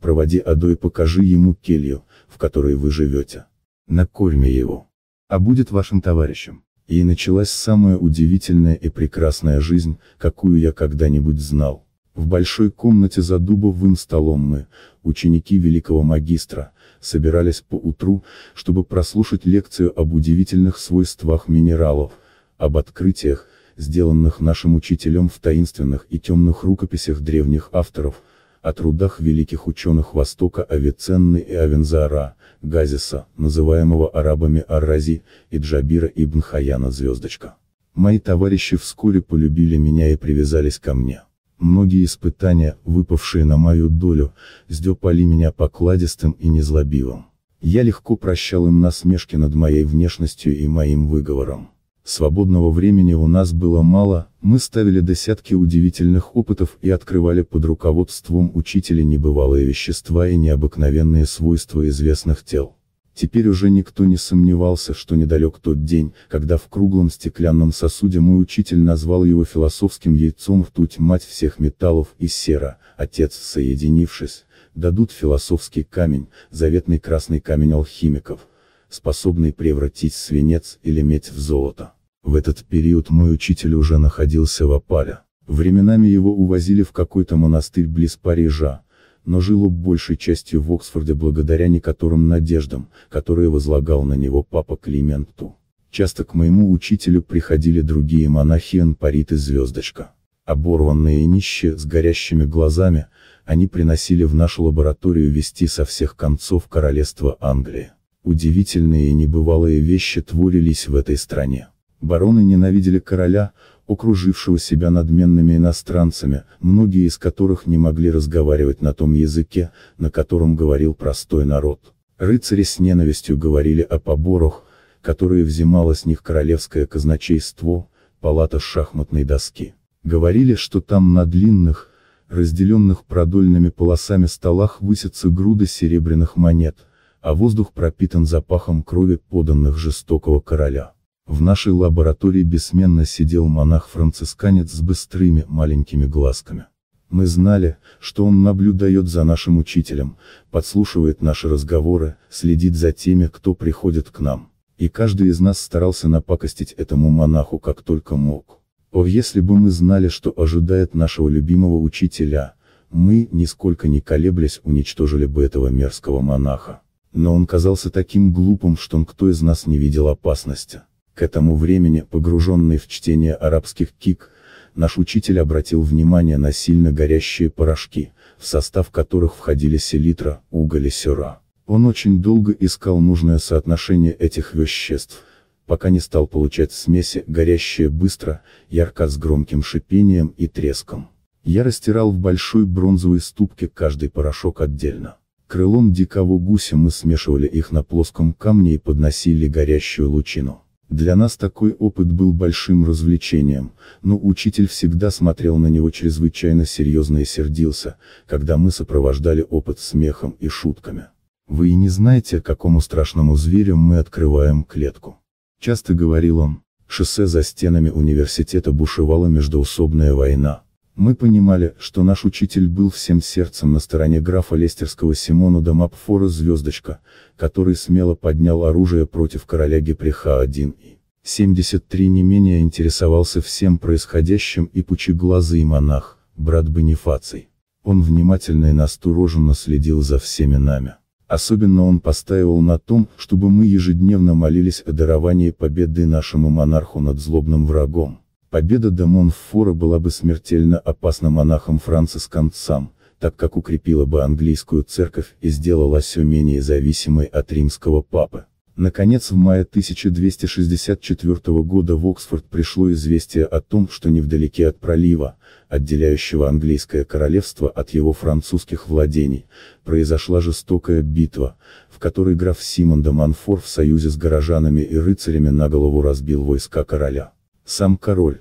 «Проводи Адо и покажи ему келью, в которой вы живете. Накорми его. А будет вашим товарищем». И началась самая удивительная и прекрасная жизнь, какую я когда-нибудь знал. В большой комнате за дубовым столом мы, ученики великого магистра, собирались по утру, чтобы прослушать лекцию об удивительных свойствах минералов, об открытиях, сделанных нашим учителем в таинственных и темных рукописях древних авторов, о трудах великих ученых Востока Авиценны и Авензаара, Газиса, называемого арабами Арази, и Джабира ибн Хаяна «Звездочка». Мои товарищи вскоре полюбили меня и привязались ко мне. Многие испытания, выпавшие на мою долю, сдепали меня покладистым и незлобивым. Я легко прощал им насмешки над моей внешностью и моим выговором. Свободного времени у нас было мало, мы ставили десятки удивительных опытов и открывали под руководством учителя небывалые вещества и необыкновенные свойства известных тел. Теперь уже никто не сомневался, что недалек тот день, когда в круглом стеклянном сосуде мой учитель назвал его философским яйцом в туть мать всех металлов и сера, отец, соединившись, дадут философский камень, заветный красный камень алхимиков, способный превратить свинец или медь в золото. В этот период мой учитель уже находился в опале. Временами его увозили в какой-то монастырь близ Парижа, но жил он большей частью в Оксфорде благодаря некоторым надеждам, которые возлагал на него папа Клименту. Часто к моему учителю приходили другие монахи Анпарит и Звездочка. Оборванные и нищие, с горящими глазами, они приносили в нашу лабораторию вести со всех концов королевства Англии. Удивительные и небывалые вещи творились в этой стране. Бароны ненавидели короля, окружившего себя надменными иностранцами, многие из которых не могли разговаривать на том языке, на котором говорил простой народ. Рыцари с ненавистью говорили о поборах, которые взимало с них королевское казначейство, палата шахматной доски. Говорили, что там на длинных, разделенных продольными полосами столах высятся груды серебряных монет, а воздух пропитан запахом крови поданных жестокого короля. В нашей лаборатории бессменно сидел монах-францисканец с быстрыми, маленькими глазками. Мы знали, что он наблюдает за нашим учителем, подслушивает наши разговоры, следит за теми, кто приходит к нам. И каждый из нас старался напакостить этому монаху как только мог. О, если бы мы знали, что ожидает нашего любимого учителя, мы, нисколько не колеблясь, уничтожили бы этого мерзкого монаха. Но он казался таким глупым, что никто из нас не видел опасности. К этому времени, погруженный в чтение арабских кик, наш учитель обратил внимание на сильно горящие порошки, в состав которых входили селитра, уголь и сера. Он очень долго искал нужное соотношение этих веществ, пока не стал получать смеси, горящие быстро, ярко с громким шипением и треском. Я растирал в большой бронзовой ступке каждый порошок отдельно. Крылом дикого гуся мы смешивали их на плоском камне и подносили горящую лучину. Для нас такой опыт был большим развлечением, но учитель всегда смотрел на него чрезвычайно серьезно и сердился, когда мы сопровождали опыт смехом и шутками. Вы и не знаете, какому страшному зверю мы открываем клетку. Часто говорил он, шоссе за стенами университета бушевала междоусобная война. Мы понимали, что наш учитель был всем сердцем на стороне графа Лестерского Симона де Мапфора «Звездочка», который смело поднял оружие против короля Гиприха I и 73 не менее интересовался всем происходящим и пучеглазый монах, брат Бонифаций. Он внимательно и настороженно следил за всеми нами. Особенно он настаивал на том, чтобы мы ежедневно молились о даровании победы нашему монарху над злобным врагом. Победа Дамонфора была бы смертельно опасна монахам-францисканцам, так как укрепила бы английскую церковь и сделала все менее зависимой от римского папы. Наконец в мае 1264 года в Оксфорд пришло известие о том, что невдалеке от пролива, отделяющего английское королевство от его французских владений, произошла жестокая битва, в которой граф Симон де Монфор в союзе с горожанами и рыцарями на голову разбил войска короля. Сам король,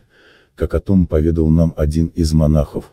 как о том поведал нам один из монахов,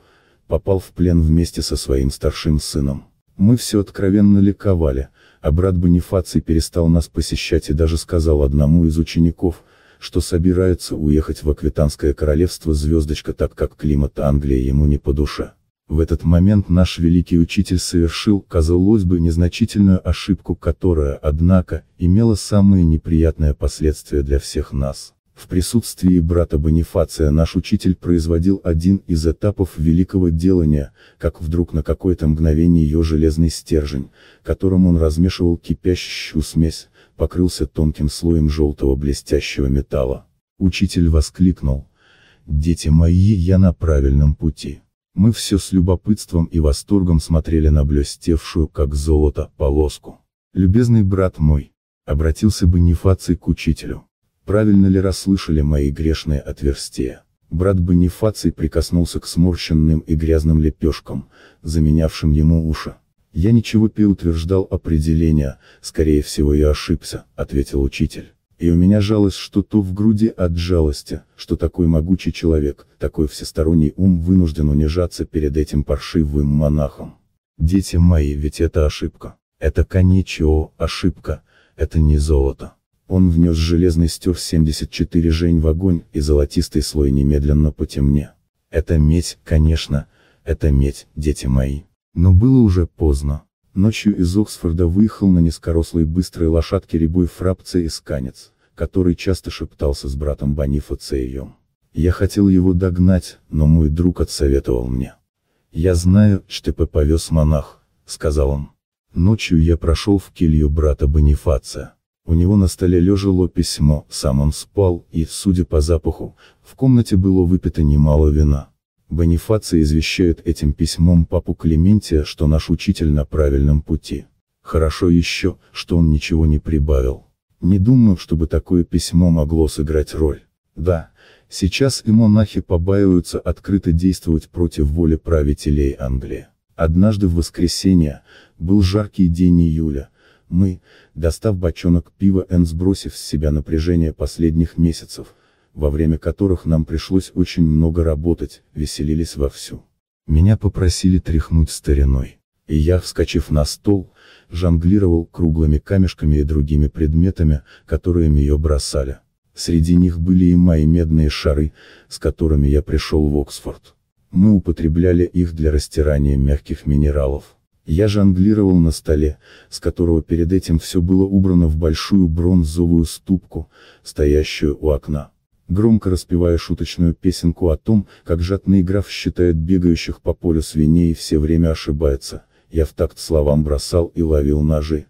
попал в плен вместе со своим старшим сыном. Мы все откровенно ликовали, а брат Бонифаций перестал нас посещать и даже сказал одному из учеников, что собирается уехать в Аквитанское королевство звездочка так как климат Англии ему не по душе. В этот момент наш великий учитель совершил, казалось бы, незначительную ошибку, которая, однако, имела самые неприятные последствия для всех нас. В присутствии брата Бонифация наш учитель производил один из этапов великого делания, как вдруг на какое-то мгновение ее железный стержень, которым он размешивал кипящую смесь, покрылся тонким слоем желтого блестящего металла. Учитель воскликнул. «Дети мои, я на правильном пути». Мы все с любопытством и восторгом смотрели на блестевшую, как золото, полоску. «Любезный брат мой», — обратился Бонифаций к учителю. Правильно ли расслышали мои грешные отверстия? Брат Бонифаций прикоснулся к сморщенным и грязным лепешкам, заменявшим ему уши. «Я ничего пи утверждал определение, скорее всего я ошибся», — ответил учитель. «И у меня жалость что-то в груди от жалости, что такой могучий человек, такой всесторонний ум вынужден унижаться перед этим паршивым монахом. Дети мои, ведь это ошибка. Это конечио, ошибка, это не золото. Он внес железный стёв 74 жень в огонь, и золотистый слой немедленно потемне. Это медь, конечно, это медь, дети мои. Но было уже поздно. Ночью из Оксфорда выехал на низкорослой быстрой лошадке рябой фрапце и сканец, который часто шептался с братом Бонифа Цеем. Я хотел его догнать, но мой друг отсоветовал мне. «Я знаю, что ты повез монах», — сказал он. Ночью я прошел в келью брата Бонифация. У него на столе лежало письмо, сам он спал, и, судя по запаху, в комнате было выпито немало вина. Бонифация извещает этим письмом папу Клементия, что наш учитель на правильном пути. Хорошо еще, что он ничего не прибавил. Не думаю, чтобы такое письмо могло сыграть роль. Да, сейчас и монахи побаиваются открыто действовать против воли правителей Англии. Однажды в воскресенье, был жаркий день июля, мы, достав бочонок пива Н сбросив с себя напряжение последних месяцев, во время которых нам пришлось очень много работать, веселились вовсю. Меня попросили тряхнуть стариной. И я, вскочив на стол, жонглировал круглыми камешками и другими предметами, которые ее бросали. Среди них были и мои медные шары, с которыми я пришел в Оксфорд. Мы употребляли их для растирания мягких минералов. Я жонглировал на столе, с которого перед этим все было убрано в большую бронзовую ступку, стоящую у окна. Громко распевая шуточную песенку о том, как жадный граф считает бегающих по полю свиней и все время ошибается, я в такт словам бросал и ловил ножи,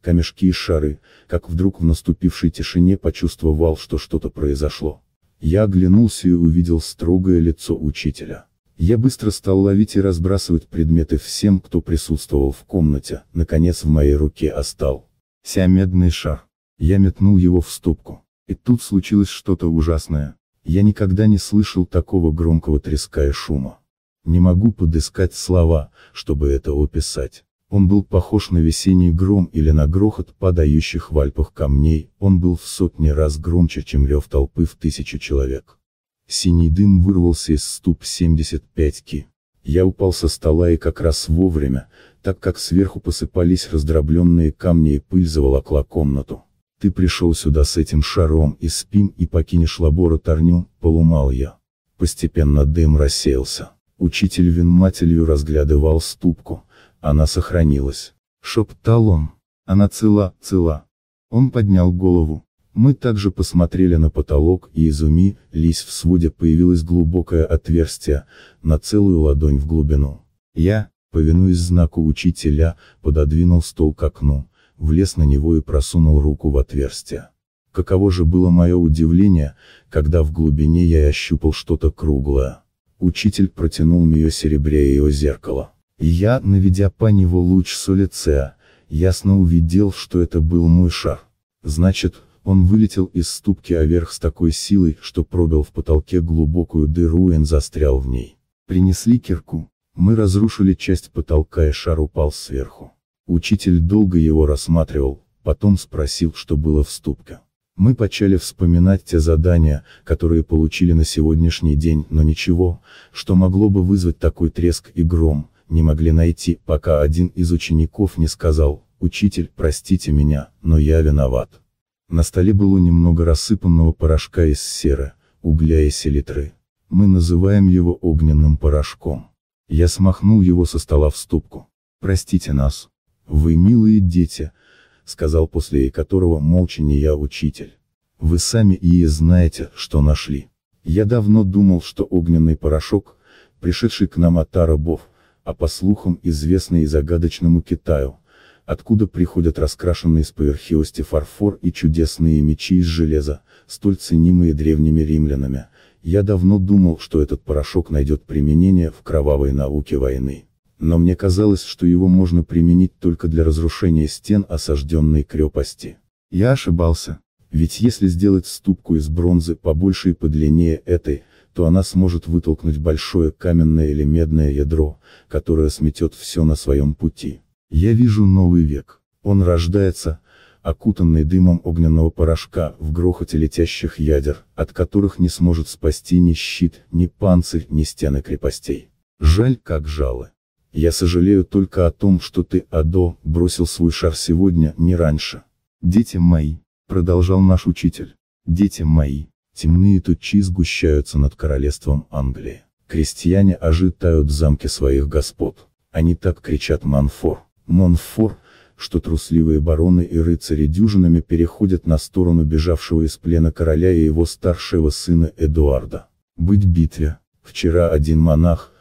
камешки и шары, как вдруг в наступившей тишине почувствовал, что что-то произошло. Я оглянулся и увидел строгое лицо учителя. Я быстро стал ловить и разбрасывать предметы всем, кто присутствовал в комнате, наконец в моей руке остал. медный шар. Я метнул его в ступку. И тут случилось что-то ужасное. Я никогда не слышал такого громкого треска и шума. Не могу подыскать слова, чтобы это описать. Он был похож на весенний гром или на грохот падающих в Альпах камней, он был в сотни раз громче, чем рев толпы в тысячу человек. Синий дым вырвался из ступ 75-ки. Я упал со стола и как раз вовремя, так как сверху посыпались раздробленные камни и пыль заволокла комнату. Ты пришел сюда с этим шаром и спим и покинешь лабораторню, полумал я. Постепенно дым рассеялся. Учитель вин винмателью разглядывал ступку, она сохранилась. Шептал он. Она цела, цела. Он поднял голову. Мы также посмотрели на потолок и изумились, в своде появилось глубокое отверстие, на целую ладонь в глубину. Я, повинуясь знаку учителя, пододвинул стол к окну, влез на него и просунул руку в отверстие. Каково же было мое удивление, когда в глубине я ощупал что-то круглое. Учитель протянул мне серебреее зеркало. я, наведя по него луч с ясно увидел, что это был мой шар. Значит, он вылетел из ступки наверх с такой силой, что пробил в потолке глубокую дыру и застрял в ней. Принесли кирку. Мы разрушили часть потолка и шар упал сверху. Учитель долго его рассматривал, потом спросил, что было в ступке. Мы почали вспоминать те задания, которые получили на сегодняшний день, но ничего, что могло бы вызвать такой треск и гром, не могли найти, пока один из учеников не сказал, «Учитель, простите меня, но я виноват». На столе было немного рассыпанного порошка из серы, угля и селитры. Мы называем его огненным порошком. Я смахнул его со стола в ступку. «Простите нас. Вы милые дети», — сказал после и которого молча не я а учитель. «Вы сами и знаете, что нашли. Я давно думал, что огненный порошок, пришедший к нам от арабов, а по слухам известный и загадочному Китаю, откуда приходят раскрашенные с поверхности фарфор и чудесные мечи из железа, столь ценимые древними римлянами. Я давно думал, что этот порошок найдет применение в кровавой науке войны. Но мне казалось, что его можно применить только для разрушения стен осажденной крепости. Я ошибался. Ведь если сделать ступку из бронзы побольше и подлиннее этой, то она сможет вытолкнуть большое каменное или медное ядро, которое сметет все на своем пути. Я вижу новый век. Он рождается, окутанный дымом огненного порошка, в грохоте летящих ядер, от которых не сможет спасти ни щит, ни панцирь, ни стены крепостей. Жаль, как жало. Я сожалею только о том, что ты, Адо, бросил свой шар сегодня, не раньше. Дети мои, продолжал наш учитель, дети мои, темные тучи сгущаются над королевством Англии. Крестьяне ожидают замки своих господ. Они так кричат Манфор. Монфор, что трусливые бароны и рыцари дюжинами переходят на сторону бежавшего из плена короля и его старшего сына Эдуарда. Быть битве. Вчера один монах,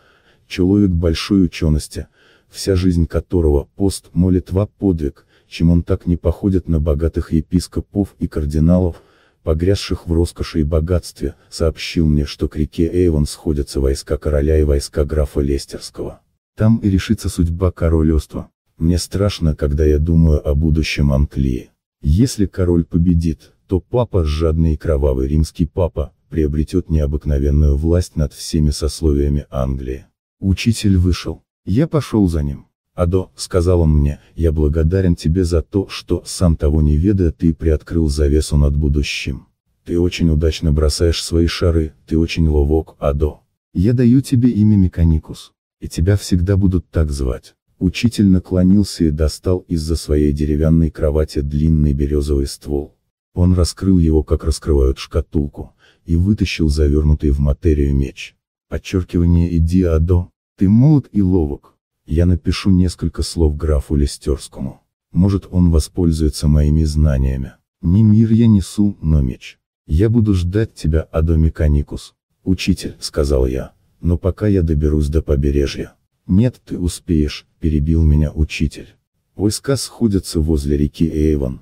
человек большой учености, вся жизнь которого пост, молитва, подвиг, чем он так не походит на богатых епископов и кардиналов, погрязших в роскоши и богатстве, сообщил мне, что к реке Эйвон сходятся войска короля и войска графа Лестерского. Там и решится судьба королевства. Мне страшно, когда я думаю о будущем Англии. Если король победит, то папа, жадный и кровавый римский папа, приобретет необыкновенную власть над всеми сословиями Англии. Учитель вышел. Я пошел за ним. «Адо», — сказал он мне, — «я благодарен тебе за то, что, сам того не ведая, ты приоткрыл завесу над будущим. Ты очень удачно бросаешь свои шары, ты очень ловок, Адо. Я даю тебе имя Механикус. И тебя всегда будут так звать. Учитель наклонился и достал из-за своей деревянной кровати длинный березовый ствол. Он раскрыл его, как раскрывают шкатулку, и вытащил завернутый в материю меч. Подчеркивание «иди, Адо, ты молод и ловок. Я напишу несколько слов графу Листерскому. Может он воспользуется моими знаниями. Не мир я несу, но меч. Я буду ждать тебя, Адо Механикус. Учитель, сказал я, но пока я доберусь до побережья. «Нет, ты успеешь», — перебил меня учитель. Войска сходятся возле реки Эйвон,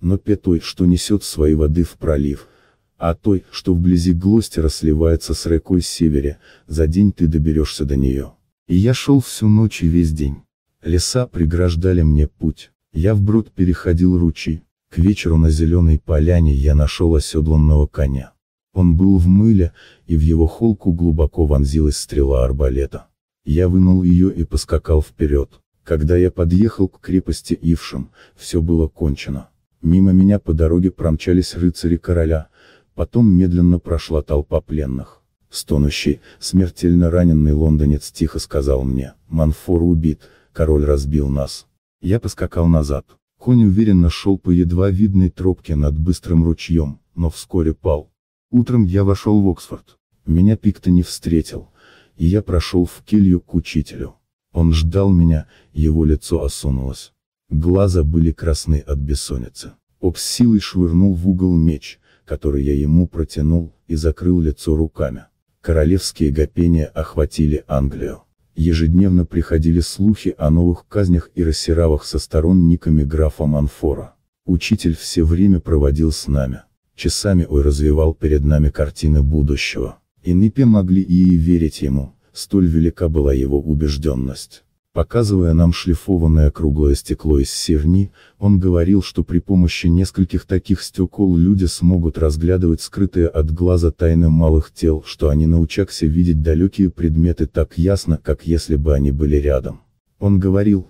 но пятой, что несет свои воды в пролив, а той, что вблизи Глостера сливается с рекой севере, за день ты доберешься до нее. И я шел всю ночь и весь день. Леса преграждали мне путь. Я вброд переходил ручи. К вечеру на зеленой поляне я нашел оседланного коня. Он был в мыле, и в его холку глубоко вонзилась стрела арбалета. Я вынул ее и поскакал вперед. Когда я подъехал к крепости Ившим, все было кончено. Мимо меня по дороге промчались рыцари короля, потом медленно прошла толпа пленных. Стонущий, смертельно раненный лондонец тихо сказал мне, Манфор убит, король разбил нас. Я поскакал назад. Конь уверенно шел по едва видной тропке над быстрым ручьем, но вскоре пал. Утром я вошел в Оксфорд. Меня Пикто не встретил, и я прошел в келью к учителю. Он ждал меня, его лицо осунулось. Глаза были красны от бессонницы. Об силой швырнул в угол меч, который я ему протянул, и закрыл лицо руками. Королевские гопения охватили Англию. Ежедневно приходили слухи о новых казнях и рассеравах со сторон сторонниками графа Манфора. Учитель все время проводил с нами. Часами ой развивал перед нами картины будущего. Энипе могли и и верить ему, столь велика была его убежденность. Показывая нам шлифованное круглое стекло из серни, он говорил, что при помощи нескольких таких стекол люди смогут разглядывать скрытые от глаза тайны малых тел, что они научатся видеть далекие предметы так ясно, как если бы они были рядом. Он говорил,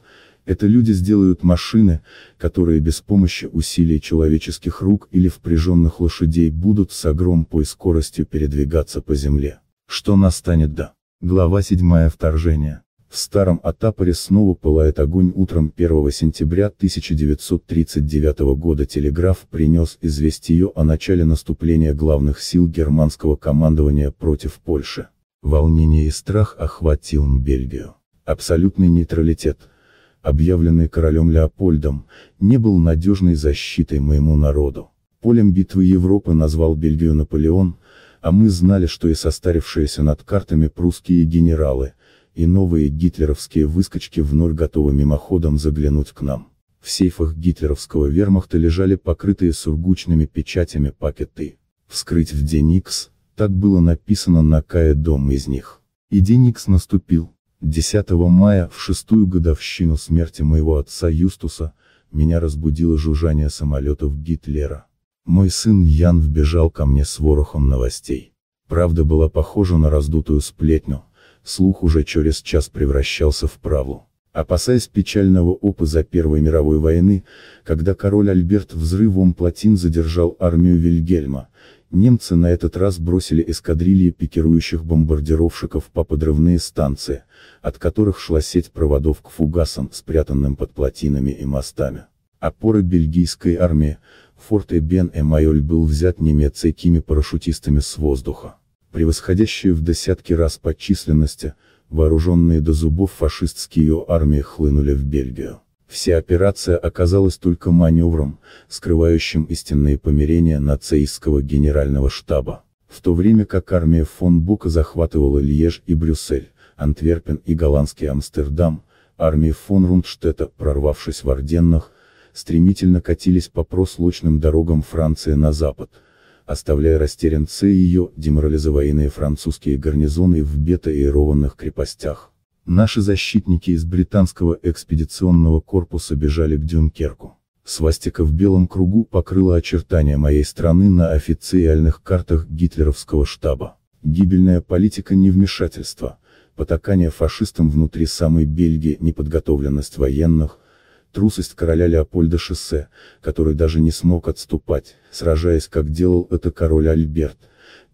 это люди сделают машины, которые без помощи усилий человеческих рук или впряженных лошадей будут с огромной скоростью передвигаться по земле. Что настанет да. Глава 7 Вторжение. В старом Атапоре снова пылает огонь утром 1 сентября 1939 года телеграф принес известие о начале наступления главных сил германского командования против Польши. Волнение и страх охватил Бельгию. Абсолютный нейтралитет – объявленный королем Леопольдом, не был надежной защитой моему народу. Полем битвы Европы назвал Бельгию Наполеон, а мы знали, что и состарившиеся над картами прусские генералы, и новые гитлеровские выскочки вновь готовы мимоходом заглянуть к нам. В сейфах гитлеровского вермахта лежали покрытые сургучными печатями пакеты. Вскрыть в Деникс, так было написано на Кае дом из них. И Деникс наступил. 10 мая, в шестую годовщину смерти моего отца Юстуса, меня разбудило жужжание самолетов Гитлера. Мой сын Ян вбежал ко мне с ворохом новостей. Правда была похожа на раздутую сплетню, слух уже через час превращался в правду. Опасаясь печального опыта Первой мировой войны, когда король Альберт взрывом плотин задержал армию Вильгельма, Немцы на этот раз бросили эскадрильи пикирующих бомбардировщиков по подрывные станции, от которых шла сеть проводов к фугасам, спрятанным под плотинами и мостами. Опоры бельгийской армии, форт эбен Майоль был взят немецкими парашютистами с воздуха. Превосходящие в десятки раз по численности, вооруженные до зубов фашистские армии хлынули в Бельгию. Вся операция оказалась только маневром, скрывающим истинные помирения нацистского генерального штаба. В то время как армия фон Бука захватывала Льеж и Брюссель, Антверпен и голландский Амстердам, армии фон Рундштета, прорвавшись в Орденнах, стремительно катились по прослочным дорогам Франции на запад, оставляя растерянцы ее деморализованные французские гарнизоны в бета-иерованных крепостях. Наши защитники из британского экспедиционного корпуса бежали к Дюнкерку. Свастика в белом кругу покрыла очертания моей страны на официальных картах гитлеровского штаба. Гибельная политика невмешательства, потакание фашистам внутри самой Бельгии, неподготовленность военных, трусость короля Леопольда Шоссе, который даже не смог отступать, сражаясь как делал это король Альберт,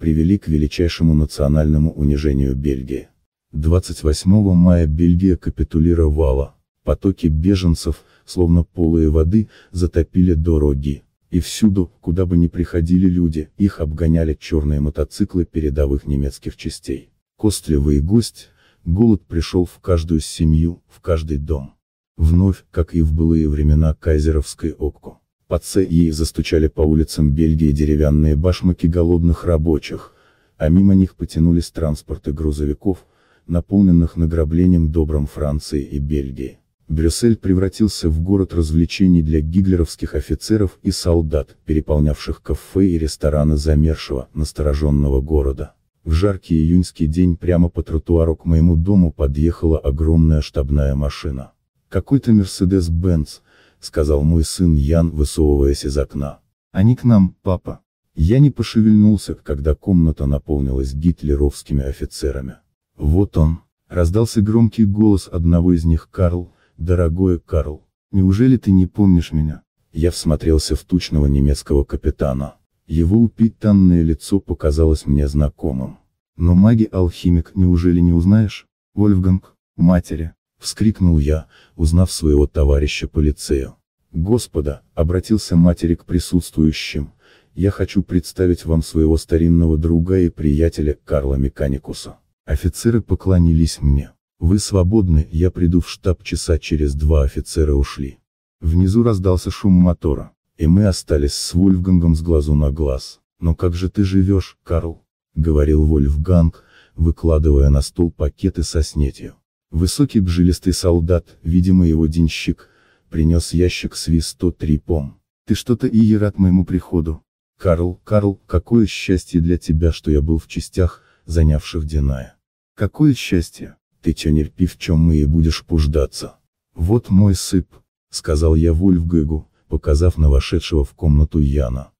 привели к величайшему национальному унижению Бельгии. 28 мая Бельгия капитулировала. Потоки беженцев, словно полые воды, затопили дороги. И всюду, куда бы ни приходили люди, их обгоняли черные мотоциклы передовых немецких частей. Костлевый гость, голод пришел в каждую семью, в каждый дом. Вновь, как и в былые времена кайзеровской окку. По ЦИ застучали по улицам Бельгии деревянные башмаки голодных рабочих, а мимо них потянулись транспорты грузовиков, наполненных награблением добром Франции и Бельгии. Брюссель превратился в город развлечений для гитлеровских офицеров и солдат, переполнявших кафе и рестораны замершего, настороженного города. В жаркий июньский день прямо по тротуару к моему дому подъехала огромная штабная машина. «Какой-то Мерседес-Бенц», — сказал мой сын Ян, высовываясь из окна. «Они к нам, папа». Я не пошевельнулся, когда комната наполнилась гитлеровскими офицерами. «Вот он!» — раздался громкий голос одного из них «Карл, дорогой Карл, неужели ты не помнишь меня?» Я всмотрелся в тучного немецкого капитана. Его упитанное лицо показалось мне знакомым. «Но маги-алхимик, неужели не узнаешь?» «Вольфганг, матери!» — вскрикнул я, узнав своего товарища по лицею. «Господа!» — обратился матери к присутствующим. «Я хочу представить вам своего старинного друга и приятеля Карла Механикуса». Офицеры поклонились мне. «Вы свободны, я приду в штаб часа через два офицера ушли». Внизу раздался шум мотора, и мы остались с Вольфгангом с глазу на глаз. «Но как же ты живешь, Карл?» — говорил Вольфганг, выкладывая на стол пакеты со снетью. Высокий бжилистый солдат, видимо его денщик, принес ящик с ВИС-103 пом. «Ты что-то и рад моему приходу. Карл, Карл, какое счастье для тебя, что я был в частях, занявших Диная. Какое счастье, ты чё не чем мы и будешь пуждаться. Вот мой сып, сказал я Вольфгэгу, показав на вошедшего в комнату Яна.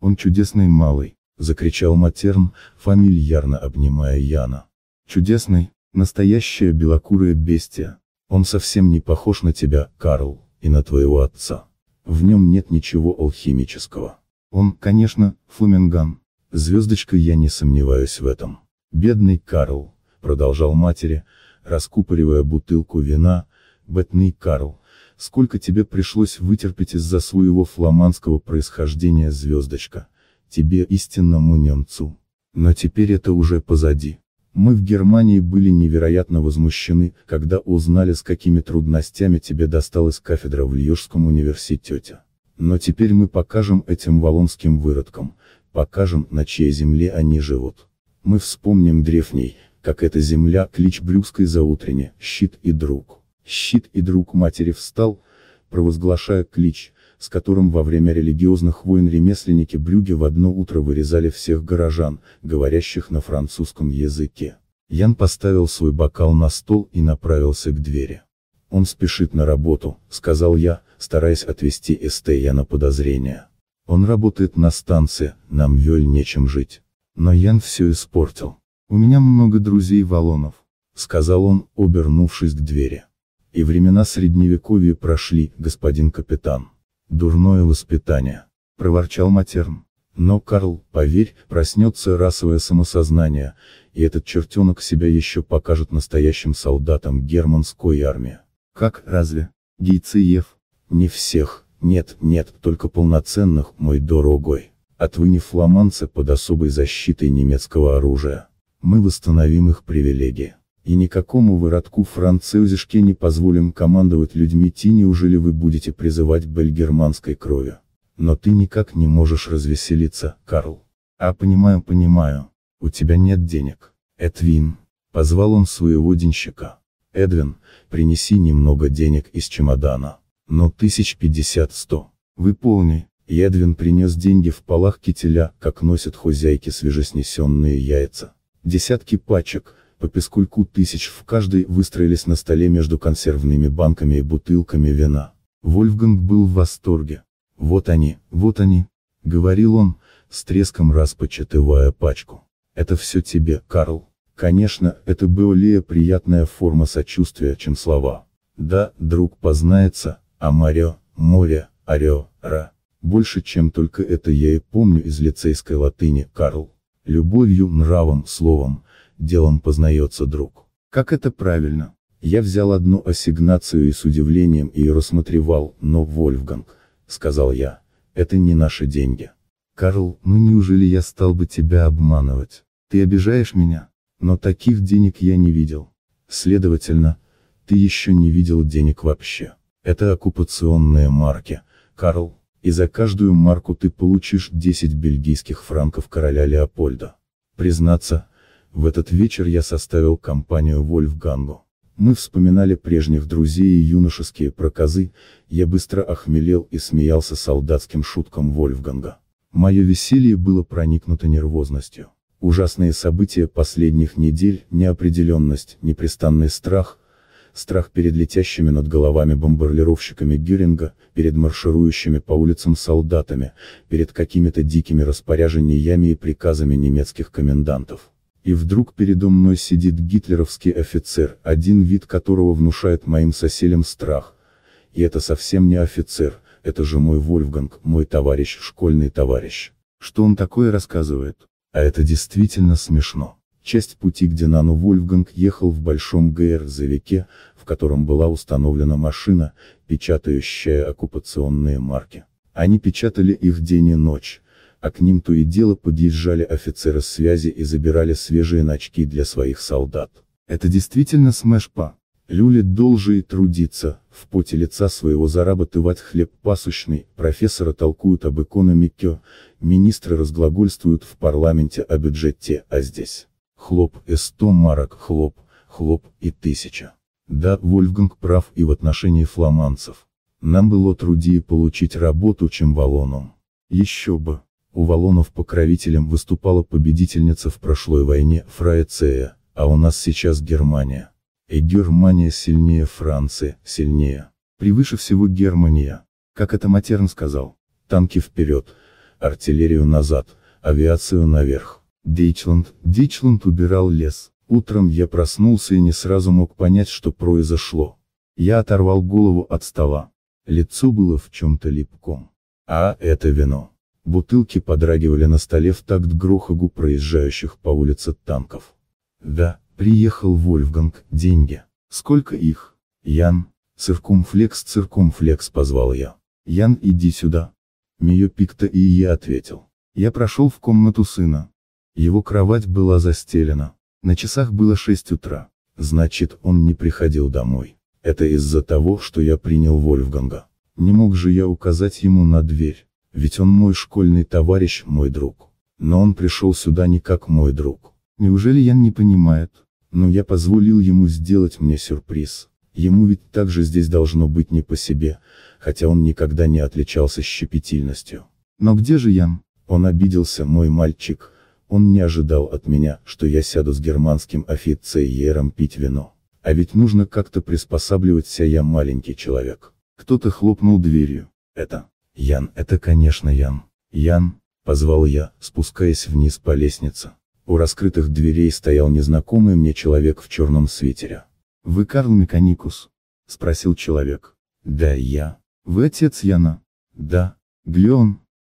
Он чудесный малый, закричал Матерн, фамильярно обнимая Яна. Чудесный, настоящее белокурое бестия. Он совсем не похож на тебя, Карл, и на твоего отца. В нем нет ничего алхимического. Он, конечно, фламинган. Звездочка я не сомневаюсь в этом. Бедный Карл, продолжал матери, раскупоривая бутылку вина, бедный Карл, сколько тебе пришлось вытерпеть из-за своего фламандского происхождения звездочка, тебе истинному немцу. Но теперь это уже позади. Мы в Германии были невероятно возмущены, когда узнали с какими трудностями тебе досталась кафедра в Льежском университете. Но теперь мы покажем этим волонским выродкам, покажем, на чьей земле они живут. Мы вспомним древний, как эта земля, клич за заутренне, щит и друг. Щит и друг матери встал, провозглашая клич, с которым во время религиозных войн ремесленники Брюги в одно утро вырезали всех горожан, говорящих на французском языке. Ян поставил свой бокал на стол и направился к двери. «Он спешит на работу», — сказал я, стараясь отвести Эстея на подозрение. «Он работает на станции, нам Вёль нечем жить». Но Ян все испортил. «У меня много друзей-валонов», — сказал он, обернувшись к двери. «И времена средневековья прошли, господин капитан. Дурное воспитание», — проворчал Матерн. Но Карл, поверь, проснется расовое самосознание, и этот чертенок себя еще покажет настоящим солдатом германской армии. Как, разве? Гейцеев? Не всех, нет, нет, только полноценных, мой дорогой отвынив фламандцы под особой защитой немецкого оружия. Мы восстановим их привилегии. И никакому выродку французишке не позволим командовать людьми Ти неужели вы будете призывать быль германской крови. Но ты никак не можешь развеселиться, Карл. А понимаю, понимаю. У тебя нет денег. Эдвин. Позвал он своего денщика. Эдвин, принеси немного денег из чемодана. Но тысяч пятьдесят сто. Выполни, Едвин принес деньги в полах кителя, как носят хозяйки свежеснесенные яйца. Десятки пачек, по пескульку тысяч в каждой, выстроились на столе между консервными банками и бутылками вина. Вольфганг был в восторге. «Вот они, вот они», — говорил он, с треском распочатывая пачку. «Это все тебе, Карл». Конечно, это более приятная форма сочувствия, чем слова. Да, друг познается, а море, море, орео, ра. Больше чем только это я и помню из лицейской латыни, Карл. Любовью, нравом, словом, делом познается друг. Как это правильно? Я взял одну ассигнацию и с удивлением ее рассмотревал, но, Вольфганг, сказал я, это не наши деньги. Карл, ну неужели я стал бы тебя обманывать? Ты обижаешь меня? Но таких денег я не видел. Следовательно, ты еще не видел денег вообще. Это оккупационные марки, Карл, и за каждую марку ты получишь 10 бельгийских франков короля Леопольда. Признаться, в этот вечер я составил компанию Вольфгангу. Мы вспоминали прежних друзей и юношеские проказы, я быстро охмелел и смеялся солдатским шуткам Вольфганга. Мое веселье было проникнуто нервозностью. Ужасные события последних недель, неопределенность, непрестанный страх, страх перед летящими над головами бомбардировщиками Гюринга, перед марширующими по улицам солдатами, перед какими-то дикими распоряжениями и приказами немецких комендантов. И вдруг передо мной сидит гитлеровский офицер, один вид которого внушает моим соседям страх. И это совсем не офицер, это же мой Вольфганг, мой товарищ, школьный товарищ. Что он такое рассказывает? А это действительно смешно. Часть пути к Динану Вольфганг ехал в большом ГР-зовике, в котором была установлена машина, печатающая оккупационные марки. Они печатали их день и ночь, а к ним то и дело подъезжали офицеры связи и забирали свежие начки для своих солдат. Это действительно смешпа. Люли должен и трудиться, в поте лица своего зарабатывать хлеб пасущный, профессора толкуют об экономике, министры разглагольствуют в парламенте о бюджете, а здесь хлоп, с марок, хлоп, хлоп, и тысяча. Да, Вольфганг прав и в отношении фламандцев. Нам было труднее получить работу, чем Валону. Еще бы. У Валонов покровителем выступала победительница в прошлой войне Фрайцея, а у нас сейчас Германия. И Германия сильнее Франции, сильнее. Превыше всего Германия. Как это Матерн сказал. Танки вперед, артиллерию назад, авиацию наверх. Дейчланд, Дейчланд убирал лес. Утром я проснулся и не сразу мог понять, что произошло. Я оторвал голову от стола. Лицо было в чем-то липком. А, это вино. Бутылки подрагивали на столе в такт грохогу проезжающих по улице танков. Да, приехал Вольфганг, деньги. Сколько их? Ян, циркумфлекс, циркумфлекс позвал я. Ян, иди сюда. Мио Пикта и я ответил. Я прошел в комнату сына. Его кровать была застелена. На часах было 6 утра. Значит, он не приходил домой. Это из-за того, что я принял Вольфганга. Не мог же я указать ему на дверь. Ведь он мой школьный товарищ, мой друг. Но он пришел сюда не как мой друг. Неужели Ян не понимает? Но я позволил ему сделать мне сюрприз. Ему ведь также здесь должно быть не по себе, хотя он никогда не отличался щепетильностью. Но где же Ян? Он обиделся, мой мальчик, он не ожидал от меня, что я сяду с германским офицером пить вино. А ведь нужно как-то приспосабливаться, я маленький человек. Кто-то хлопнул дверью. Это... Ян, это конечно Ян. Ян, позвал я, спускаясь вниз по лестнице. У раскрытых дверей стоял незнакомый мне человек в черном свитере. «Вы Карл Механикус?» — спросил человек. «Да, я. Вы отец Яна?» «Да. Где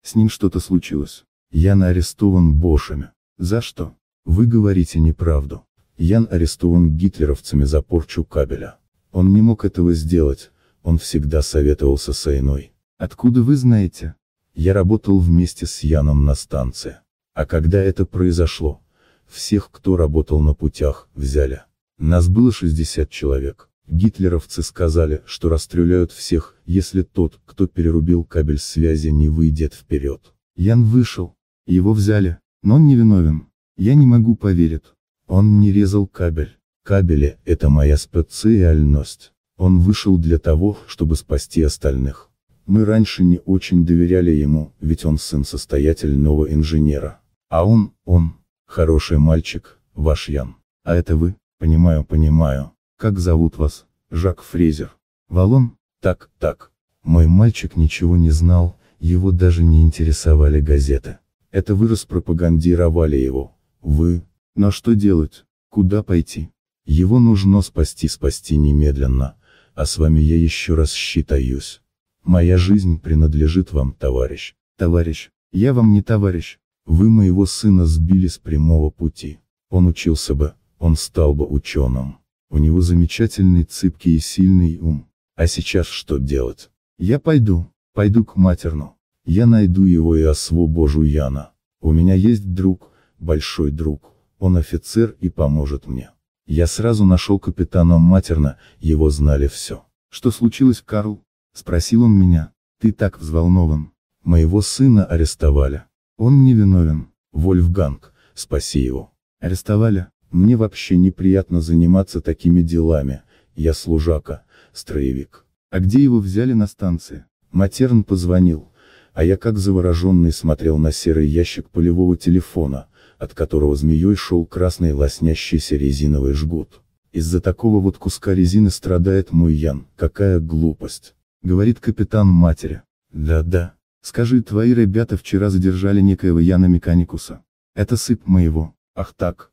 С ним что-то случилось?» Ян арестован Бошами. За что? Вы говорите неправду. Ян арестован гитлеровцами за порчу кабеля. Он не мог этого сделать, он всегда советовался с Айной. Откуда вы знаете? Я работал вместе с Яном на станции. А когда это произошло, всех, кто работал на путях, взяли. Нас было 60 человек. Гитлеровцы сказали, что расстреляют всех, если тот, кто перерубил кабель связи не выйдет вперед. Ян вышел. Его взяли, но он невиновен. Я не могу поверить. Он не резал кабель. Кабели – это моя специальность. Он вышел для того, чтобы спасти остальных. Мы раньше не очень доверяли ему, ведь он сын состоятельного инженера. А он, он, хороший мальчик, ваш Ян. А это вы? Понимаю, понимаю. Как зовут вас? Жак Фрезер. Валон? Так, так. Мой мальчик ничего не знал, его даже не интересовали газеты. Это вы распропагандировали его. Вы. Но что делать? Куда пойти? Его нужно спасти, спасти немедленно. А с вами я еще раз считаюсь. Моя жизнь принадлежит вам, товарищ. Товарищ, я вам не товарищ. Вы моего сына сбили с прямого пути. Он учился бы, он стал бы ученым. У него замечательный цыпкий и сильный ум. А сейчас что делать? Я пойду, пойду к матерну. Я найду его и освобожу Яна. У меня есть друг, большой друг, он офицер и поможет мне. Я сразу нашел капитана Матерна, его знали все. Что случилось, Карл? Спросил он меня. Ты так взволнован. Моего сына арестовали. Он невиновен. Вольфганг, спаси его. Арестовали? Мне вообще неприятно заниматься такими делами. Я служака, строевик. А где его взяли на станции? Матерн позвонил а я как завороженный смотрел на серый ящик полевого телефона, от которого змеей шел красный лоснящийся резиновый жгут. Из-за такого вот куска резины страдает мой Ян, какая глупость, говорит капитан матери. Да-да, скажи, твои ребята вчера задержали некоего Яна Механикуса. Это сып моего. Ах так.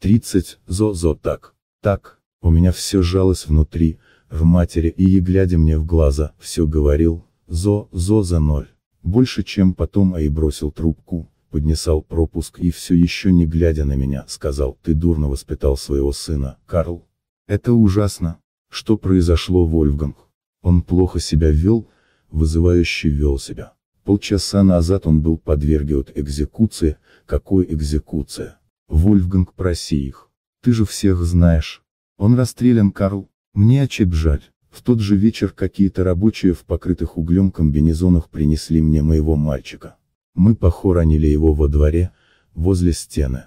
30, зо-зо так. Так, у меня все жалось внутри, в матери и, глядя мне в глаза, все говорил, зо-зо за ноль. Больше чем потом а и бросил трубку, поднесал пропуск и все еще не глядя на меня, сказал, ты дурно воспитал своего сына, Карл. Это ужасно. Что произошло Вольфганг? Он плохо себя вел, вызывающе вел себя. Полчаса назад он был подвергнут экзекуции, какой экзекуция? Вольфганг, проси их. Ты же всех знаешь. Он расстрелян, Карл. Мне очеб жаль. В тот же вечер какие-то рабочие в покрытых углем комбинезонах принесли мне моего мальчика. Мы похоронили его во дворе, возле стены.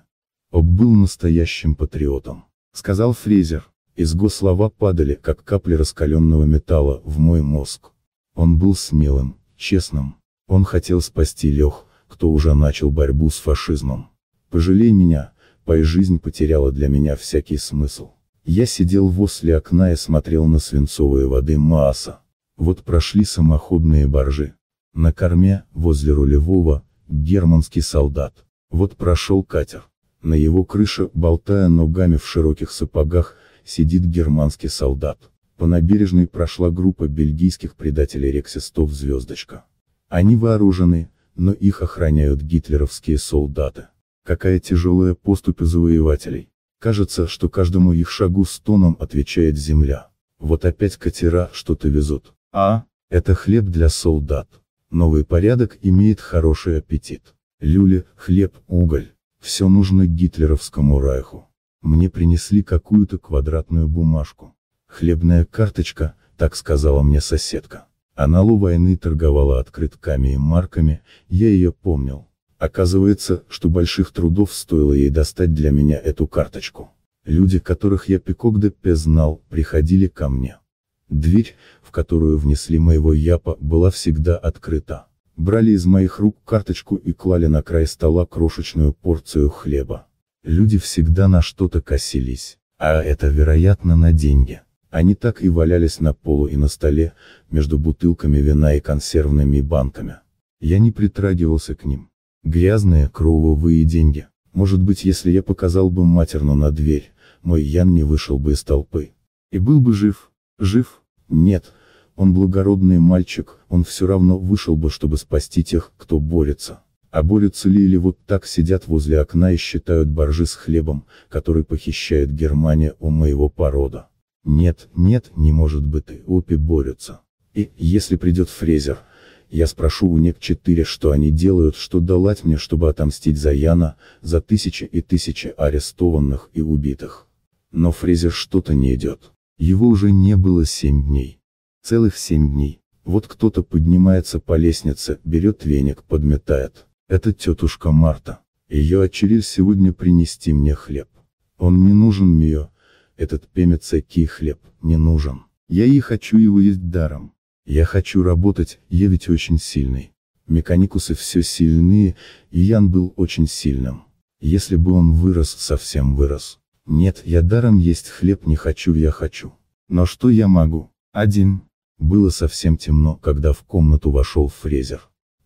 Об был настоящим патриотом, сказал Фрезер. Из го слова падали, как капли раскаленного металла, в мой мозг. Он был смелым, честным. Он хотел спасти Лех, кто уже начал борьбу с фашизмом. Пожалей меня, пой жизнь потеряла для меня всякий смысл. Я сидел возле окна и смотрел на свинцовые воды Мааса. Вот прошли самоходные баржи. На корме, возле рулевого, германский солдат. Вот прошел катер. На его крыше, болтая ногами в широких сапогах, сидит германский солдат. По набережной прошла группа бельгийских предателей рексистов «Звездочка». Они вооружены, но их охраняют гитлеровские солдаты. Какая тяжелая поступь у завоевателей. Кажется, что каждому их шагу с тоном отвечает земля. Вот опять катера что-то везут. А? Это хлеб для солдат. Новый порядок имеет хороший аппетит. Люли, хлеб, уголь. Все нужно гитлеровскому райху. Мне принесли какую-то квадратную бумажку. Хлебная карточка, так сказала мне соседка. Она войны торговала открытками и марками, я ее помнил. Оказывается, что больших трудов стоило ей достать для меня эту карточку. Люди, которых я пикок де пе знал, приходили ко мне. Дверь, в которую внесли моего япа, была всегда открыта. Брали из моих рук карточку и клали на край стола крошечную порцию хлеба. Люди всегда на что-то косились, а это, вероятно, на деньги. Они так и валялись на полу и на столе, между бутылками вина и консервными банками. Я не притрагивался к ним Грязные, кровавые деньги. Может быть, если я показал бы матерну на дверь, мой Ян не вышел бы из толпы. И был бы жив. Жив? Нет. Он благородный мальчик, он все равно вышел бы, чтобы спасти тех, кто борется. А борются ли или вот так сидят возле окна и считают боржи с хлебом, который похищает Германия у моего порода? Нет, нет, не может быть, и опи борются. И, если придет Фрезер, я спрошу у НЕК-4, что они делают, что далать мне, чтобы отомстить за Яна, за тысячи и тысячи арестованных и убитых. Но Фрезер что-то не идет. Его уже не было семь дней. Целых семь дней. Вот кто-то поднимается по лестнице, берет веник, подметает. Это тетушка Марта. Ее очередь сегодня принести мне хлеб. Он не нужен мне, этот пемец-экий хлеб, не нужен. Я и хочу его есть даром. Я хочу работать, я ведь очень сильный. Механикусы все сильные, и Ян был очень сильным. Если бы он вырос, совсем вырос. Нет, я даром есть хлеб не хочу, я хочу. Но что я могу? Один. Было совсем темно, когда в комнату вошел Фрезер.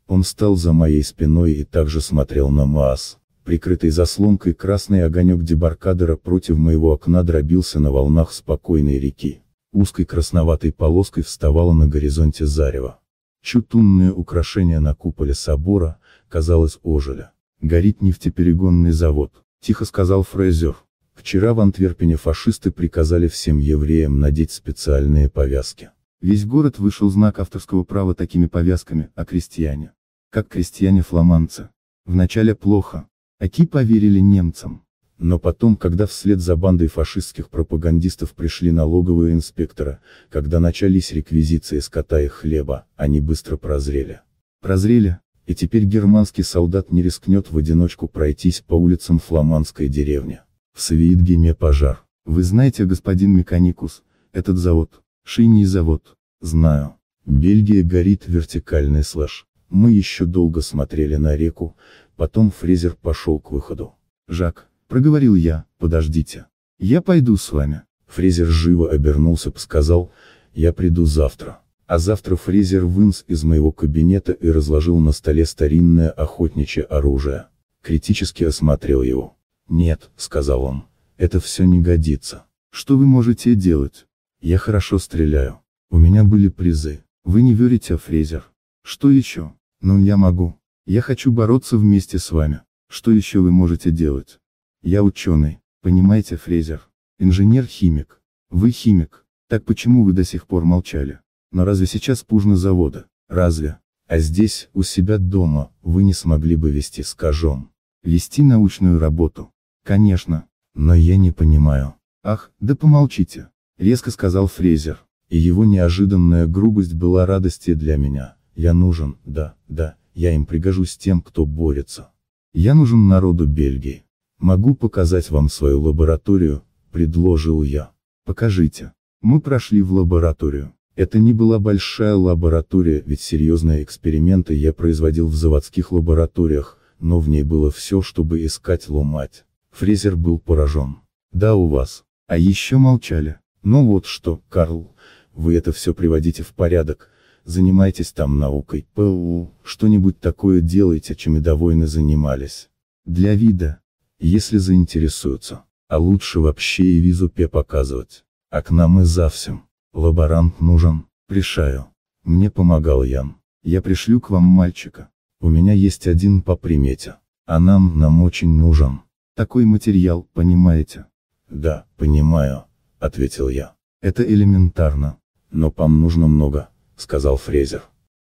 Он стал за моей спиной и также смотрел на Маас. Прикрытый заслонкой красный огонек дебаркадера против моего окна дробился на волнах спокойной реки узкой красноватой полоской вставало на горизонте зарево. Чутунные украшения на куполе собора, казалось, ожило. «Горит нефтеперегонный завод», — тихо сказал Фрейзер. Вчера в Антверпене фашисты приказали всем евреям надеть специальные повязки. Весь город вышел знак авторского права такими повязками, а крестьяне. Как крестьяне-фламандцы. Вначале плохо. Аки поверили немцам. Но потом, когда вслед за бандой фашистских пропагандистов пришли налоговые инспектора, когда начались реквизиции скота и хлеба, они быстро прозрели. Прозрели, и теперь германский солдат не рискнет в одиночку пройтись по улицам фламандской деревни. В Савиитгеме пожар. Вы знаете, господин Механикус, этот завод, шиний завод. Знаю. Бельгия горит вертикальный слэш. Мы еще долго смотрели на реку, потом фрезер пошел к выходу. Жак, проговорил я, подождите. Я пойду с вами. Фрезер живо обернулся и сказал, я приду завтра. А завтра Фрезер вынс из моего кабинета и разложил на столе старинное охотничье оружие. Критически осмотрел его. «Нет», — сказал он, — «это все не годится. Что вы можете делать? Я хорошо стреляю. У меня были призы. Вы не верите, Фрезер. Что еще? Ну я могу. Я хочу бороться вместе с вами. Что еще вы можете делать? Я ученый, понимаете, Фрезер. Инженер-химик. Вы химик. Так почему вы до сих пор молчали? Но разве сейчас пужно завода? Разве? А здесь, у себя дома, вы не смогли бы вести скажем. Вести научную работу. Конечно. Но я не понимаю. Ах, да помолчите. Резко сказал Фрезер. И его неожиданная грубость была радостью для меня. Я нужен, да, да, я им пригожусь тем, кто борется. Я нужен народу Бельгии. «Могу показать вам свою лабораторию», — предложил я. «Покажите». Мы прошли в лабораторию. Это не была большая лаборатория, ведь серьезные эксперименты я производил в заводских лабораториях, но в ней было все, чтобы искать ломать. Фрезер был поражен. «Да у вас. А еще молчали. Ну вот что, Карл, вы это все приводите в порядок, занимайтесь там наукой, ПУ, что-нибудь такое делайте, чем и довольно занимались. Для вида, если заинтересуются. А лучше вообще и визу Пе показывать. А к нам и завсем. Лаборант нужен, решаю. Мне помогал Ян. Я пришлю к вам мальчика. У меня есть один по примете. А нам, нам очень нужен. Такой материал, понимаете? Да, понимаю, ответил я. Это элементарно. Но вам нужно много, сказал Фрезер.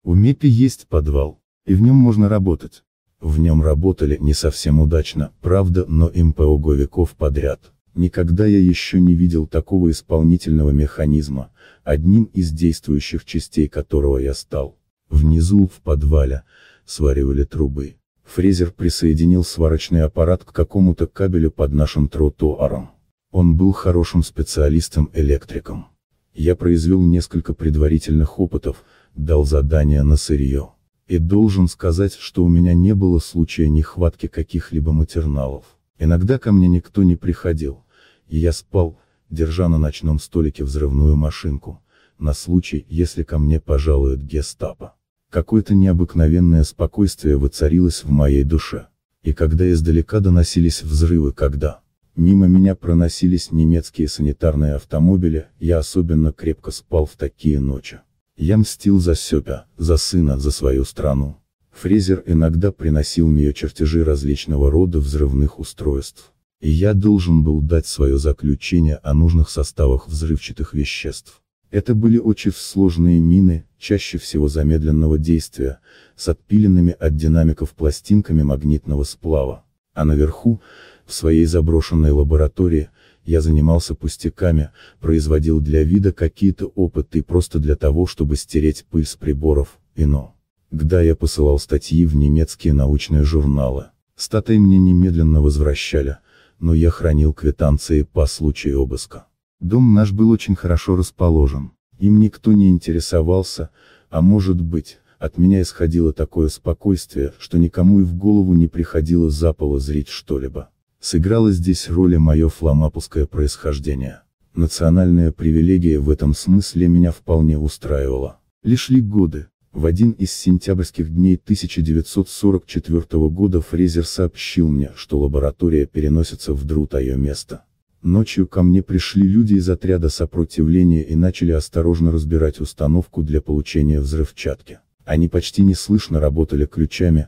У Мепи есть подвал, и в нем можно работать в нем работали не совсем удачно, правда, но МПО Говиков подряд. Никогда я еще не видел такого исполнительного механизма, одним из действующих частей которого я стал. Внизу, в подвале, сваривали трубы. Фрезер присоединил сварочный аппарат к какому-то кабелю под нашим тротуаром. Он был хорошим специалистом-электриком. Я произвел несколько предварительных опытов, дал задание на сырье. И должен сказать, что у меня не было случая нехватки каких-либо матерналов. Иногда ко мне никто не приходил, и я спал, держа на ночном столике взрывную машинку, на случай, если ко мне пожалуют гестапо. Какое-то необыкновенное спокойствие воцарилось в моей душе. И когда издалека доносились взрывы, когда мимо меня проносились немецкие санитарные автомобили, я особенно крепко спал в такие ночи. Я мстил за Сёпя, за сына, за свою страну. Фрезер иногда приносил мне чертежи различного рода взрывных устройств. И я должен был дать свое заключение о нужных составах взрывчатых веществ. Это были очень сложные мины, чаще всего замедленного действия, с отпиленными от динамиков пластинками магнитного сплава. А наверху, в своей заброшенной лаборатории, я занимался пустяками, производил для вида какие-то опыты просто для того, чтобы стереть пыль с приборов, ино. Когда я посылал статьи в немецкие научные журналы, статы мне немедленно возвращали, но я хранил квитанции по случаю обыска. Дом наш был очень хорошо расположен, им никто не интересовался, а может быть, от меня исходило такое спокойствие, что никому и в голову не приходило заполозрить что-либо. Сыграло здесь роль мое фламапуское происхождение. Национальная привилегия в этом смысле меня вполне устраивала. Лишь ли годы. В один из сентябрьских дней 1944 года Фрезер сообщил мне, что лаборатория переносится в Друт, ее место. Ночью ко мне пришли люди из отряда сопротивления и начали осторожно разбирать установку для получения взрывчатки. Они почти неслышно работали ключами,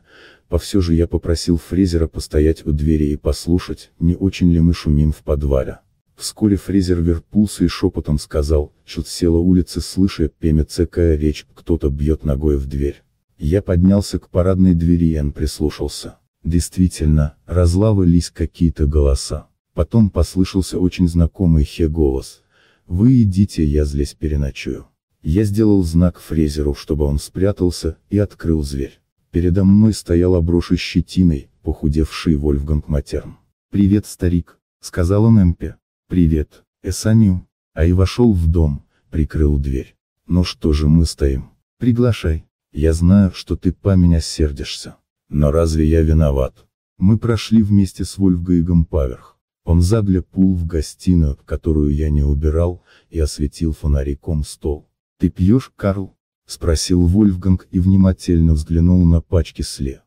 а все же я попросил Фрезера постоять у двери и послушать, не очень ли мы шумим в подвале. Вскоре Фрезер верпулся и шепотом сказал, чуть села улицы, слыша пемецекая речь, кто-то бьет ногой в дверь. Я поднялся к парадной двери и прислушался. Действительно, разлавались какие-то голоса. Потом послышался очень знакомый Хе голос. «Вы идите, я здесь переночую». Я сделал знак Фрезеру, чтобы он спрятался, и открыл зверь. Передо мной стоял обросший щетиной, похудевший Вольфганг Матерн. «Привет, старик», — сказал он Эмпе. «Привет, Эсаню». А и вошел в дом, прикрыл дверь. «Ну что же мы стоим? Приглашай. Я знаю, что ты по меня сердишься. Но разве я виноват?» Мы прошли вместе с Вольфгангом поверх. Он заглянул в гостиную, которую я не убирал, и осветил фонариком стол. «Ты пьешь, Карл?» Спросил Вольфганг и внимательно взглянул на пачки слева.